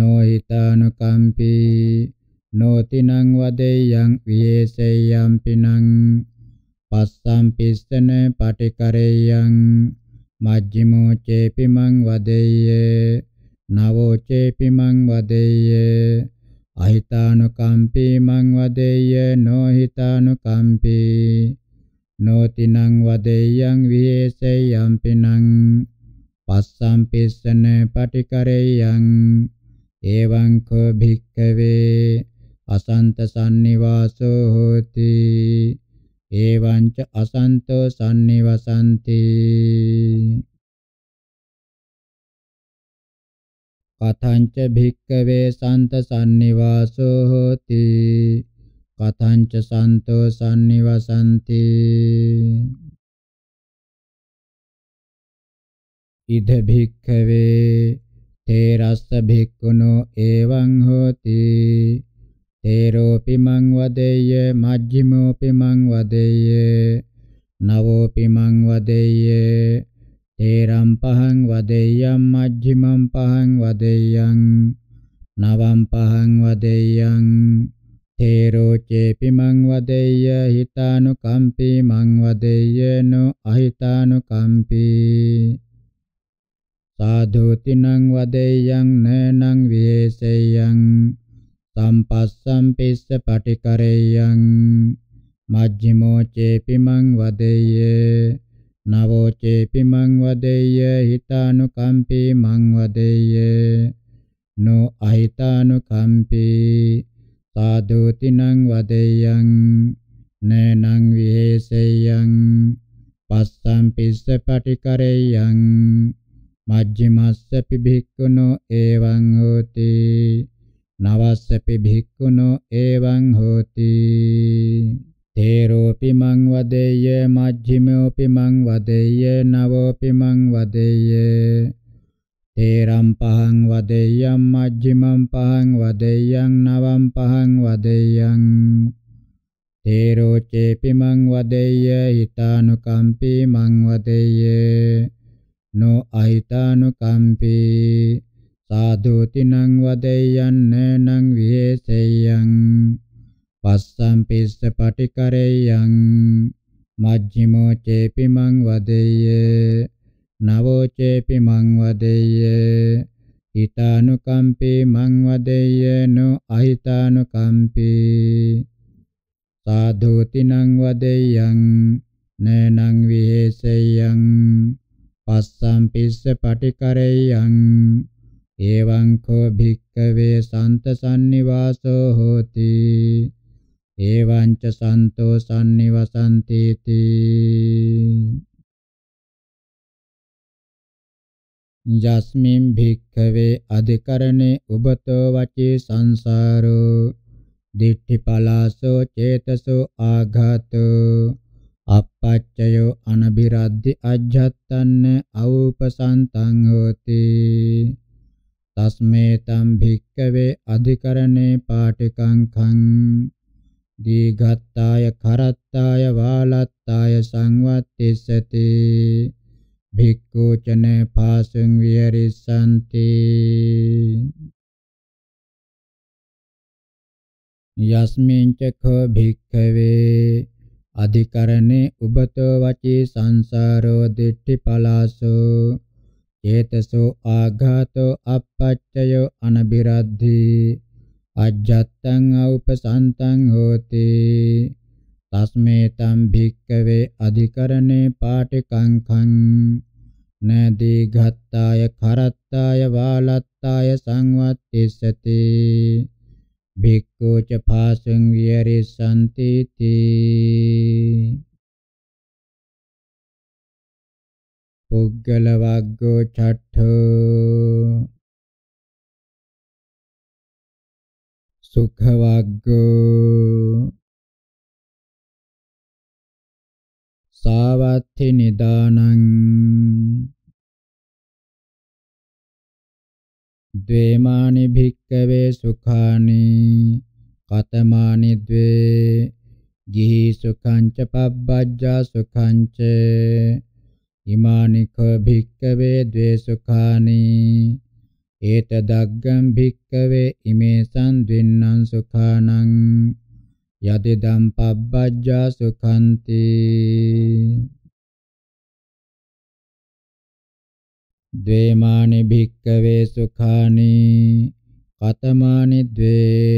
නොහිතානුකම්පේ නොතිනං වදෙය්‍යං වියේසෙය්‍යම් පිනං පස්සම් පිස්සන පටිකරෙය්‍යං මජ්ජිමෝ චේපි මං වදෙය්‍ය නවෝ චේපි මං වදෙය්‍ය අහිතානුකම්පී මං වදෙය්‍ය නොහිතානුකම්පී නොතිනං වදෙය්‍යං විහෙසෙය්‍යං පිනං පස්සම් පිස්සන පටිකරෙය්‍යං එවං කෝ භික්ඛවේ අසන්ත සම්නිවාසෝ හෝති ඒවංච අසන්තෝ සම්නිවසන්ති කතංච භික්කවේ සන්ත සම්නිවාසෝ හෝති කතංච සන්තෝ සම්නිවසන්ති ඉද භික්කවේ තේරස්ස භික්ඛුනෝ එවං හෝති තේරෝපි මං වදෙය්‍ය මජ්ක්‍ධිමෝපි මං වදෙය්‍ය නවෝපි මං වදෙය්‍ය තේරම් පහං වදෙය්‍යම් මජ්ක්‍ධිමම් පහං වදෙය්‍යං නවම් පහං වදෙය්‍යං තේරෝ චේපි මං වදෙය්‍ය හිතානුකම්පි මං වදෙය්‍ය නෝ අහිතානුකම්පි සාධෝතිනං වදෙය්‍යං නනං විහෙසෙය්‍යං තම් පස්සම් පිස්ස පටිකරේයං මජ්ජිමෝ චේපි මං වදෙය්‍ය නවෝ චේපි මං වදෙය්‍ය හිතානුකම්පී මං වදෙය්‍ය නෝ අහිතානුකම්පී සාදෝතිනං වදෙය්‍යං නේනං විහෙසෙය්‍යං පස්සම් පිස්ස පටිකරෙය්‍යං මජ්ජිමස්ස පිභික්ඛුනෝ එවං හෝති නවස්සපි භික්ඛුනෝ එවං හෝති තේරෝපි මං වදෙය්‍ය මජ්ක්‍ධිමෝපි මං වදෙය්‍ය නවෝපි මං වදෙය්‍ය තේරම් පහං වදෙය්‍යම් මජ්ක්‍ධිමම් පහං වදෙය්‍යං නවම් පහං වදෙය්‍යං තේරෝ චේපි මං වදෙය්‍ය හිතානුකම්පි මං වදෙය්‍ය නෝ අහිතානුකම්පි සාදු තිනං වදෙයන්න නං විහෙසෙයං පස්සම් පිස්ස පටිකරෙයං මජ්ක්‍ධිමෝ චේපි මං වදෙය්‍ය නවෝ චේපි මං වදෙය්‍ය හිතානුකම්පේ මං වදෙය්‍ය නො අහිතානුකම්පේ සාදු තිනං වදෙය්‍යං නේනං විහෙසෙය්‍යං පස්සම් පිස්ස පටිකරෙය්‍යං එවං කෝ භික්ඛවේ සන්ත සම්නිවාසෝ හෝති එවං ච සන්තෝ සම්නිවසන්ති යස්මින් භික්ඛවේ අධිකරණේ උබතෝ වචේ සංසාරෝ දිට්ඨිපලාසෝ චේතසෝ ආඝාතෝ අපච්චයෝ අනබිරද්දි අජ්ජත්තන්න අවූපසන්තං හෝති තස්මේ තම් භික්කවේ අධිකරණේ පාටිකං khං දීඝත්තාය කරත්තාය වාලත්තාය සංවත්තිසති භික්ඛුචන පාසං විහෙරිසanti යස්මින් චඛ භික්ඛවේ අධිකරණේ උබතෝ වචී සංසාරෝ දිට්ඨි පලාසෝ ඒතසෝ ආඝාතෝ අපච්චයෝ අනබිරද්ධි අජ්ජත්තං අවපසන්තං හෝති තස්මේ තම් භික්කවේ අධිකරණේ පාටිකංඛං නදී ඝත්තාය කරත්තාය වාලත්තාය සංවත්තිස්සති භික්ඛු ච පාසං විහෙරිසන්ති තී පුද්ගල වග්ගෝ චට්ඨෝ සුඛ වග්ගෝ සාවත්ථි නිදානං ද්වේමානි භික්කවේ සුඛානි කතමානි ද්වේ ගිහි සුඛංච පබ්බජ්ජා සුඛංච ඉමානිකෝ භික්කවේ ද්වේසුඛානි ඒතදග්ගම් භික්කවේ ඉමේසං දින්නම් සුඛානං යදිදම් පබ්බජ්ජා සුඛන්ති ද්වේමානි භික්කවේ සුඛානි කතමානි ද්වේ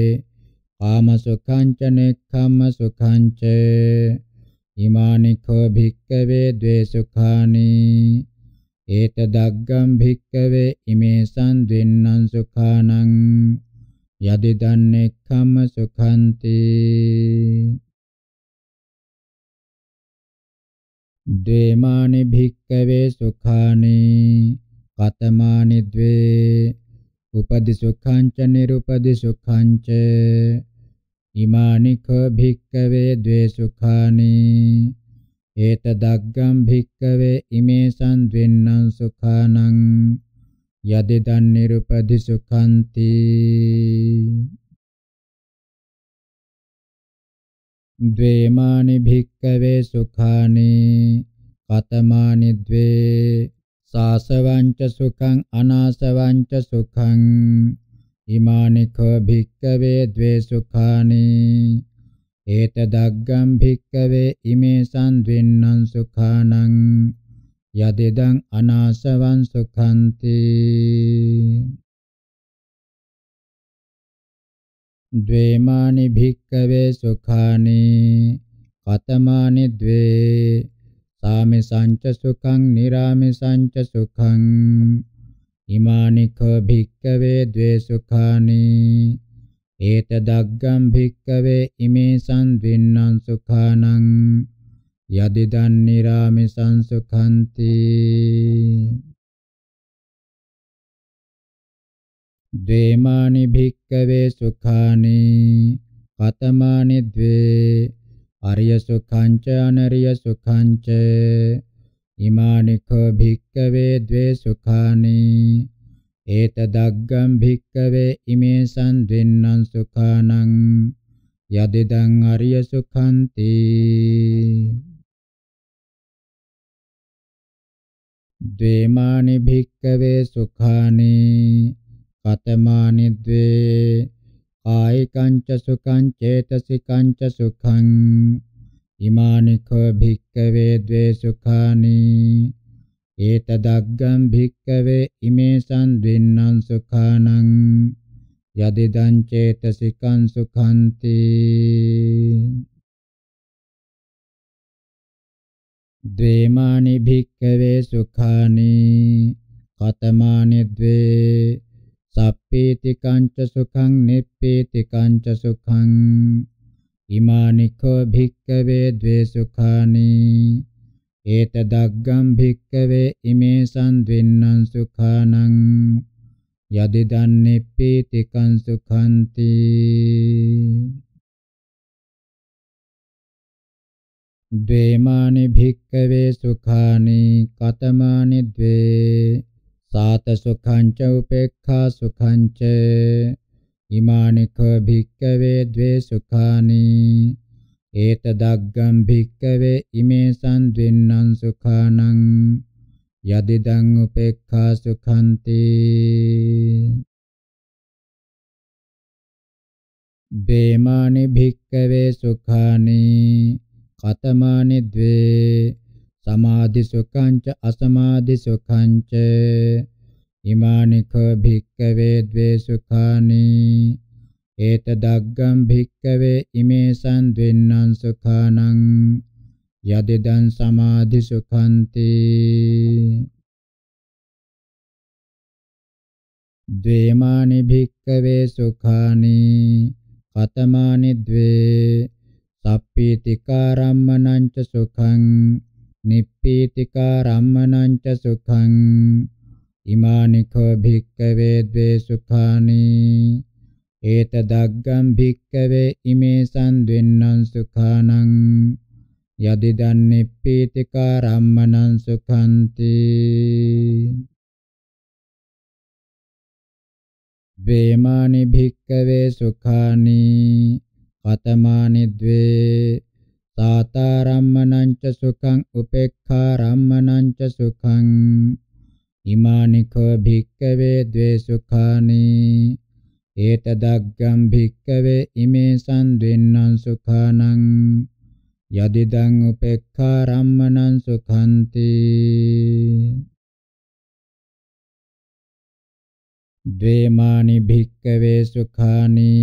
කාම සුඛං ච නෙක්ඛම්ම සුඛං ච ඉමානිකෝ භික්කවේ ද්වේසුඛානි ඒතදග්ගම් භික්කවේ ඉමේසං දෙන්නං සුඛානං යදිදන්නේක්ඛම්ම සුඛන්ති ද්වේමානි භික්කවේ සුඛානි කතමානි ද්වේ උපදි සුඛං ච නිරුපදි සුඛං ච ඉමානිකෝ භික්කවේ ද්වේසුඛානි ඒතදග්ගම් භික්කවේ ඉමේසං ද්වෙන්නං සුඛානං යදිදන් නිරුපදි සුඛන්ති ද්වේමානි භික්කවේ සුඛානි කතමානි ද්වේ සාසවංච සුඛං අනාසවංච සුඛං ඉමානිකෝ භික්කවේ ද්වේ සුඛානි ඒතදග්ගම් භික්කවේ ඉමේ සම්ද්වින්නම් සුඛානං යදෙදං අනාසවං සුඛන්ති ද්වේමානි භික්කවේ සුඛානි කතමානි ද්වේ සාමි සංච සුඛං නිරාමි සංච සුඛං ඉමානිකෝ භික්කවේ ද්වේසුඛානි ඒතදග්ගම් භික්කවේ ඉමේ සංදින්නම් සුඛානං යදිදන් නිරාමිසං සුඛන්ති ද්වේමානි භික්කවේ සුඛානි පතමානි ද්වේ අරිය සුඛංච අනරිය සුඛංච ඉමානිකෝ භික්කවේ ද්වේ සුඛානි ඒතදග්ගම් භික්කවේ ඉමේ සම්දින්නම් සුඛානං යදිදං අරිය සුඛන්ති ද්වේමානි භික්කවේ සුඛානි කතමානි ද්වේ කායිකං ච සුඛං චේතසිකං ච සුඛං ඉමානිකෝ භික්කවේ ද්වේ සුඛානි ඒතදග්ගම් භික්කවේ ඉමේසං දෙන්නං සුඛානං යදිදං චේතසිකං සුඛන්ති ද්වේමානි භික්කවේ සුඛානි කතමානි ද්වේ සප්පීති කංච සුඛං නිප්පීති කංච සුඛං ඉමානිකෝ භික්කවේ ද්වේ සුඛානි ඒතදග්ගම් භික්කවේ ඉමේ සම්ද්වින්නම් සුඛානං යදිදන්නේප්පි තිකං සුඛන්ති ද්වේමානි භික්කවේ සුඛානි කතමානි ද්වේ සාත සුඛං ච උපේක්ඛා සුඛං ච ඉමානිතෝ භික්කවේ ද්වේ සුඛානි ඒතදග්ගම් භික්කවේ ඉමේ සම්ද්වින්නම් සුඛානං යදිදං උපේක්ඛා සුඛන්ති බේමානි භික්කවේ සුඛානි කතමානි ද්වේ සමාධි සුඛංච අසමාධි සුඛංච ඉමානික භික්කවේ ද්වේ සුඛානි ඒතදග්ගම් භික්කවේ ඉමේ සම්ද්වෙන්නං සුඛානං යදිදං සමාධි සුඛන්ති ද්වේමානි භික්කවේ සුඛානි කතමානි ද්වේ සප්පීතිකාරම්මනං ච සුඛං නිප්පීතිකාරම්මනං ච සුඛං ඉමානි කෝ භික්ඛවේ ද්වේ සුඛානි ඒතදග්ගම් භික්ඛවේ ඉමේ සම්ද්වෙන්නං සුඛානං යදිදන්නිප්පීතිකාරම්මනං සුඛන්ති වේමානි භික්කවේ සුඛානි කතමානි ද්වේ සාතාරම්මනං ච සුඛං උපේක්ඛාරම්මනං ච සුඛං ඉමානිකෝ භික්කවේ ද්වේ සුඛානි ඒතදග්ගම් භික්කවේ ඉමේ සම්ද්වෙන්නං සුඛානං යදිදං උපේක්ඛා රම්මනං සුඛන්ති ද්වේමානි භික්කවේ සුඛානි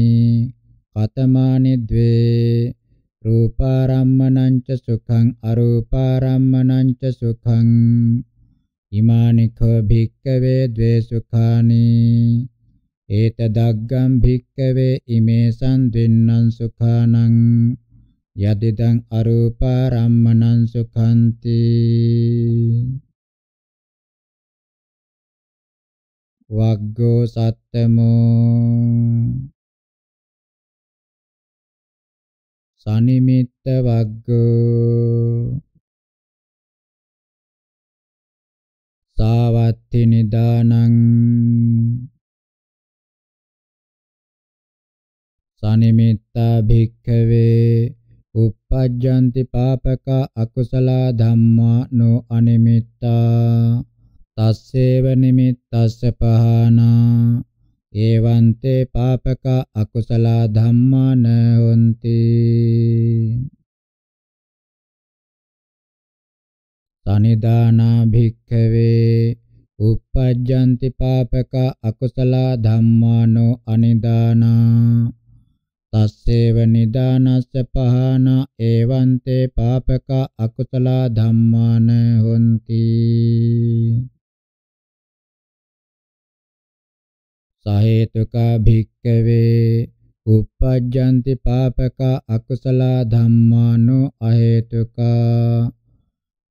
කතමානි ද්වේ රූපාරම්මනං ච සුඛං අරූපාරම්මනං ච සුඛං ඉමානිකෝ භික්කවේ ද්වේසුඛානි ඒතදග්ගම් භික්කවේ ඉමේසං දින්නම් සුඛානං යදිදං අරූපාරම්මනං සුඛන්ති වග්ගෝ සත්තමෝ සනිමිත්ත වග්ගෝ සාවත්ති නිදානං සනිමිත්තා භික්ඛවේ uppajjanti papaka akusala dhamma no animitta tasseva nimittassa pahana evante papaka akusala dhamma na honti තනිදානා භික්ඛවේ uppajjanti papaka akusala dhammano anidana tasseva nidanassa pahana evante papaka akusala dhammana honti sahetuka bhikkave uppajjanti papaka akusala dhammano ahetuka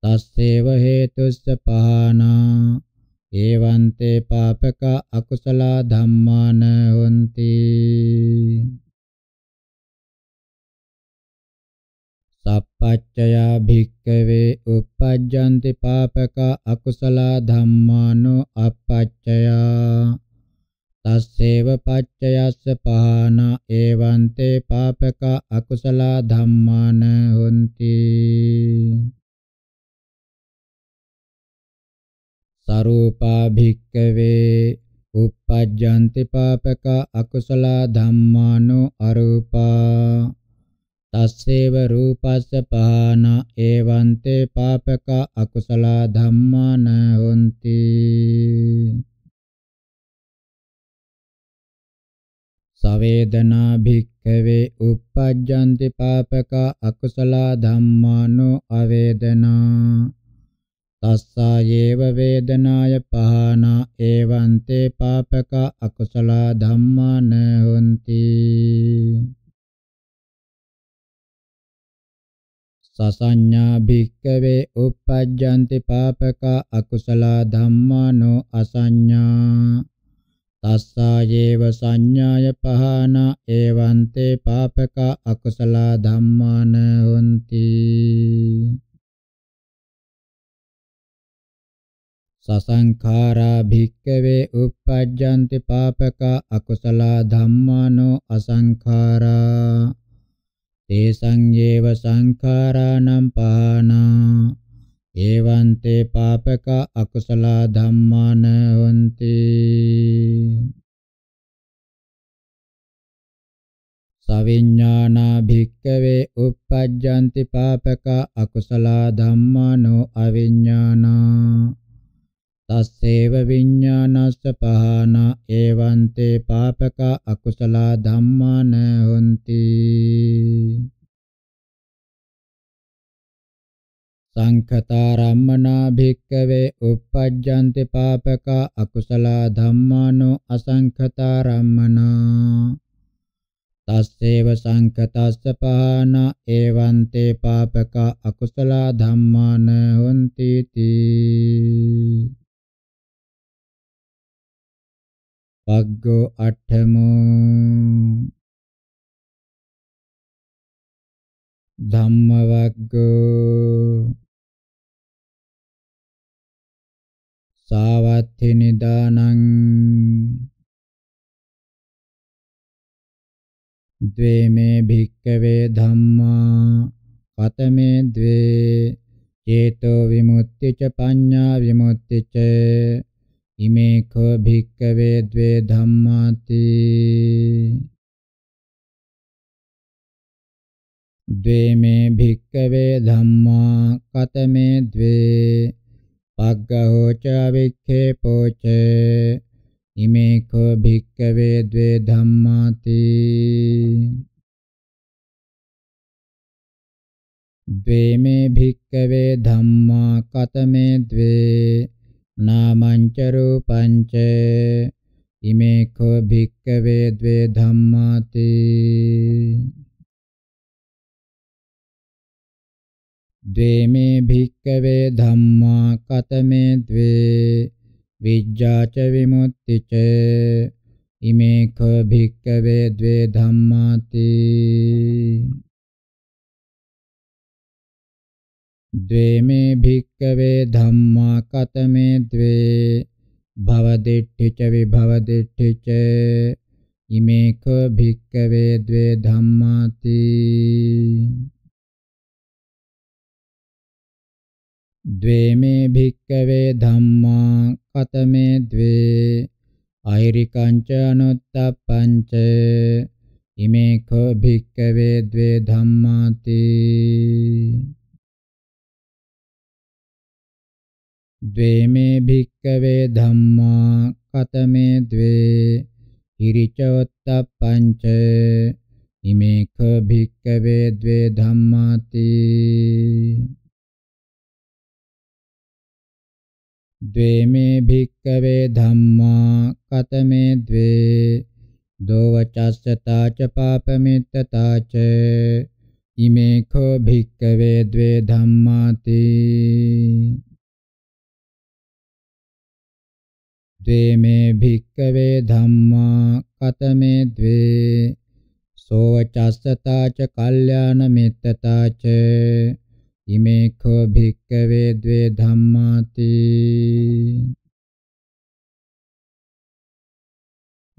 තස්සේව හේතුස්ස පහනා ඒවන්තේ පාපක අකුසල ධම්මාන හොಂತಿ සප්පච්චයා භික්කවේ uppajjanti papaka akusala dhammano appacchaya තස්සේව පච්චයස්ස පහන ඒවන්තේ පාපක අකුසල ධම්මාන හොಂತಿ සරූපා භික්කවේ uppajjanti papaka akusala dhammano arupa tasseva rupassa pahana evante papaka akusala dhammana honti savedana bhikkave uppajjanti papaka akusala dhammano avedana තස්සා යේව වේදනාය පහනා ඒවන්තේ පාපක අකුසල ධම්මාන හොಂತಿ සසඤ්ඤා භික්කවේ uppajjanti papaka akusala dhammano asanya තස්සා යේව සංඥාය පහනා ඒවන්තේ පාපක අකුසල ධම්මාන හොಂತಿ සසංඛාරා භික්කවේ uppajjanti papaka akusala dhammano asankhara තේසං ඒව සංඛාරානම් පහනා ඒවන්තේ පාපක අකුසල ධම්මාන හොಂತಿ සවිඥානා භික්කවේ uppajjanti papaka akusala dhammano aviññāna තස්සේව විඤ්ඤානස්ස පහන ඒවන්තේ පාපක අකුසල ධම්මාන හොಂತಿ සංඛතාරම්මනා භික්කවේ uppajjanti papaka akusala dhammano asankhatarambana තස්සේව සංකතස්ස පහන ඒවන්තේ පාපක අකුසල ධම්මාන හොಂತಿ තී පග්ගෝ අට්ඨමෝ ධම්මවග්ගෝ සාවත්ථි නිදානං द्वे मे भिक्कवे धम्मा कतमे द्वे चेतो विमुक्ति च पञ्ञा विमुक्ति च ඉමේකෝ භික්කවේ ද්වේ ධම්මාති ද්වේ මේ භික්කවේ ධම්මා කතමේ ද්වේ පග්ගහෝච වික්ඛේපෝච ඉමේකෝ භික්කවේ ද්වේ ධම්මාති ද්වේ මේ භික්කවේ ධම්මා කතමේ ද්වේ නාමංච රූපංච ඉමේ කෝ භික්කවේ ද්වේ ධම්මාති ද්වේ මේ භික්කවේ ධම්මා කතමේ ද්වේ විජ්ජාච විමුක්තිච ඉමේ කෝ භික්කවේ ද්වේ ධම්මාති द्वे मे भिक्कवे धम्मा कतमे द्वे भवदिष्ठि च विभवदिष्ठि च इमे ख भिक्कवे द्वे धम्माति द्वे मे भिक्कवे धम्मा कतमे द्वे ऐरिकञ्च अनुत्तपञ्च इमे ख भिक्कवे द्वे धम्माति द्वेमे භික්කවේ ධම්මා කතමේ द्वे ඉරිචොත්තප්පංච ඉමේක භික්කවේ द्वे ධම්මාති द्वेमे භික්කවේ ධම්මා කතමේ द्वे දෝවචස්සතාච පාපමිත්තතාච ඉමේක භික්කවේ द्वे ධම්මාති द्वे मे भिक्खवे धम्मा कतमे द्वे सोवचास्तता च कल्याणमित्तता च इमे खो भिक्खवे द्वे धम्माति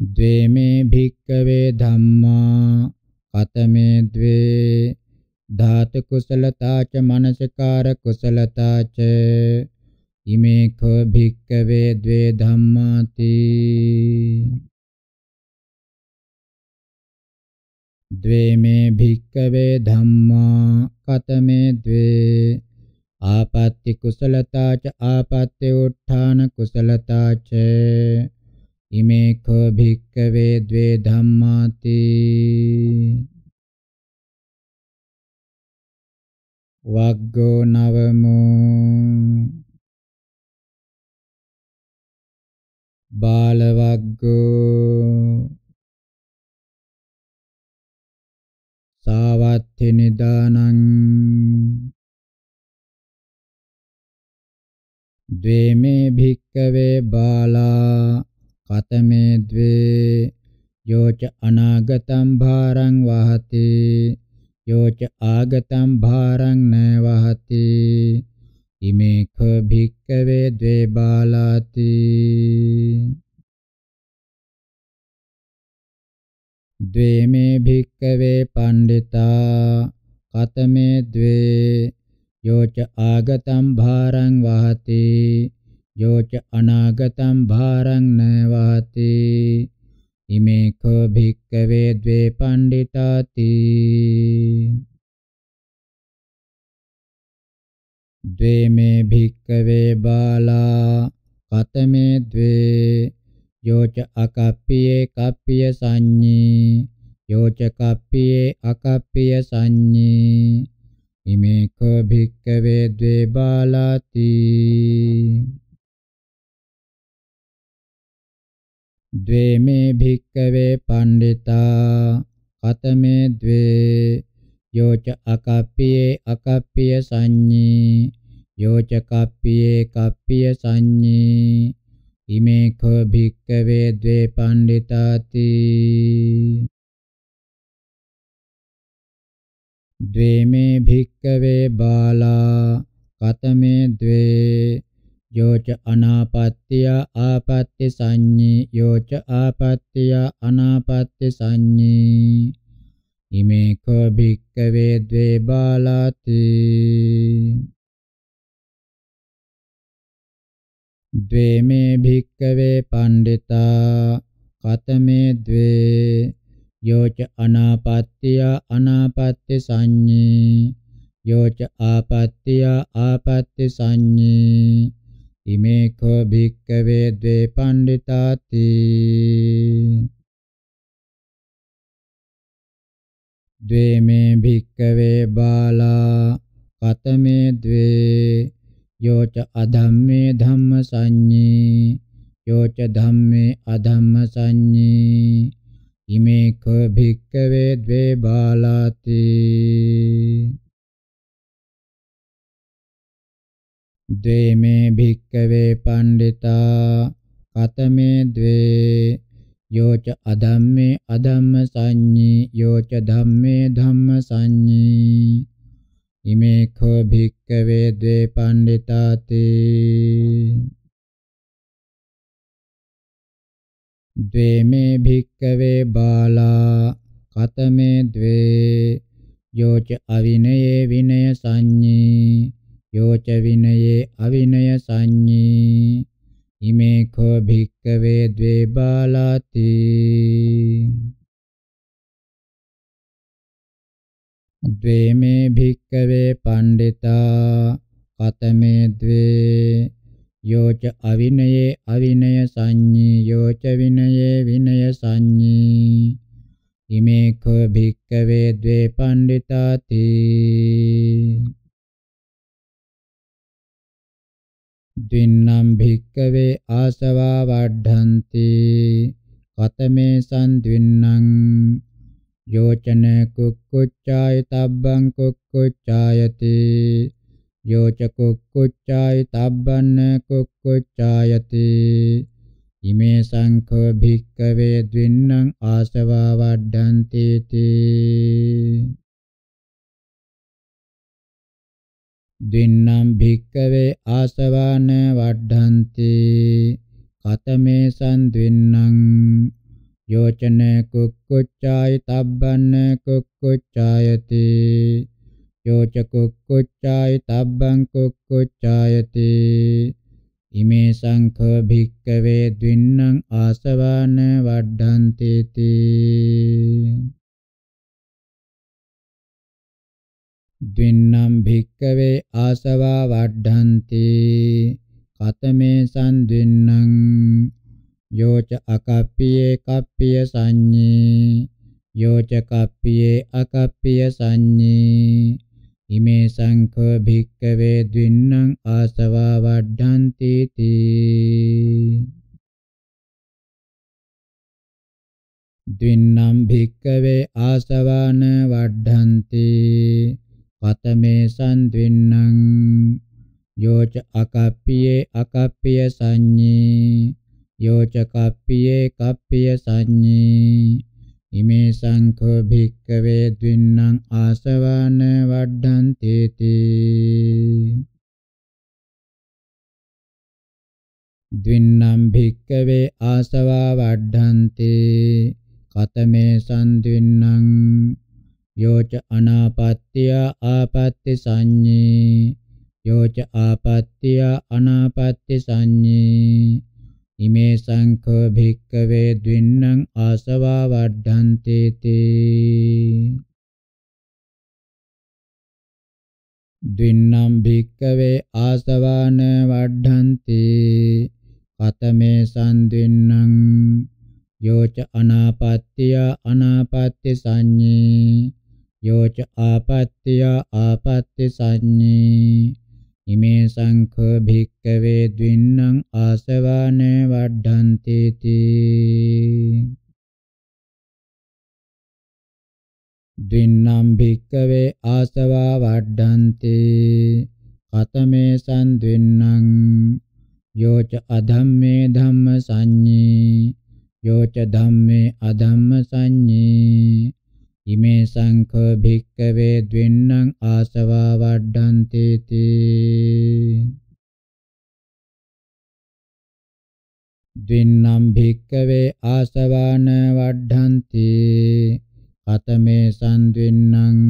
द्वे मे भिक्खवे धम्मा कतमे द्वे धातुकुशलता च मनसकार कुशलता च ඉමේකෝ භික්කවේ ද්වේ ධම්මාති द्वे मे भिक्कवे धम्मा कतमे द्वे आपत्ति कुशलता च आपत्ति उत्थान कुशलता च इमे खो भिक्कवे द्वे धम्माति वग्गो नवमो බාලවග්ගෝ සාවත්ති නිදානං ද්වේමේ භික්කවේ බාලා කතමේ ද්වේ යෝච අනාගතම් භාරං වහති යෝච ආගතම් භාරං න වහති ඉමේඛ භික්කවේ ද්වේබාලාති ද්වේමේ භික්කවේ පණ්ඩිතා කතමේ ද්වේ යෝච ආගතම් භාරං වහති යෝච අනාගතම් භාරං න වහති ඉමේඛ භික්කවේ ද්වේ පණ්ඩිතාති द्वेमे භික්කවේ බාලා කතමේ द्वे යෝච අකප්පියේ කප්පිය සංඤේ යෝච කප්පියේ අකප්පිය සංඤේ ඉමේ කෝ භික්කවේ द्वे බාලාති द्वे मे භික්කවේ පණ්ඩිතා කතමේ द्वे යෝච අකප්පියේ අකප්පිය සංඤේ යෝච කප්පියේ කප්පිය සංඤේ ඉමේ කෝ භික්කවේ ද්වේ පණ්ඩිතාති द्वे मे भिक्कवे बाला कतमे द्वे यो च अनापत्या आपत्तिसंज्ञी यो च आपत्या अनापत्तिसंज्ञी ඉමේකෝ භික්කවේ ද්වේ බාලාති ද්වේ මේ භික්කවේ පණ්ඩිතා කතමේ ද්වේ යෝච අනාපත්තිය අනාපත්ති සංඤේ යෝච ආපත්තිය ආපත්ති සංඤේ ඉමේකෝ භික්කවේ ද්වේ පණ්ඩිතාති ද්වේමේ භික්කවේ බාලා කතමේ ද්වේ යෝච අධම්මේ ධම්ම සංඤේ යෝච ධම්මේ අධම්ම සංඤේ ඉමේ ක භික්කවේ ද්වේ බාලාති ද්වේමේ භික්කවේ පණ්ඩිතා කතමේ ද්වේ යෝච අධම්මේ අධම්ම සංඤී යෝච ධම්මේ ධම්ම සංඤී ඉමේ කෝ භික්ඛවේ ද්වේ පණ්ඩිතාති द्वे मे भिक्कवे बाला कतमे द्वे यो च अविनये विनयसञ्ज्ञी यो च विनये अविनयसञ्ज्ञी ඉමේකෝ භික්කවේ ද්වේ බාලාති ද්වේමේ භික්කවේ පණ්ඩිතා කතමේ ද්වේ යෝච අවිනයේ අවිනය සංඤී යෝච විනයේ විනය සංඤී ඉමේකෝ භික්කවේ ද්වේ පණ්ඩිතාති ද්වින්නම් භික්කවේ ආසවා වඩ්ඩಂತಿ කතමේ සම් ද්වින්නම් යෝචන කුක්කුච්ඡාය තබ්බං කුක්කුච්ඡායති යෝච කුක්කුච්ඡාය තබ්බන්න කුක්කුච්ඡායති ඉමේ සංඛව භික්කවේ ද්වින්නම් ආසවා වඩ්ඩಂತಿ තී දින්නම් භික්කවේ ආසවාන වඩ්ඩಂತಿ කතමේ සම් දින්නම් යෝචන කුක්කුච්චාය තබ්බන්න කුක්කුච්චායති යෝච කුක්කුච්චාය තබ්බං කුක්කුච්චායති ඉමේ සංඛ භික්කවේ දින්නම් ආසවාන වඩ්ඩಂತಿ තී ද්වින්නම් භික්කවේ ආසවා වඩ්ඩಂತಿ කතමේ සං ද්වින්නම් යෝච අකප්පියේ කප්පිය සංඤේ යෝච කප්පියේ අකප්පිය සංඤේ ඉමේ සංඛ භික්කවේ ද්වින්නම් ආසවා වඩ්ඩಂತಿ තී ද්වින්නම් භික්කවේ ආසවාන වඩ්ඩಂತಿ පතමේ සම්ද්වින්නම් යෝච අකප්පියේ අකප්පිය සංඤී යෝච කප්පියේ කප්පිය සංඤී ඉමේ සංඛෝ භික්ඛවේ ද්වින්නම් ආසවන වඩ්ඩන්ති තී ද්වින්නම් භික්ඛවේ ආසවා වඩ්ඩන්ති කතමේ සම්ද්වින්නම් යෝච අනාපත්‍ය ආපත්‍ය සංඤේ යෝච ආපත්‍ය අනාපත්‍ය සංඤේ ඉමේ සංඛ භික්කවේ ද්වින්නම් ආසවා වඩ්ධන්තේ තේ ද්වින්නම් භික්කවේ ආසවාන වඩ්ධන්ති කතමේ සම්ද්වින්නම් යෝච අනාපත්‍ය අනාපත්‍ය සංඤේ යෝච ආපත්‍ය ආපත්‍ය සංඤේ ඉමේ සංඛ භික්කවේ ද්වින්නම් ආසවාන වඩ්ඩන්ති තී ද්වින්නම් භික්කවේ ආසවා වඩ්ඩන්ති කතමේ සං ද්වින්නම් යෝච අධම්මේ ධම්ම සංඤේ යෝච ධම්මේ අධම්ම සංඤේ ඉමේ සංඛ භික්කවේ ද්වෙන්නං ආසවා වඩ්ඩන්ති තී ද්වින්නම් භික්කවේ ආසවාන වඩ්ඩන්ති අතමේ සම්ද්වින්නම්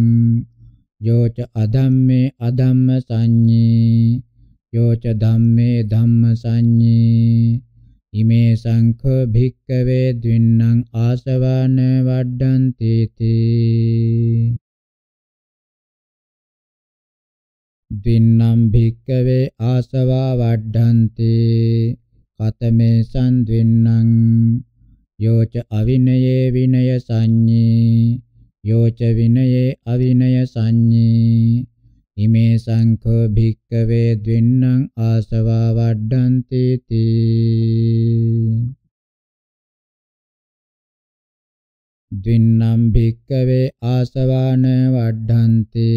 යෝච අධම්මේ අධම්ම සංඤේ යෝච ධම්මේ ධම්ම සංඤේ ඉමේ සංඛ භික්කවේ ද්වින්නම් ආසවාන වඩ්ඩන්ති තී ද්වින්නම් භික්කවේ ආසවා වඩ්ඩන්ති කතමේ සං ද්වින්නම් යෝච අවිනයේ විනය සංඤී යෝච විනයේ අවිනය සංඤී ඉමේ සංඛෝ භික්කවේ ද්වින්නම් ආසවා වඩ්ඩන්ති තී ද්වින්නම් භික්කවේ ආසවාන වඩ්ඩන්ති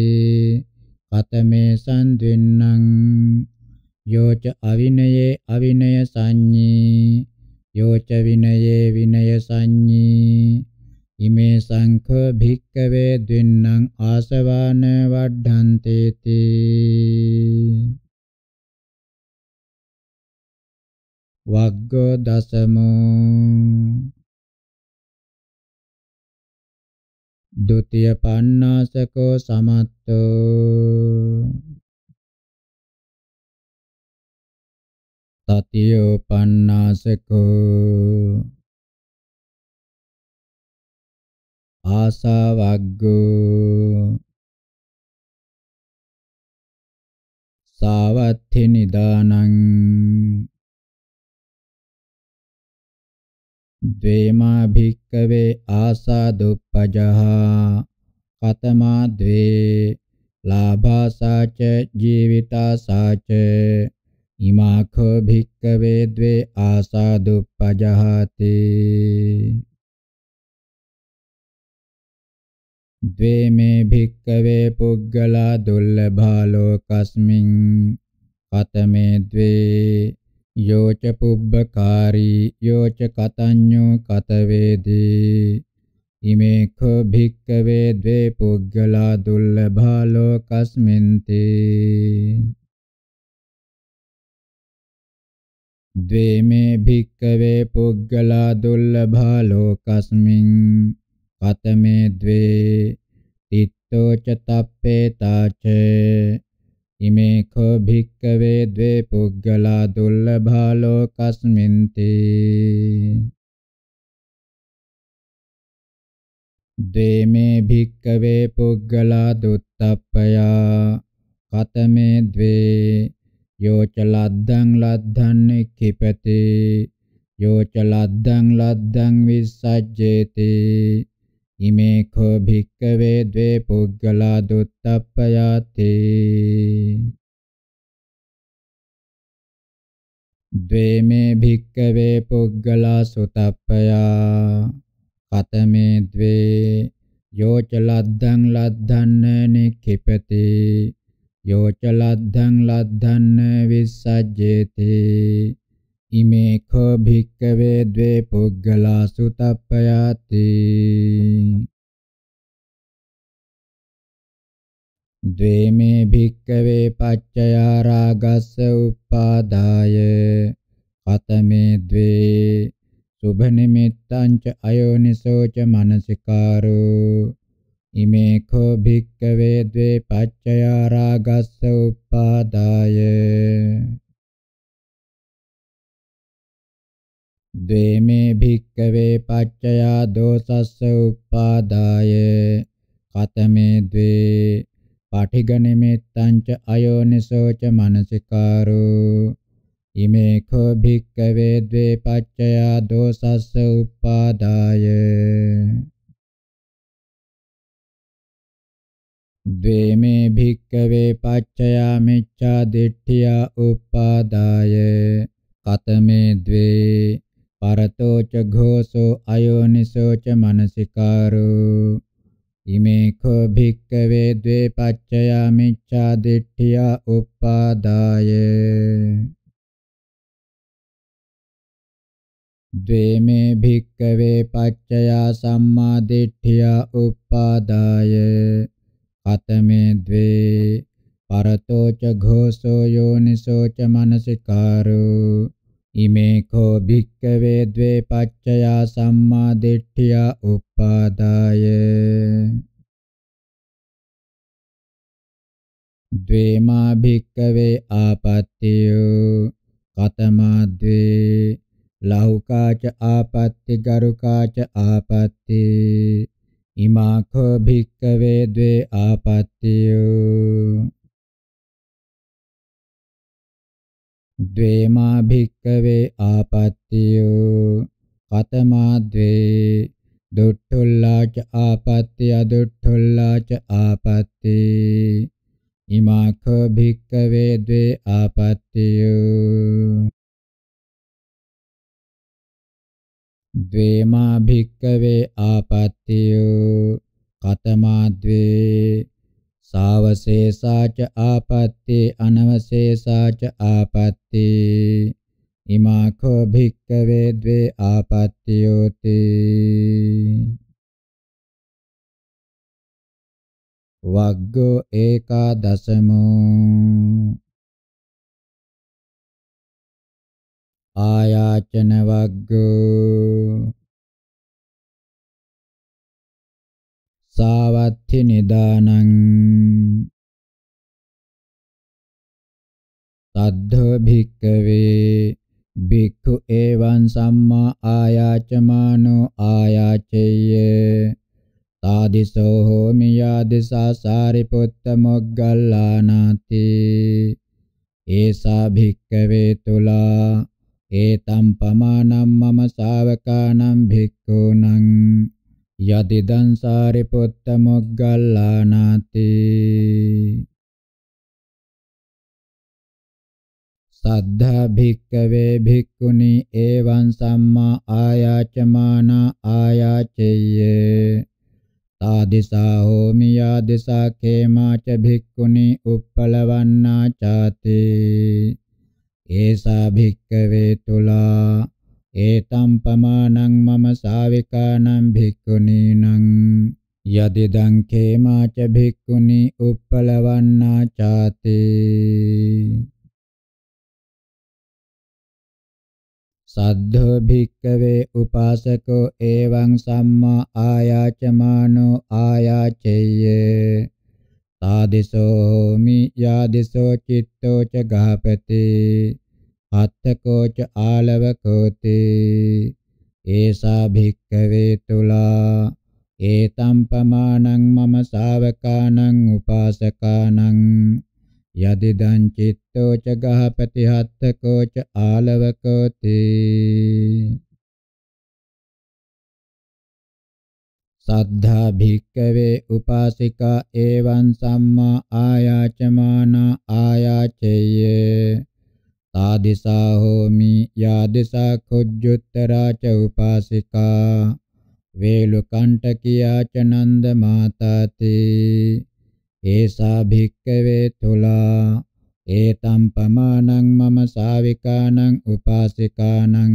කතමේ සං ද්වින්නම් යෝච අවිනයේ අවිනය සංඤී යෝච විනයේ විනය සංඤී ඉමේ සංඛ භික්කවේ දෙන්නං ආසවාන වඩ්ඩන්තේති වග්ගෝ දසමෝ ဒုတိယ පණ්ණාසකෝ සමත්තෝ තතියෝ පණ්ණාසකෝ ආසාවග්ගෝ සාවත්ථි නිදානං ද්වේමා භික්කවේ ආසාදුප්පජහා කතමා ද්වේ ලාභාසාච ජීවිතාසාච ඉමාඛ භික්කවේ ද්වේ ආසාදුප්පජහති ද්වේමේ භික්කවේ පුග්ගලා දුල්ලභා ලෝකස්මින් කතමේ ද්වේ යෝච පුබ්බකාරී යෝච කතඤ්ඤෝ කතවේදී ඉමේ කෝ භික්කවේ ද්වේ පුග්ගලා දුල්ලභා ලෝකස්මින්ති ද්වේ මේ භික්කවේ පුග්ගලා දුල්ලභා ලෝකස්මින් පතමේ ද්වේ තිත්තෝ ච තප්පේතාච ඉමේ කෝ භික්කවේ ද්වේ පුග්ගලා දුල්ලභා ලෝකස්මින්ති ද්වේමේ භික්කවේ පුග්ගලා දුත්තප්පයා කතමේ ද්වේ යෝච ලද්දං ලද්දං නික්ඛිපති යෝච ලද්දං ලද්දං විසජ්ජේති ඉමේ කෝ භික්කවේ ද්වේ පුග්ගලා දුත්තප්පයාති ද්වේ මේ භික්කවේ පුග්ගලා සුතප්පයා කතමේ ද්වේ යෝච ලද්දං ලද්දන්න නික්ඛිපති යෝච ලද්දං ලද්දන්න විසජ්ජේති ඉමේකෝ භික්කවේ ද්වේ පුග්ගලා සුතප්පයාති ද්වේ මේ භික්කවේ පච්චයා රාගස්ස උප්පාදාය කතමේ ද්වේ සුභ නිමිත්තං ච අයෝනිසෝ ච මනසිකාරෝ ඉමේකෝ භික්කවේ ද්වේ පච්චයා රාගස්ස උප්පාදාය ද්වේමේ භික්කවේ පච්චයා දෝසස්ස උප්පාදාය කතමේ ද්වේ පාඨිගනිමිත්තංච අයෝනිසෝච මනසිකාරෝ ඉමේ කෝ භික්කවේ ද්වේ පච්චයා දෝසස්ස උප්පාදාය ද්වේමේ භික්කවේ පච්චයා මිච්ඡා දිට්ඨියා උප්පාදාය කතමේ ද්වේ පරතෝ ච ഘോഷෝ අයෝනිසෝ ච මනසිකාරෝ ඉමේ කෝ භික්කවේ ද්වේ පච්චයා මිච්ඡා දිට්ඨියා උප්පාදාය द्वे मे भिक्कवे पच्चया सम्मा दिठ्ठिया उपादाय अतमे द्वे परतो च घोषो योनिसो च मनसिकारो ඉමේකෝ භික්කවේ ද්වේ පච්චයා සම්මා දිට්ඨිය උපාදාය ද්වේමා භික්කවේ ආපත්‍යෝ කතමා ද්වේ ලෞකාච ආපත්‍ති ගරුකාච ආපත්‍ති ඉමාඛ භික්කවේ ද්වේ ආපත්‍යෝ ද්වේමා භික්කවේ ආපත්තියෝ කතමා ද්වේ දුට්ඨුල්ලාච ආපත්‍ති අදුට්ඨුල්ලාච ආපත්‍ති ඉමාඛ භික්කවේ ද්වේ ආපත්තියෝ ද්වේමා භික්කවේ ආපත්තියෝ කතමා ද්වේ සාවශේසාච ආපත්‍ති අනවශේසාච ආපත්‍ති ඉමාඛෝ භික්ඛවේ ද්වේ ආපත්‍යෝති වග්ගෝ ඒකාදශමෝ ආයාචන වග්ගෝ සාවත්ති නිදානං තද්ධ භික්කවේ භික්ඛු එවං සම්මා ආයාචමානෝ ආයාචේය තාදිසෝ හෝමි යාදිසා සාරිපුත්ත මොග්ගල්ලානාති ඒසා භික්කවේ තුලා ඒතම් පමානම් මම ශාවකානම් භික්ඛූනම් යතිදං සාරිපුත්ත මොග්ගල්ලානාති සද්ධා භික්කවේ භික්ඛුනි එවං සම්මා ආයාචමානා ආයාචෙය්‍ය తాదిසා හෝමි යාදිසා කේමාච භික්ඛුනි උප්පලවන්නා ചാති ඒසා භික්කවේ තුලා ඒතම් පමානං මම සාවිකානං භික්ඛුනීනං යදිදං ඛේමාච භික්ඛුනි උප්පලවන්නා ചാති සද්ධෝ භික්කවේ උපාසකෝ එවං සම්මා ආයාචමානෝ ආයාචෙය්‍ය తాదిసోమి యాదిసో చిత్తో చ గహపతి අත්තකෝච ආලවකෝති ඒසා භික්ඛවේ තුලා ඒතම් පමාණං මම ශාවකානං උපාසකානං යදිදං චිත්තෝ ච ගහපති හත්තකෝ ච ආලවකෝති සද්ධා භික්කවේ උපාසිකා එවං සම්මා ආයාචමානා दिशा होमि या दिशा खुज्युत्तरा च उपासिका वेलुकण्टकिया च नन्दमाता ते एषा भिक्कवे तुला एतं पमानं मम साविकानं उपासिकानं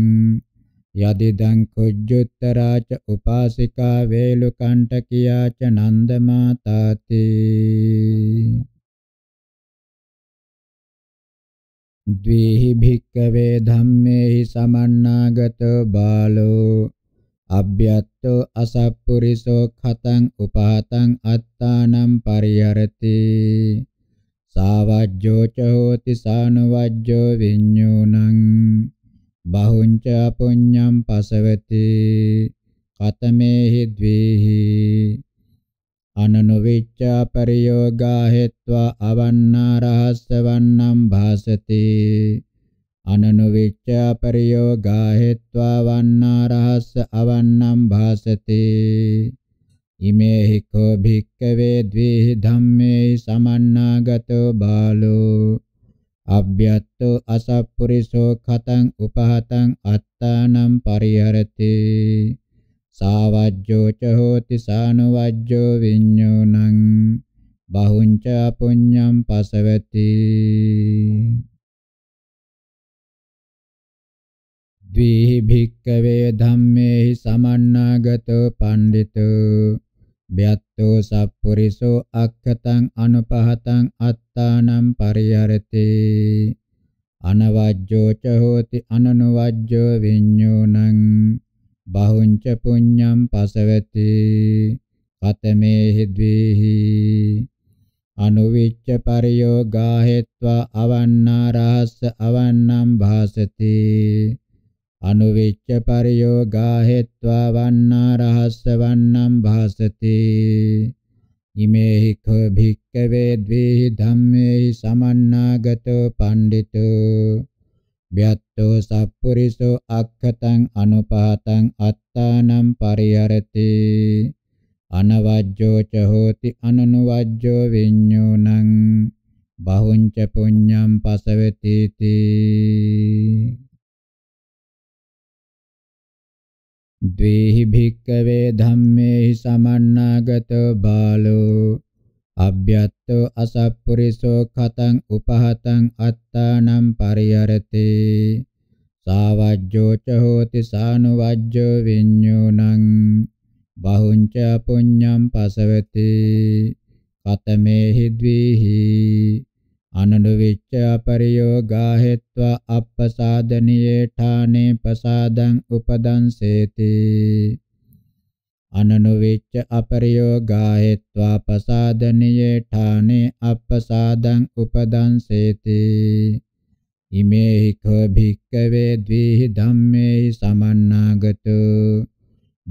यदिदं खुज्युत्तरा च उपासिका वेलुकण्टकिया च नन्दमाता ते ද්වේහි භික්කවේ ධම්මේහි සමන්නාගතෝ බාලෝ අබ්බ්‍යත්තෝ අසප්පුරිසෝ ඛතං උපාතං අත්තානම් පරිහරති සාවජ්ජෝ ච හෝති සානුවජ්ජෝ විඤ්ඤුණං බහුංච පුඤ්ඤම් පසවති කතමේහි ද්වේහි අනනුවිච්ඡා පරියෝගා හෙත්වා අවන්නා රහස්සවන්නම් භාසති අනනුවිච්ඡා පරියෝගා හෙත්වා වන්නා රහස්ස අවන්නම් භාසති ඉමේහි කෝ භික්කවේ ද්විහි ධම්මේ සමන්නාගතෝ බාලෝ අබ්බ්‍යත්තෝ අසප්පුරිසෝ කතං උපහතං අත්තානම් පරිහරති සාවජ්ජෝ ච හෝති සානුවජ්ජෝ විඤ්ඤෝණං බහුංච පුඤ්ඤම් පසවති ද්විහි භික්කවේ ධම්මේහි සමන්නාගතෝ පණ්ඩිතෝ බයත්තෝ සප්පුරිසෝ අක්ඛතං අනුපහතං අත්තානම් පරිහරති අනවජ්ජෝ ච හෝති අනනුවජ්ජෝ විඤ්ඤෝණං බහුංච පුඤ්ඤම් පසවති කතමේහි ද්වේහි අනුවිච්ඡ පරියෝගා හෙත්වා අවන්නා රහස්ස අවන්නම් භාසති අනුවිච්ඡ පරියෝගා හෙත්වා වන්නා රහස්ස වන්නම් භාසති ඉමේහි කෝ භික්ඛවේ ද්වේහි ධම්මේහි සමන්නාගතෝ පණ්ඩිතෝ Vyatto sappuriso akkhataṃ anupahataṃ attānaṃ pariharati anavajjō ca hoti anunuvajjō viññūnaṃ bahuñ ca puññaṃ pasavati ti ද්වේහි භික්කවේ ධම්මේහි සමන්නාගතෝ බාලෝ අභ්‍යත්තෝ අසප්පුරිසෝ කතං උපහතං අත්තානම් පරිහරති සාවජ්ජෝ ච හෝති සානුවජ්ජෝ විඤ්ඤුණං බහුංච පුඤ්ඤම් පසවති කතමේහි ද්විහි අනනුවිච්ච අපරියෝගා හෙත්වා අප්පසාදනියේ ඨානේ පසාදං උපදංසේති අනනුවිච්ච අපරියෝගායත්වා පසාදනියේ ඨානේ අපසාදං උපදංසේති ඉමේහි කෝ භික්කවේ ද්විහි ධම්මේහි සමන්නාගතෝ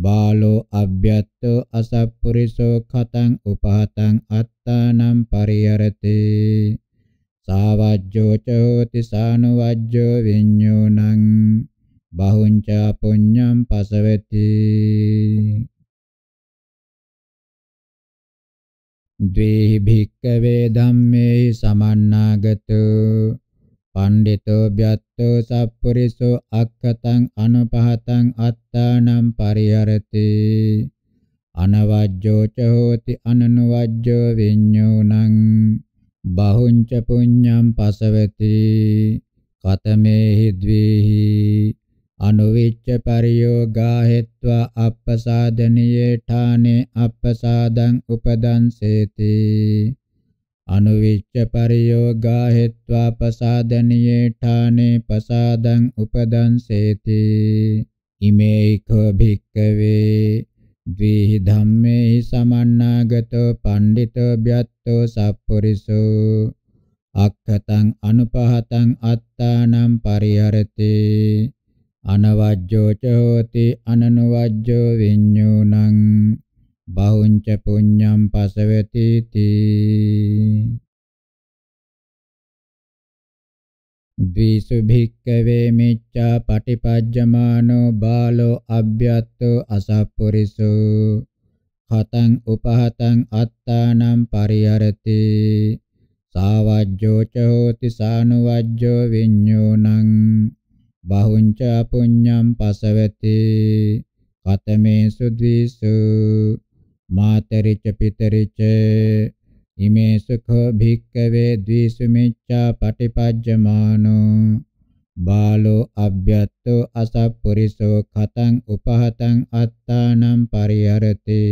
බාලෝ අබ්බ්‍යත්තෝ අසප්පුරිසෝ ඛතං උපහතං අත්තානම් පරියරති සාවජ්ජෝ චෝති සානුවජ්ජෝ විඤ්ඤෝණං බහුංචා පුඤ්ඤං පසවති ද්වේ භික්කවේ ධම්මේ සමන්නාගත පණ්ඩිතෝ බ්‍යත්තෝ සප්පුරිසෝ අක්ඛතං අනුපහතං අත්තානම් පරිහරති අනවජ්ජෝ ච හෝති අනනුවජ්ජෝ විඤ්ඤෝණං බහුංච පුඤ්ඤං පසවති කතමේහි ද්වේහි අනුවිච්ඡ පරියෝගා හෙත්වා අප්පසාදනියේ ඨානේ අප්පසාදං උපදංසේති අනුවිච්ඡ පරියෝගා හෙත්වා පසාදනියේ ඨානේ පසාදං උපදංසේති ඉමේ කෝ භික්කවේ ද්විහි ධම්මේහි සමන්නාගතෝ පණ්ඩිතෝ භ්‍යත්තෝ සප්පුරිසෝ අක්ඛතං අනුපහතං අත්තානම් පරිහරති අනවජ්ජෝ ච හෝති අනනුවජ්ජෝ විඤ්ඤුණං බහුංච පුඤ්ඤම් පසවති තී ද්විසු භික්කවේ මිච්ඡා පටිපජ්ජමානෝ බාලෝ අබ්බ්‍යත්තෝ අසප්පුරිසෝ හතං උපහතං අත්තානම් පරිහරති සාවජ්ජෝ ච හෝති සානුවජ්ජෝ විඤ්ඤෝණං බහුංච පුඤ්ඤම් පසවති කතමේසු ද්විසු මාතරිච පිතරිච ඉමේ සුඛෝ භික්ඛවේ ද්විසු මිච්ඡා පටිපජ්ජමානෝ බාලෝ අබ්බයත්තෝ අසප්පුරිසෝ ඛතං උපහතං අත්තානම් පරිහරති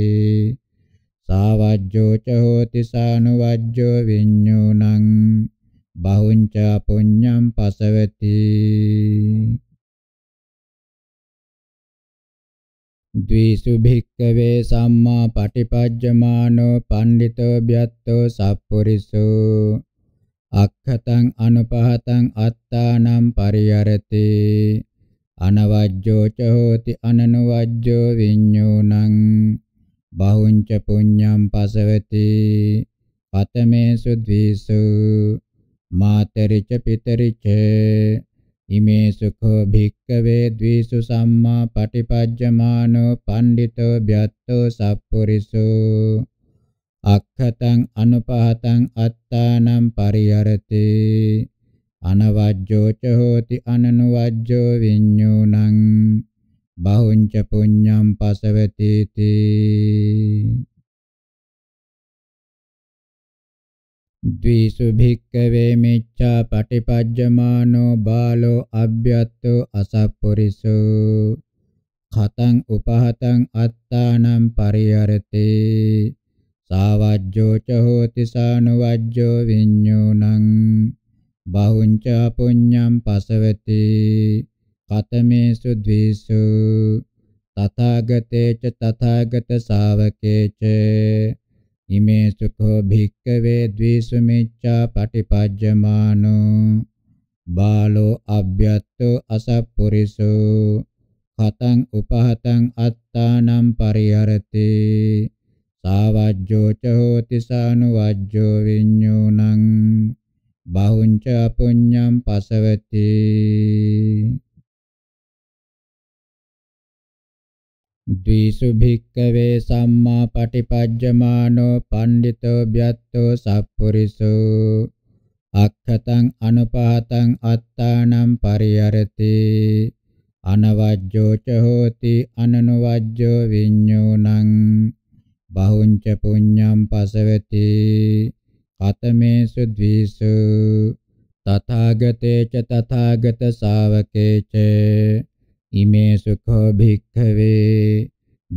සාවජ්ජෝ ච හෝති සානුවජ්ජෝ විඤ්ඤුණං බහුංච පුඤ්ඤම් පසවති ද්විසු භික්කවේ සම්මා පටිපජ්ජමානෝ පණ්ඩිතෝ භ්‍යත්තෝ සප්පුරිසෝ අක්ඛතං අනුපහතං අත්තානම් පරියරති අනවජ්ජෝ ච හෝති අනනුවජ්ජෝ විඤ්ඤෝණං බහුංච පුඤ්ඤම් පසවති පතමේසු ද්විසු මාතරිච පිතරිච ඉමේ සුඛෝ භික්ඛවේ ද්විසු සම්මා පටිපජ්ජමානෝ පණ්ඩිතෝ භ්‍යත්තෝ සප්පුරිසෝ අක්ඛතං අනුපහතං අත්තානම් පරිහරති අනවජ්ජෝ ච හෝති අනනුවජ්ජෝ විඤ්ඤුණං බහුං ච පුඤ්ඤං පසවති තී ද්විසු භික්කවේ මිච්ඡා පටිපජ්ජමානෝ බාලෝ අබ්බ්‍යත්තෝ අසප්පුරිසෝ ඛතං උපහතං අත්තානම් පරිහරති සාවජ්ජෝ ච හෝති සානුවජ්ජෝ විඤ්ඤුණං බහුංච පුඤ්ඤං පසවති කතමේසු ද්විසු තථාගතේ ච තථාගත ශාවකේ ච ඉමේ සුඛෝ භික්ඛවේ ද්වේසුමිච්ඡා පටිපජ්ජමානෝ බාලෝ අබ්බ්‍යත්තෝ අසප්පුරිසෝ කතං උපහතං අත්තානම් පරිහරති සාවජ්ජෝ ච හෝති සානුවජ්ජෝ විඤ්ඤුණං බහුං ච පුඤ්ඤං පසවති ද්විසු භික්කවේ සම්මා පටිපජ්ජමානෝ පණ්ඩිතෝ බ්‍යත්තෝ සප්පුරිසෝ අක්ඛතං අනුපාතං අත්තානම් පරියරති අනවජ්ජෝ ච හෝති අනනුවජ්ජෝ විඤ්ඤෝණං බහුංච පුඤ්ඤම් පසවති කතමේසු ද්විසු තථාගතේ ච තථාගත ශාවකේ ච ඉමේ සුඛෝ භික්ඛවේ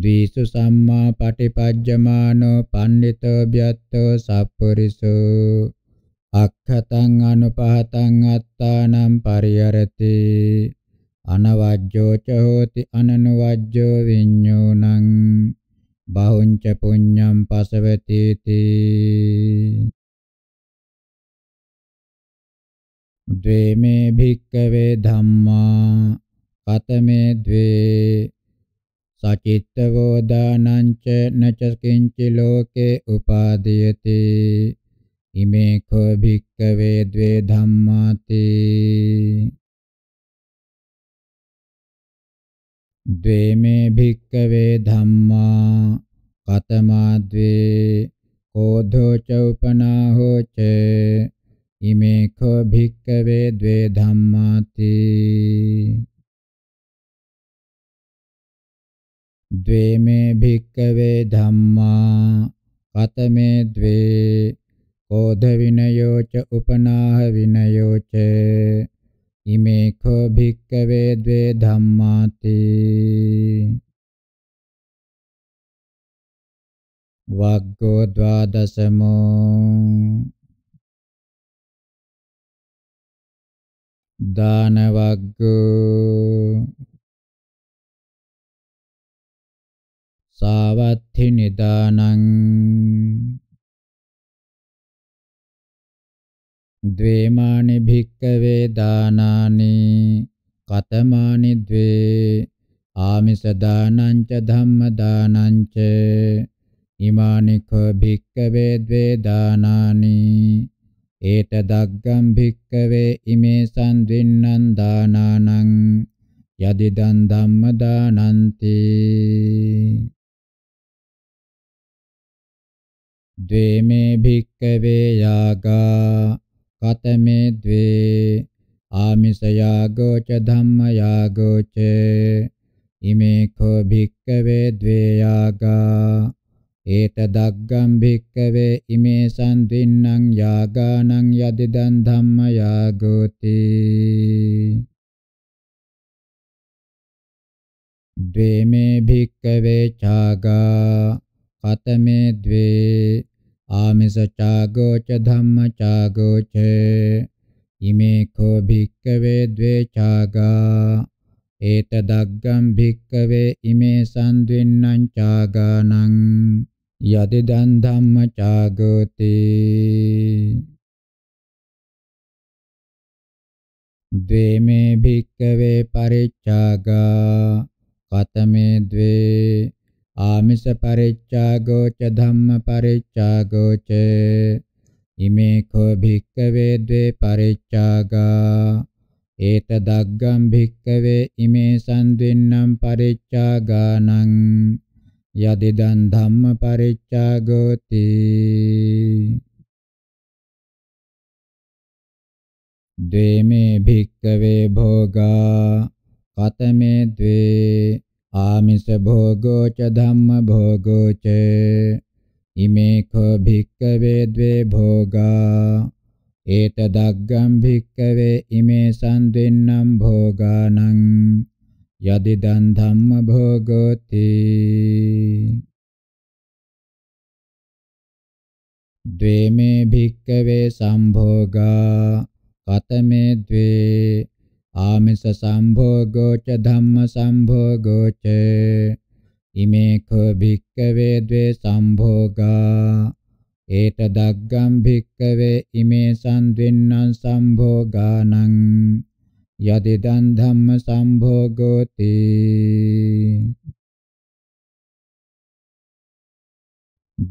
ද්විසු සම්මා පටිපජ්ජමානෝ පණ්ඩිතෝ භ්‍යත්තෝ සප්පරිසෝ අක්ඛතං අනුපහතං අත්තානම් පරියරති අනවජ්ජෝ ච හෝති අනනුවජ්ජෝ විඤ්ඤෝණං බහුංච පුඤ්ඤම් පසවතීති ද්වේමේ භික්කවේ ධම්මා කතමේ ද්වේ සචිත්තවෝ දානංච නචකින්ච ලෝකේ උපාදීයති ඉමේ කෝ භික්කවේ ද්වේ ධම්මාති ද්වේ මේ භික්කවේ ධම්මා කතමා ද්වේ කෝධෝ ච උපනාහෝ ච ඉමේ කෝ භික්කවේ ද්වේ ධම්මාති द्वेमे භික්කවේ ධම්මා කතමේ द्वे කෝධ විනයෝ ච උපනාහ විනයෝ ච ඉමේ කෝ භික්කවේ द्वे ධම්මාති වග්ගෝ ద్వාදසමෝ දාන වග්ගෝ සාවත්ථි නිදානං ද්වේමානි භික්කවේ දානානි කතමානි ද්වේ ආමිස දානං ච ධම්ම දානං ච ඉමානි කෝ භික්කවේ ද්වේ දානානි ඒත දග්ගම් භික්කවේ ඉමේ සම්දින්නම් දානානං යදිදන් ධම්ම දානන්ති द्वेमे භික්කවේ යාගා කතමේ द्वे ආමිස යාගෝ ච ධම්ම යාගෝ ච ඉමේ කෝ භික්කවේ द्वे යාගා ඒතදග්ගම් භික්කවේ ඉමේ සම්දින්නම් යාගානං යදිදන් ධම්ම යාගෝති द्वे मे භික්කවේ ඡාගා පතමේ ද්වේ ආමිස චාගෝ ච ධම්ම චාගෝ ච ඉමේ කෝ භික්කවේ ද්වේ චාගා ඒතදග්ගම් භික්කවේ ඉමේ සම්ද්වින්නම් චාගානං යදිදන් ධම්ම චාගෝති द्वे मे भिक्कवे परिच्छागा कतमे द्वे ආමිස පරිච්ඡාගෝ ච ධම්ම පරිච්ඡාගෝ ච ඉමේ කෝ භික්කවේ ද්වේ පරිච්ඡාගා ඒත දග්ගම් භික්කවේ ඉමේ සම්දින්නම් පරිච්ඡාගානං යදිදන් ධම්ම පරිච්ඡාගෝති ද්වේමේ භික්කවේ භෝගා කතමේ ද්වේ ආමිස භෝගෝ ච ධම්ම භෝගෝ ච ඉමේ කෝ භික්කවේ ද්වේ භෝගා ඒතදග්ගම් භික්කවේ ඉමේ සම්දෙන්නම් භෝගානං යදිදන් ධම්ම භෝගෝති ද්වේමේ භික්කවේ සම්භෝගා කතමේ ද්වේ ආමිස සම්භෝගෝ ච ධම්ම සම්භෝගෝ ච ඉමේඛෝ භික්ඛවේ ද්වේ සම්භෝගා ඒත දග්ගම් භික්ඛවේ ඉමේ සම්ද්වින්නම් සම්භෝගානං යදිදන් ධම්ම සම්භෝගෝති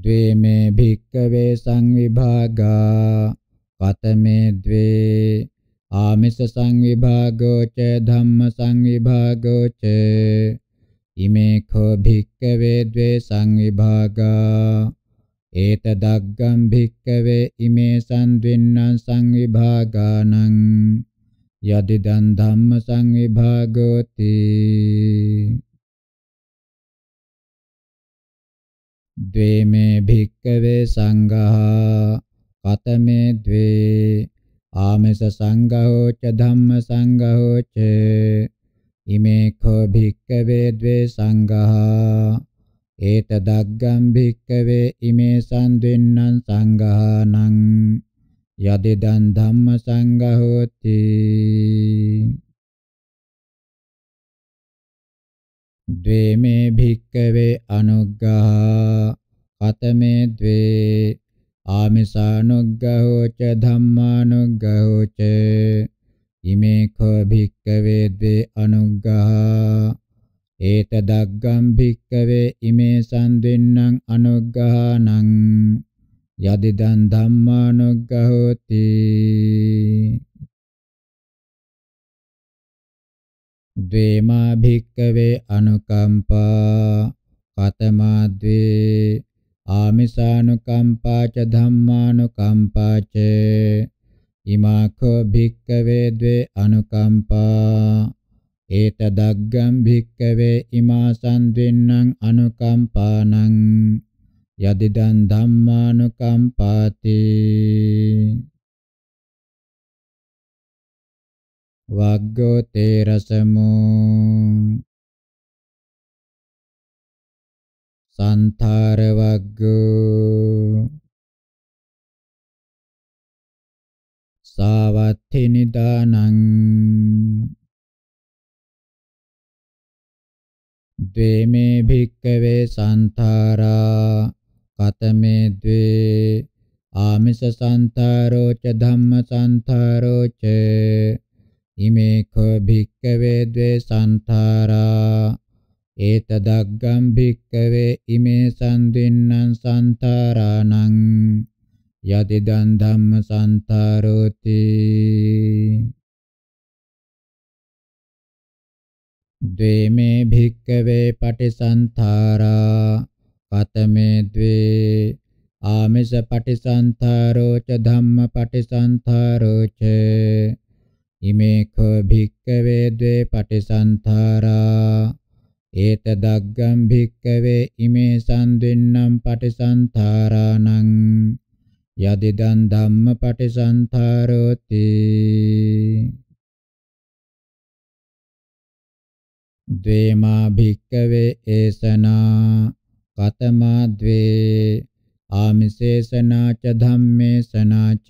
द्वे मे भिक्कवे संविभागा कतमे द्वे ආමිස සංවිභාගෝ ච ධම්ම සංවිභාගෝ ච ඉමේ කෝ භික්කවේ ද්වේ සංවිභාගා ඒත දග්ගම් භික්කවේ ඉමේ සම්ද්වින්නම් සංවිභාගානං යදිදන් ධම්ම සංවිභාගෝති ද්වේ මේ භික්කවේ සංඝා කතමේ ද්වේ ආමේස සංඝෝ ච ධම්ම සංඝෝ ච ඉමේ කෝ භික්ඛවේ ද්වේ සංඝා ඒතදග්ගම් භික්ඛවේ ඉමේ සම්දෙන්නං සංඝානං යදිදන් ධම්ම සංඝහෝති ද්වේමේ භික්ඛවේ අනුග්ගහ කතමේ ද්වේ ආමිසානුග්ගහෝ ච ධම්මානුග්ගහෝ ච ඉමේ කෝ භික්කවේ ද්වේ අනුග්ගහා ඒතදග්ගම් භික්කවේ ඉමේ සම්දෙන්නං අනුග්ගහානං යදිදන් ධම්මානුග්ගහෝති ද්වේමා භික්කවේ අනුකම්පා කතමා ද්වේ ආමිසානුකම්පා ච ධම්මානුකම්පා ච ඉමාඛෝ භික්ඛවේ ද්වේ අනුකම්පා ඒතදග්ගම් භික්ඛවේ ඉමාසං දෙන්නං අනුකම්පානං යදිදං ධම්මානුකම්පාති වග්ගෝ තේරසමෝ සන්තර වග්ගෝ සාවත්ථි නිදානං ද්වේමේ භික්කවේ සන්තරා කතමේ ද්වේ ආමිස සන්තරෝ ච ධම්ම සන්තරෝ ච ඉමේ කෝ භික්කවේ ද්වේ සන්තරා ඒතදග්ගම් භික්කවේ ඉමේ සම්දින්නම් සන්තරාණං යතිදන් ධම්ම සන්තරෝති ද්වේමේ භික්කවේ පටිසන්තරා කතමේ ද්වේ ආමේස පටිසන්තරෝ ච ධම්ම පටිසන්තරෝ ච ඉමේ කෝ භික්කවේ ද්වේ පටිසන්තරා ඒත දග්ගම් භික්කවේ ඉමේ සම්දෙන්නම් පටිසන්තරාණං යදිදන් ධම්ම පටිසන්තරෝති ද්වේමා භික්කවේ ඒසනා කතමා ද්වේ ආමිසේසනා ච ධම්මේසනා ච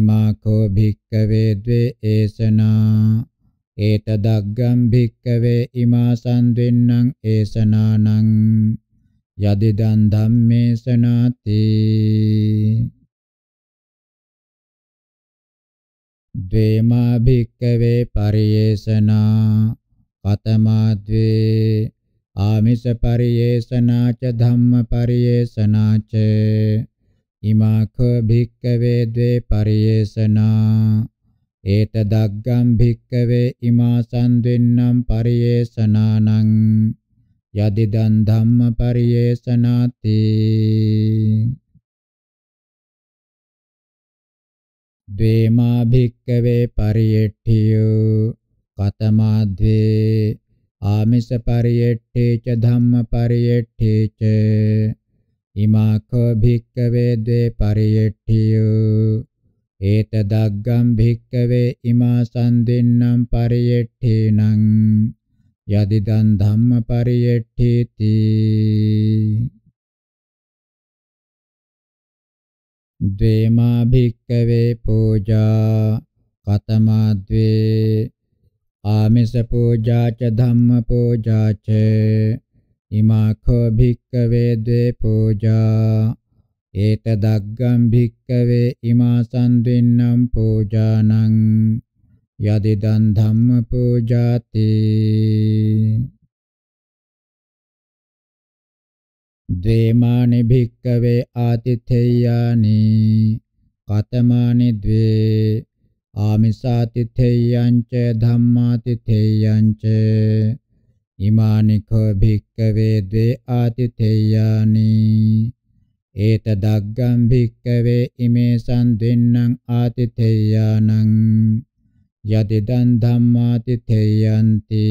ඉමාකෝ භික්කවේ ද්වේ ඒසනා ඒතදග්ගම් භික්කවේ ඉමාසං දෙන්නං ඒසනානං යදිදන් ධම්මේ සනාති ද්වේමා භික්කවේ පරියේසනා කතමාද්වේ ආමිස පරියේසනා ච ධම්ම පරියේසනා ච ඉමාඛ භික්කවේ ද්වේ පරියේසනා ඒත දග්ගම් භික්කවේ ඉමාසන් දෙන්නම් පරියේසනානං යදිදන් ධම්ම පරියේසනාති ද්වේමා භික්කවේ පරියට්ඨියෝ කතමාද්වේ ආමිස පරියට්ඨේ ච ධම්ම පරියට්ඨේ ච ඉමාඛ භික්කවේ ද්වේ පරියට්ඨියෝ ඒත දග්ගම් භික්කවේ ඉමා සම්දෙන්නම් පරියෙට්ඨේනං යදිදන් ධම්ම පරියෙට්ඨේති ද්වේමා භික්කවේ පූජා කතමා ද්වේ ආමිස පූජා ච ධම්ම පූජා ච ඉමා කෝ භික්කවේ ද්වේ පූජා ඒත දග්ගම් භික්කවේ ඉමාසන් දෙන්නම් පූජානං යදිදන් ධම්ම පූජාති ද්වේමානි භික්කවේ ආතිථේයානි කතමානි ද්වේ ආමිසාතිථේයං ච ධම්මාතිථේයං ච ඉමානි කෝ භික්කවේ ද්වේ ආතිථේයානි ඒත දග්ගම් භික්කවේ ඉමේසං දෙන්නං ආතිතේයානං යදිදන් ධම්මාතිතේයන්ති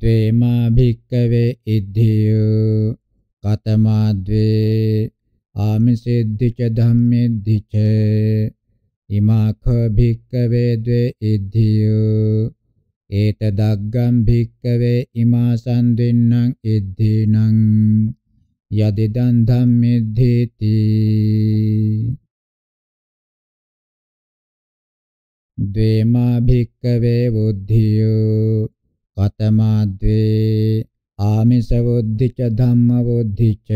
ද්වේමා භික්කවේ ඉද්ධිය කතමා ද්වේ ආමිසෙද්ධිච ධම්මෙද්ධිච ඉමාඛ භික්කවේ ද්වේ ඉද්ධිය ඒත දග්ගම් භික්කවේ ඉමාසන් දෙන්නං ඉද්ධිනං යදිදන් ධම්මෙද්ධේති ද්වේමා භික්කවේ බුද්ධියෝ කතමා ද්වේ ආමිස බුද්ධිච ධම්ම බුද්ධිච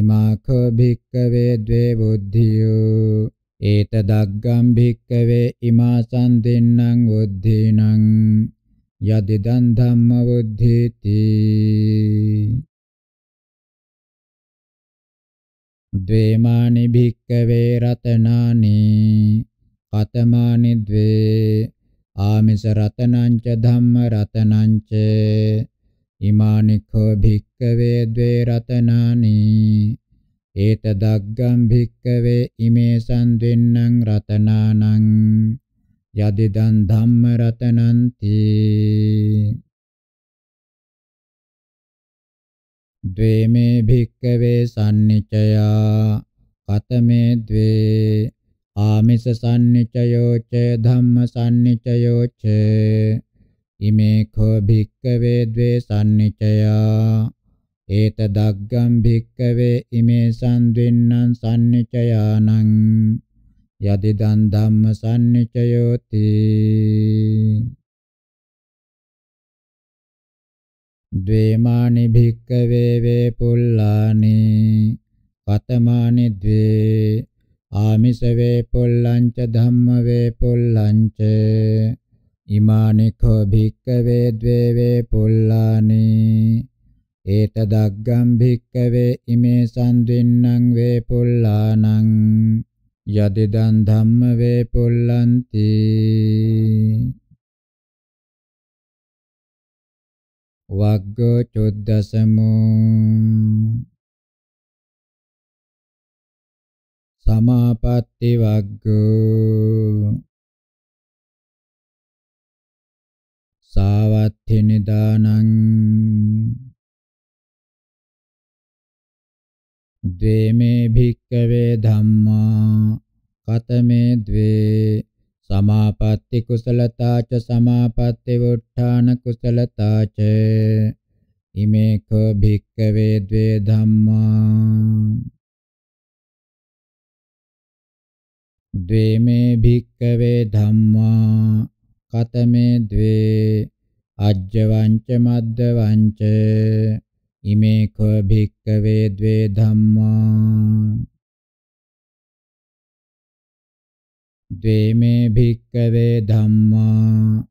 ඉමාඛ භික්කවේ ද්වේ බුද්ධියෝ ඒත දග්ගම් භික්කවේ ඉමාසං දෙන්නං උද්ධීනං යදිදං ධම්ම උද්ධීති ද්වේමානි භික්කවේ රතනානි කතමානි ද්වේ ආමිස රතනං ච ධම්ම රතනං ච ඉමානි කෝ භික්කවේ ද්වේ රතනානි ඒත දග්ගම් භික්කවේ ඉමේසං දෙන්නං රතනානං යදිදන් ධම්ම රතනන්ති ද්වේමේ භික්කවේ සම්නිචයා කතමේ ද්වේ ආමිස සම්නිචයෝ ච ධම්ම සම්නිචයෝ ච ඉමේ කෝ භික්කවේ ද්වේ සම්නිචයා ඒත දග්ගම් භික්කවේ ඉමේ සම්දින්නම් සම්නිචයානං යදිදන් ධම්ම සම්නිචයෝති ද්වේමානි භික්කවේ වේ පුල්ලානි කතමානි ද්වේ ආමිස වේ පුල්ලංච ධම්ම වේ පුල්ලංච ඉමානි කෝ භික්කවේ ද්වේ වේ පුල්ලානි ඒතදග්ගම් භික්කවේ ඉමේ සම්දින්නම් වේපුල්ලානං යදිදන් ධම්ම වේපුල්ලන්ති වග්ගෝ චොද්දසමෝ සමාපatti වග්ගෝ සාවත්ථි නිදානං ද්වේමේ භික්කවේ ධම්මා කතමේ ද්වේ සමාපatti කුසලතා ච සමාපatti වුට්ඨාන කුසලතා ච ඉමේ ක භික්කවේ ද්වේ ධම්මා ද්වේමේ භික්කවේ ධම්මා කතමේ ද්වේ අජ්ජවංච මද්දවංච ඉමේ කෝ භික්කවේ ද්වේ ධම්මා ද්වේමේ භික්කවේ ධම්මා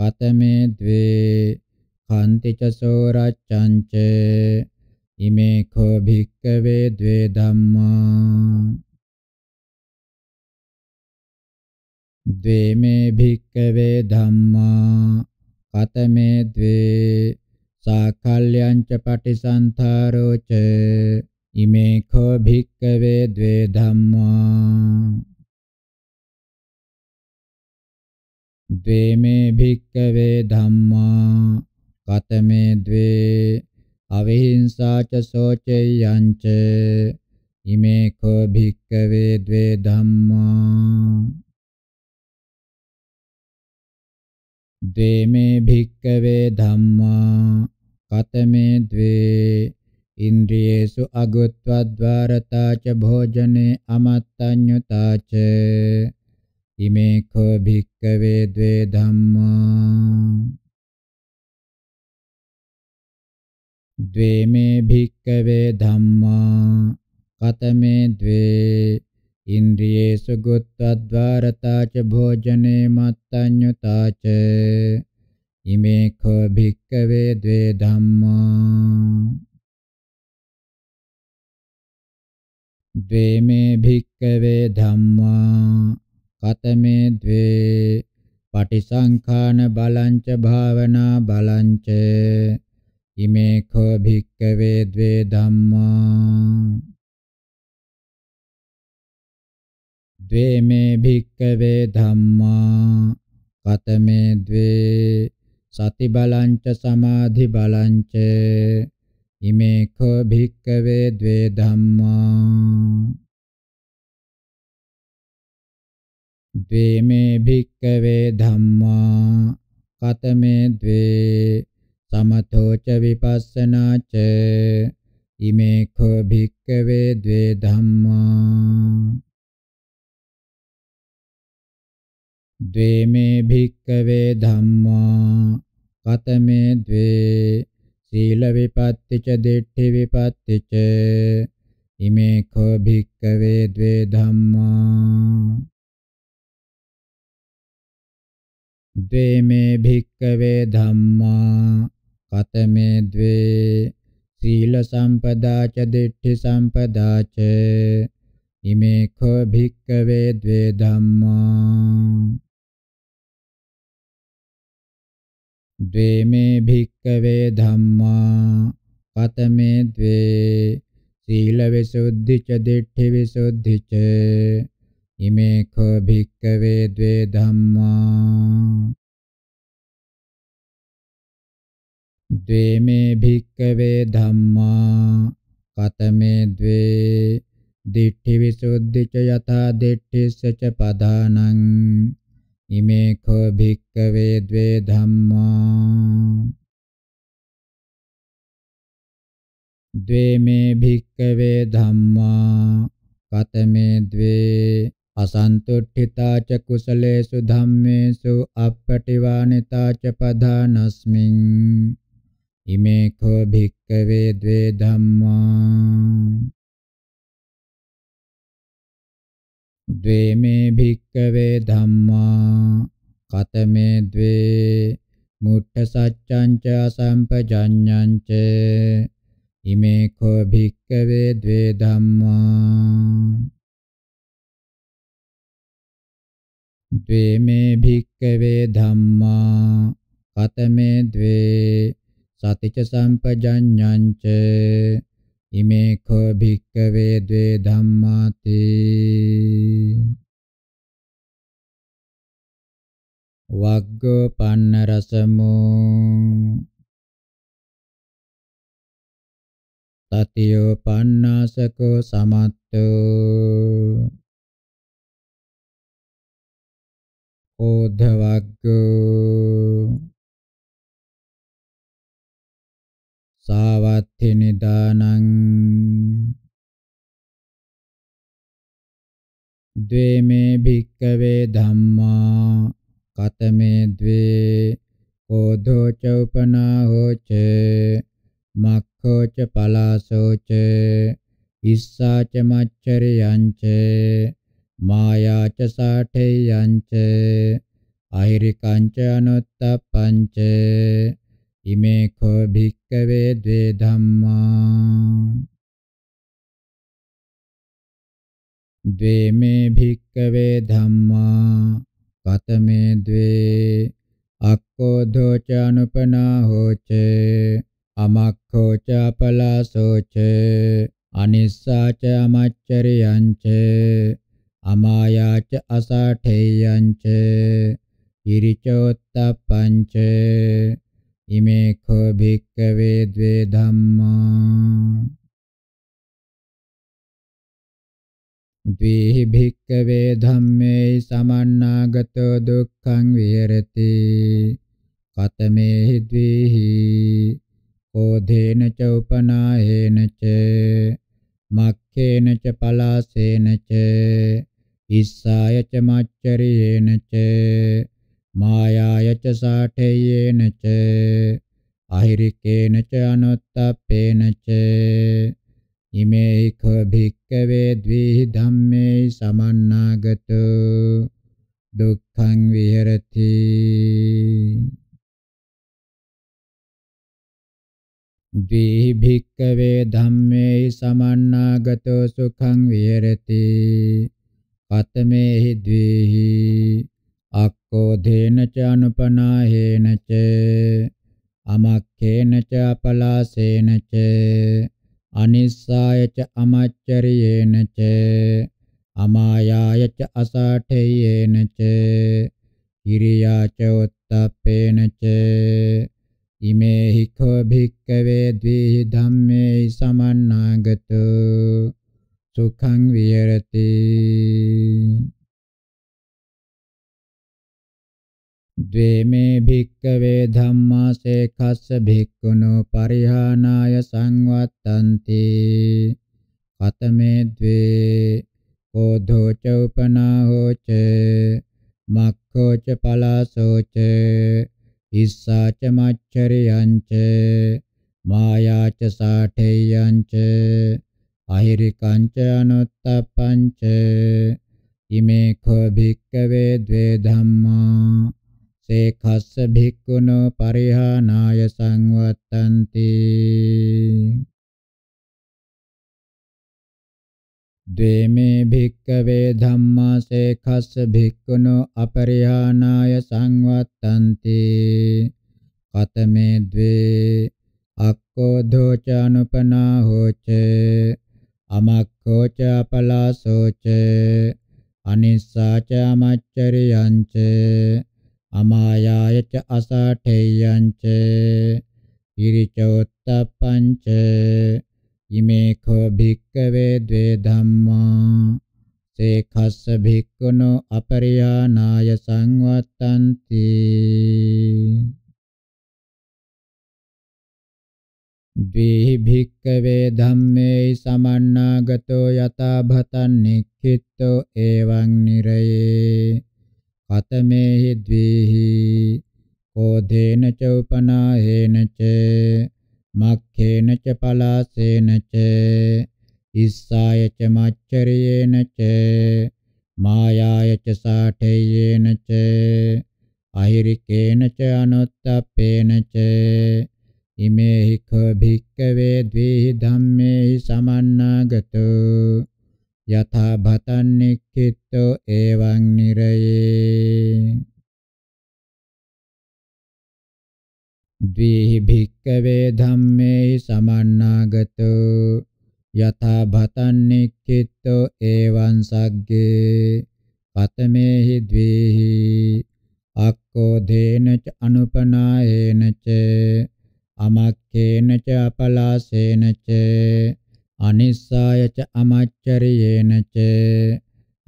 කතමේ ද්වේ කන්ති ච සෝරච්ඡංච ඉමේ කෝ භික්කවේ ද්වේ ධම්මා ද්වේමේ භික්කවේ ධම්මා කතමේ ද්වේ සාකල්යංච පටිසන්තරෝ ච ඉමේ කෝ භික්කවේ ද්වේ ධම්මා ද්වේමේ භික්කවේ ධම්මා කතමේ ද්වේ අවිහිංසාච සෝචයංච ඉමේ කෝ භික්කවේ ද්වේ ධම්මා ද්වේමේ භික්කවේ ධම්මා කතමේ ද්වේ ඉන්ද්‍රියේසු අගොත්වද්වාරතා ච භෝජනේ අමත්තඤ්ඤුතා ච ඉමේ කෝ භික්කවේ ද්වේ ධම්මා ද්වේ මේ භික්කවේ ධම්මා කතමේ ද්වේ ඉන්ද්‍රියේසු ගොත්වද්වාරතා ච භෝජනේ මත්තඤ්ඤුතා ච ඉමේකෝ භික්කවේ ද්වේ ධම්මා ද්වේ මේ භික්කවේ ධම්මා කතමේ ද්වේ පටිසංඛාන බලංච භාවනා බලංච ඉමේකෝ භික්කවේ ද්වේ ධම්මා ද්වේ මේ භික්කවේ ධම්මා කතමේ ද්වේ සති බලං ච සමාධි බලං ච ඉමේ කෝ භික්කවේ ද්වේ ධම්මා ද්වේ මේ භික්කවේ ධම්මා කතමේ ද්වේ සමතෝ ච විපස්සනා ච ඉමේ කෝ භික්කවේ ද්වේ ධම්මා ද්වේ මේ භික්කවේ ධම්මා කතමේ ද්වේ සීල විපත්ති ච දිට්ඨි විපත්ති ච ඉමේ කෝ භික්කවේ ද්වේ ධම්මා ද්වේ මේ භික්කවේ ධම්මා කතමේ ද්වේ සීල සම්පදා ච දිට්ඨි සම්පදා ච ඉමේ කෝ භික්කවේ ද්වේ ධම්මා ද්වේමේ භික්කවේ ධම්මා පතමේ ද්වේ සීල විසුද්ධි ච දිට්ඨි විසුද්ධි ච ඉමේ කෝ භික්කවේ ද්වේ ධම්මා ද්වේමේ භික්කවේ ධම්මා කතමේ ද්වේ දිට්ඨි විසුද්ධි ච යථා දිට්ඨිස්ස ච පදානං ඉමේකෝ භික්කවේ ද්වේ ධම්මා ද්වේ මේ භික්කවේ ධම්මා කතමේ ද්වේ असन्तुष्ठिता च कुशलेषु धम्मेषु अपटिवानिता च पधानस्मिन् इमे खो भिक्कवे द्वे धम्मा ද්වේමේ භික්කවේ ධම්මා කතමේ ද්වේ මුට්ඨ සච්ඡං ච අසම්පජඤ්ඤං ච ඉමේ කෝ භික්කවේ ද්වේ ධම්මා द्वे मे भिक्कवे धम्मा कतमे द्वे सति च सम्पजन्यञ्च ඉමේකෝ භික්කවේ ද්වේ ධම්මාති වග්ගෝ පන්න රසමෝ තතියෝ පන්නාසකෝ සමත්තෝ ඕධ වග්ගෝ සාවත්ථි නිදානං ද්වේමේ භික්කවේ ධම්මා කතමේ ද්වේ ඕධෝ ච උපනාහෝ ච මක්ඛෝ ච පලාසෝ ච ඉස්සා ච මච්චරියං ච මායා ච සාඨේයං ච අහිරිකං ච අනුත්තප්පං ච ඉමේ කෝ භික්කවේ ද්වේ ධම්මා ද්වේ මේ භික්කවේ ධම්මා කතමේ ද්වේ අක්කෝ දෝච අනුපනා හෝච අමක්ඛෝ ච පලාසෝ ච අනිස්සා ච අමච්චරියං ච අමායා ච අසාඨේයං ච ඉරිචෝත්තප්පං ච ඉමේඛෝ භික්ඛවේ ද්වේ ධම්මා ද්වේහි භික්ඛවේ ධම්මේ සමන්නාගතෝ දුක්ඛං විහෙරති කතමේහි ද්වේහි ඕධේන ච උපනායේන ච මක්ඛේන ච පලාසේන ච ඉස්සාය ච මච්චරියේන ච මායායච සාඨේයේනච අහිරිකේනච අනුත්තප්පේනච ඉමේ කෝ භික්කවේ ද්විහි ධම්මේ සමන්නාගත දුක්ඛං විහෙරති ද්විහි භික්කවේ ධම්මේ සමන්නාගතෝ සුඛං විහෙරති පතමේහි ද්විහි අක්කෝ ධේන ච අනුපනාහේන ච අමක්ඛේන ච අපලාසේන ච අනිස්සාය ච අමච්චරියේන ච අමායාය ච අසාඨේයේන ච ඉරියා ච උත්තප්පේන ච ඉමේ හිඛෝ භික්ඛවේ ද්විහි ධම්මේ සමන්නාගතෝ සුඛං විහෙරති ද්වේමේ භික්කවේ ධම්මා සේකස්ස භික්ඛුනෝ පරිහානාය සංවත්තන්ති කතමේ ද්වේ කෝධෝ ච උපනාහෝ ච මක්ඛෝ ච පලාසෝ ච ඉස්සා ච මච්චරියං ච මායා ච සාඨේයං ච අහිරිකං ච අනුත්තප්පං ච ඉමේ කෝ භික්කවේ ද්වේ ධම්මා සේඛස්ස භික්ඛුනෝ පරිහානාය සංවත්තන්ති ද්වේමේ භික්ඛවේ ධම්මා සේඛස්ස භික්ඛුනෝ අපරිහානාය සංවත්තන්ති කතමේ ද්වේ අක්කෝ දෝච අනුපනා හෝච අමක්ඛෝ ච පලාසෝ ච අනිස්සාච මච්චරියං ච අමායායච අසාඨේයංච ඉරිචෝත්තපංච ඉමේ කෝ භික්කවේ ද්වේ ධම්මා සේඛස්ස භික්ඛුනෝ අපරියානාය සංවත්තන්ති ද්වේ භික්කවේ ධම්මේ සමන්නාගතෝ යතා භතන් නික්ඛිතෝ එවං නිරයේ කතමේහි ද්වේහි කෝධේන ච උපනාහේන ච මක්ඛේන ච පලාසේන ච ඉස්සාය ච මච්චරියේන ච මායාය ච සාඨේයේන ච අහිරිකේන ච අනුත්තප්පේන ච ඉමේහි කෝ භික්ඛවේ ද්විහි ධම්මේහි සමන්නාගතෝ යථා භතන් නික්ඛිතෝ එවං නිරයේ ද්විහි භික්කවේ ධම්මේ සමන්නාගතෝ යථා භතන් නික්ඛිතෝ එවං සග්ගේ පතමේහි ද්විහි අක්කෝ දේන ච අනුපනායේන ච අමක්කේන ච අපලාසේන ච අනිස්සායච අමච්චරියේනච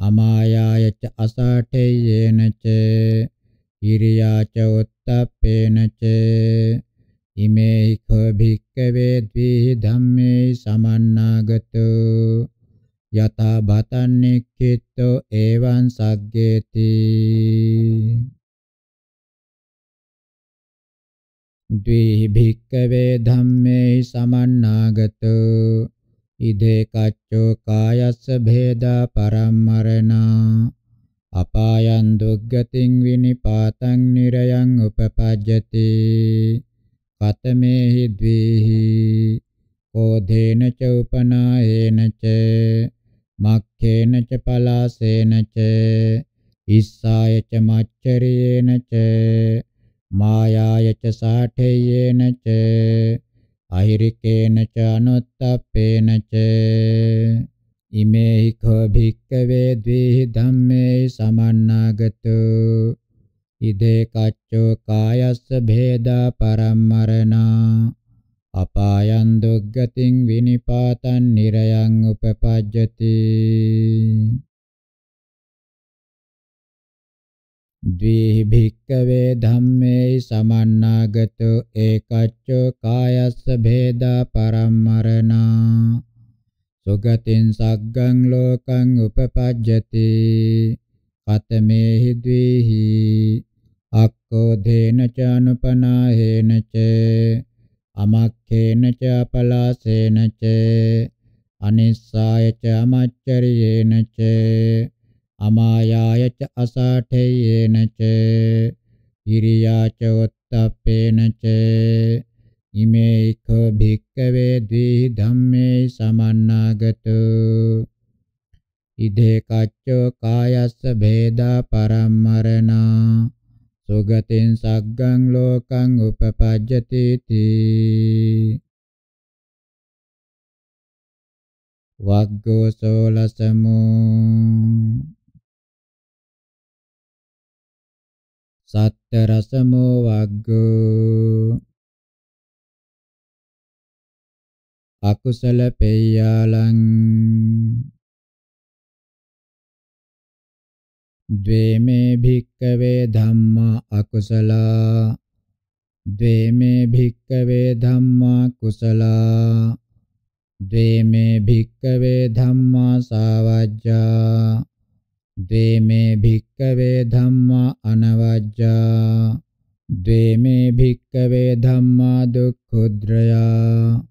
අමායායච අසාඨේයේනච ඉරියාච උත්තප්පේනච ඉමේ කෝ භික්කවේ ද්විහි ධම්මේ සමන්නාගතු යතා බතන්නෙක්කිට්තෝ ඒවං සග්ගේති ද්විහි භික්කවේ ධම්මේ සමන්නාගතු ඉදේ කච්චෝ කායස්ස භේදා පරම්මරණා අපායන් දුග්ගතින් විනිපාතං නිරයන් උපපජ්ජති කතමේහි ද්වේහි කෝධේන ච උපනායේන ච මක්ඛේන ච පලාසේන ච ඉස්සාය ච මච්චරේන ච මායාය ච සාඨේයේන ච අහිරිකේන ච අනුත්තප්පේන ච ඉමේහි කෝ භික්කවේ ද්විහි ධම්මේ සමන්නාගතු ඉදේ කච්චෝ කායස්ස භේදා පරම්මරණා අපායන් දුග්ගතින් විනිපාතන් නිරයන් උපපජ්ජති ද්වේහි භික්කවේ ධම්මේ සමන්නාගතෝ ඒකච්චෝ කායස්ස භේදා පරම්මරණා සුගතින් සග්ගං ලෝකං උපපජ්ජති පතමේහි ද්වේහි අක්කෝ ධේන චානුපනාහේන ච අමක්ඛේන ච අපලාසේන ච අනිස්සාය ච අමච්චරියේන ච අමායාය ච අසාඨේයන ච ඉරියා ච උත්තප්පේන ච ඉමේඛ භික්ඛවේ ද්වි ධම්මේ සමන්නාගතෝ ඉදේ කච්චෝ කායස්ස ભેදා පරම්මරණා සුගතින් සග්ගං ලෝකං උපපජ්ජති තී වග්ගෝ සෝලසමෝ සත්ත රසමෝ වග්ගෝ අකුසල පෙය්‍යාලං ද්වේමේ භික්කවේ ධම්මා අකුසලා ද්වේමේ භික්කවේ ධම්මා කුසලා ද්වේමේ භික්කවේ ධම්මා සාවජ්ජා ද්වේමේ භික්කවේ ධම්මා අනවජ්ජා ද්වේමේ භික්කවේ ධම්මා දුක්ඛුද්‍රයා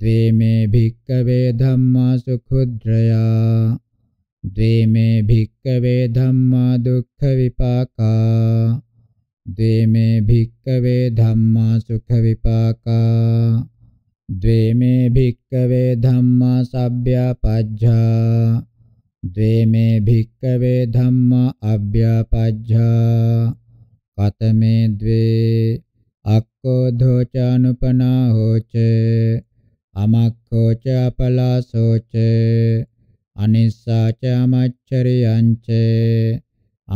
ද්වේමේ භික්කවේ ධම්මා සුඛුද්‍රයා ද්වේමේ භික්කවේ ධම්මා දුක්ඛ විපාකා ද්වේමේ භික්කවේ ධම්මා සුඛ විපාකා ද්වේමේ භික්කවේ ධම්මා සබ්බ්‍යාපජ්ජා द्वेमे भिक्कवे धम्मा अभ्यापज्झा कतमे द्वे अक्कोधो च अनुपनाहो च अमक्खो च अपलासो च अनिस्सा च अमच्छरियं च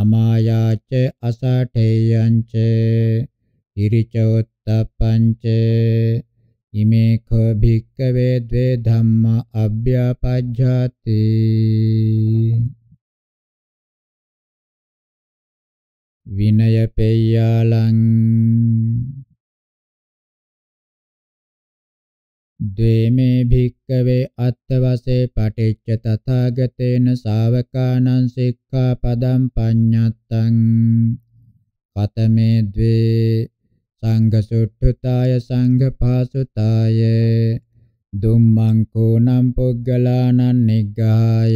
अमाया च असाठेयं च इरिचोत्तपं च ඉමේඛෝ භික්ඛවේ ද්වේ ධම්මා අභ්‍යාපජ්ජති විනය පෙය්‍යාලං ද්වේමේ භික්ඛවේ අත්තවසේ පටිච්ච තථාගතේන ශාවකානං සික්ඛාපදං පඤ්ඤත්තං කතමේ ද්වේ සංඝ සුට්ඨතාය සංඝ පාසුතාය දුම්මංකෝ නම් පුග්ගලානං නිග්ගාය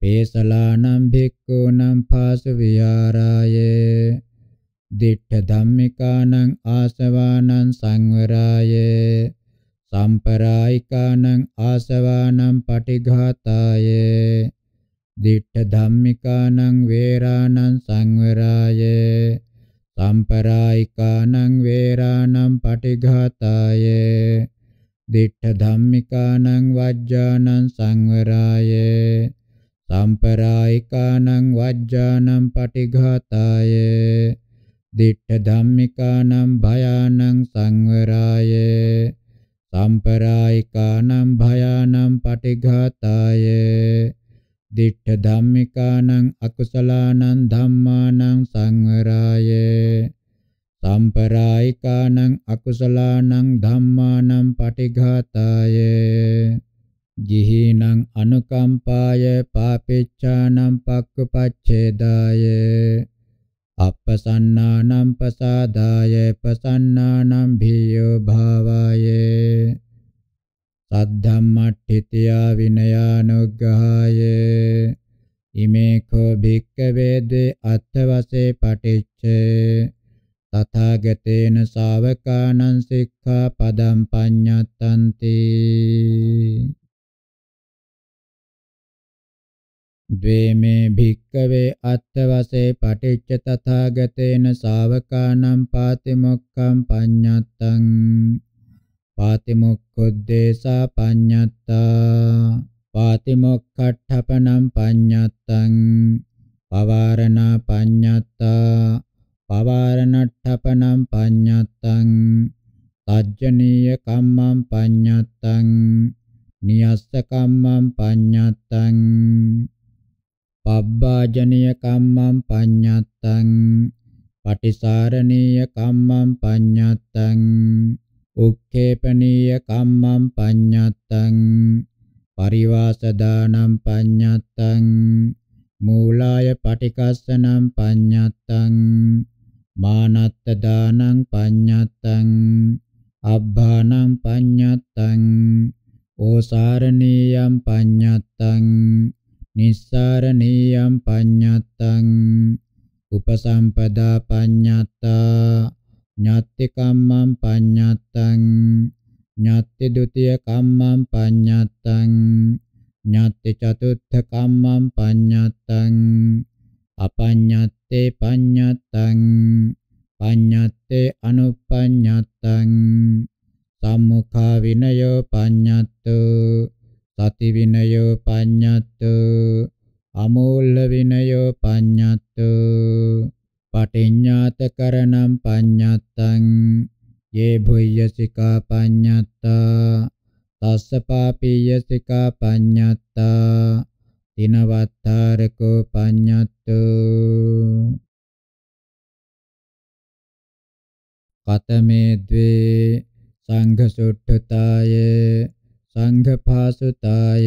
පේසලානම් භික්ඛූනම් පාසු විහාරාය දිට්ඨ ධම්මිකානං ආසවානං සංවරාය සම්පරායිකානං ආසවානං පටිඝාතාය දිට්ඨ ධම්මිකානං වේරාණං සංවරාය සම්පරායිකානං වේරාණං පටිඝාතාය දිඨ ධම්මිකානං වජ්ජානං සංවරාය සම්පරායිකානං වජ්ජානං පටිඝාතාය දිඨ ධම්මිකානං භයානං සංවරාය සම්පරායිකානං භයානං පටිඝාතාය දිට්ඨ ධම්මිකානං අකුසලානං ධම්මානං සංවරාය සම්පරායිකානං අකුසලානං ධම්මානං පටිඝාතාය ගිහිනං අනුකම්පාය පාපෙච්ඡානං පක්ඛපච්ඡේදාය අප්පසන්නානම් පසාදාය පසන්නානම් භීයෝ භාවායේ සද්ධම්මට්ඨිතියා විනයානුග්ගහාය ඉමේ කෝ භික්ඛවේ අත්ථවසේ පටිච්ච තථාගතේන ශාවකානං සික්ඛා පදම් පඤ්ඤත්තන්ති ද්වේමේ භික්කවේ අත්ථවසේ පටිච්ච තථාගතේන ශාවකානං පාතිමොක්ඛං පඤ්ඤත්තං පාතිමොක්ඛොද්දේශා පඤ්ඤත්තා පාතිමොක්ඛට්ඨපනම් පඤ්ඤත්තං පවාරණා පඤ්ඤත්තා පවාරණට්ඨපනම් පඤ්ඤත්තං තජ්ජනීය කම්මං පඤ්ඤත්තං නියස්ස කම්මං පඤ්ඤත්තං පබ්බාජනීය කම්මං පඤ්ඤත්තං පටිසාරණීය කම්මං පඤ්ඤත්තං උක්ඛේපනීය කම්මං පඤ්ඤත්තං පරිවාසදානම් පඤ්ඤත්තං මූලාය පටිකස්සනම් පඤ්ඤත්තං මානත්ත දානං පඤ්ඤත්තං අබ්බානම් පඤ්ඤත්තං ඕසාරණීයම් පඤ්ඤත්තං නිස්සාරණීයම් පඤ්ඤත්තං උපසම්පදා පඤ්ඤත්තා ñatti kammam paññattaṃ ñatti dutiya kammam paññattaṃ ñatti catuttha kammam paññattaṃ apaññatte paññattaṃ paññatte anupaññattaṃ sammukha vinayo paññattu sati vinayo paññattu amūlla vinayo paññattu පටිඤ්ඤාත කරණම් පඤ්ඤත්තං යේ භුය්‍යසිකා පඤ්ඤත්තා තස්ස පාපීයසිකා පඤ්ඤත්තා තිනවත්තරකෝ පඤ්ඤත්තු කතමේ ද්වේ සංඝ සුට්ඨතාය සංඝ පාසුතාය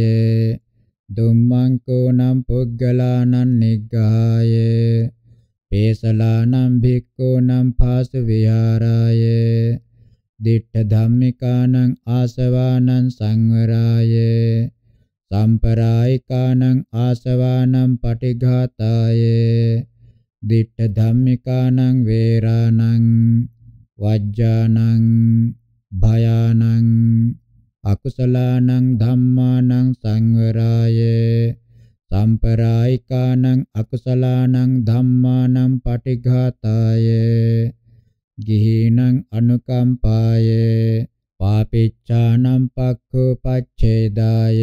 දුම්මං කෝනම් පුග්ගලානං නිග්ගායේ පේසලානම් භික්ඛූනම් පාස විහාරාය දිට්ඨ ධම්මිකානං ආසවානං සංවරාය සම්පරායිකානං ආසවානං පටිඝාතාය දිට්ඨ ධම්මිකානං වේරාණං වජ්ජානං භයානං අකුසලානං ධම්මානං සංවරාය සම්පරායිකානං අකුසලානං ධම්මානං පටිඝාතාය ගිහිනං අනුකම්පාය පාපිච්ඡානම් පක්ඛපච්ඡේදාය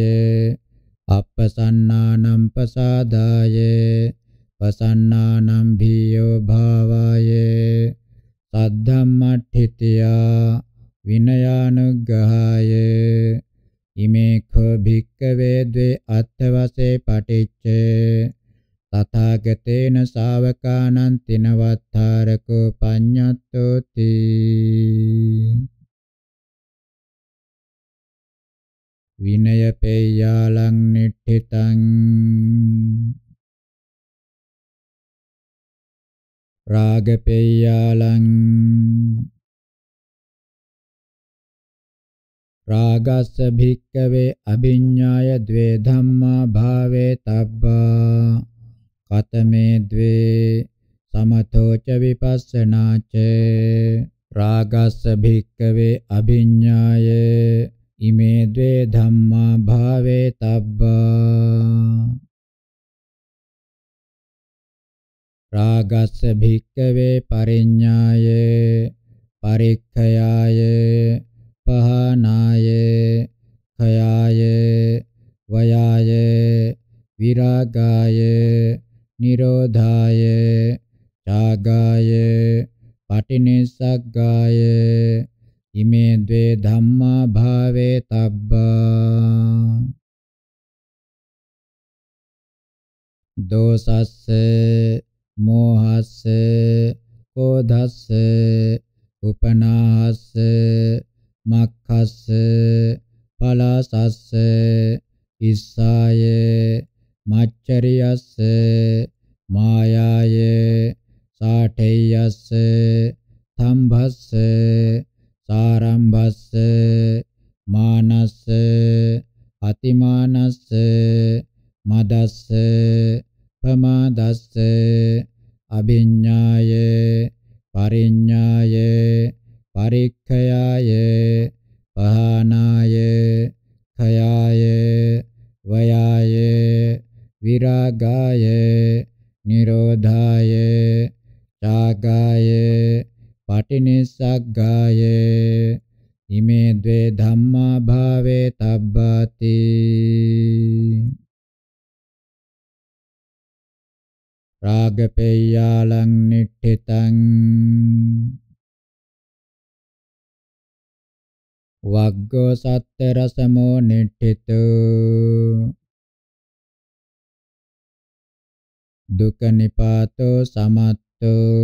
අපසන්නානම් පසාදාය පසන්නානම් භීයෝ භාවාය සද්ධම්මට්ඨිතියා විනයානුග්ගහාය ඉමේඛෝ භික්ඛවේ ද්වේ අත්ථවසේ පටිච්ච තථාගතේන ශාවකානං තිනවත්තරකෝ පඤ්ඤත්තෝති විනය පේයාලං නිට්ඨිතං රාග පේයාලං රාගස්ස භික්කවේ අභිඤ්ඤාය द्वे ධම්මා භාවේ තබ්බා කතමේ द्वे සමතෝ ච විපස්සනා ච රාගස්ස භික්කවේ අභිඤ්ඤාය ඉමේ द्वे ධම්මා භාවේ තබ්බා රාගස්ස භික්කවේ පරිඤ්ඤාය පරික්ඛයාය පහනාය khයාය වයාය විරාගාය නිරෝධාය ඡාගාය පටිනිස්සග්ගාය ඉමේ ද්වේ ධම්මා භාවේ තබ්බා දෝසස්ස මෝහස්ස කෝධස්ස උපනාහස්ස මක්ඛස්ස පලාසස්ස ඉස්සාය මච්චරියස්ස මායාය සාඨේයස්ස තම්භස්ස සාරම්භස්ස මානස්ස අතිමානස්ස මදස්ස පමාදස්ස අභිඤ්ඤාය පරිඤ්ඤාය පරික්ඛයාය පහනාය khයාය වයාය විරාගාය නිරෝධාය චාගාය පටිනිස්සග්ගාය ඉමේ ද්වේ ධම්මා භාවේ තබ්බති රාගපේයාලං නිට්ඨිතං වග්ගෝ සත්ත්‍ය රසමෝ නිට්ඨිතෝ දුක්ඛ නිපාතෝ සමත්තෝ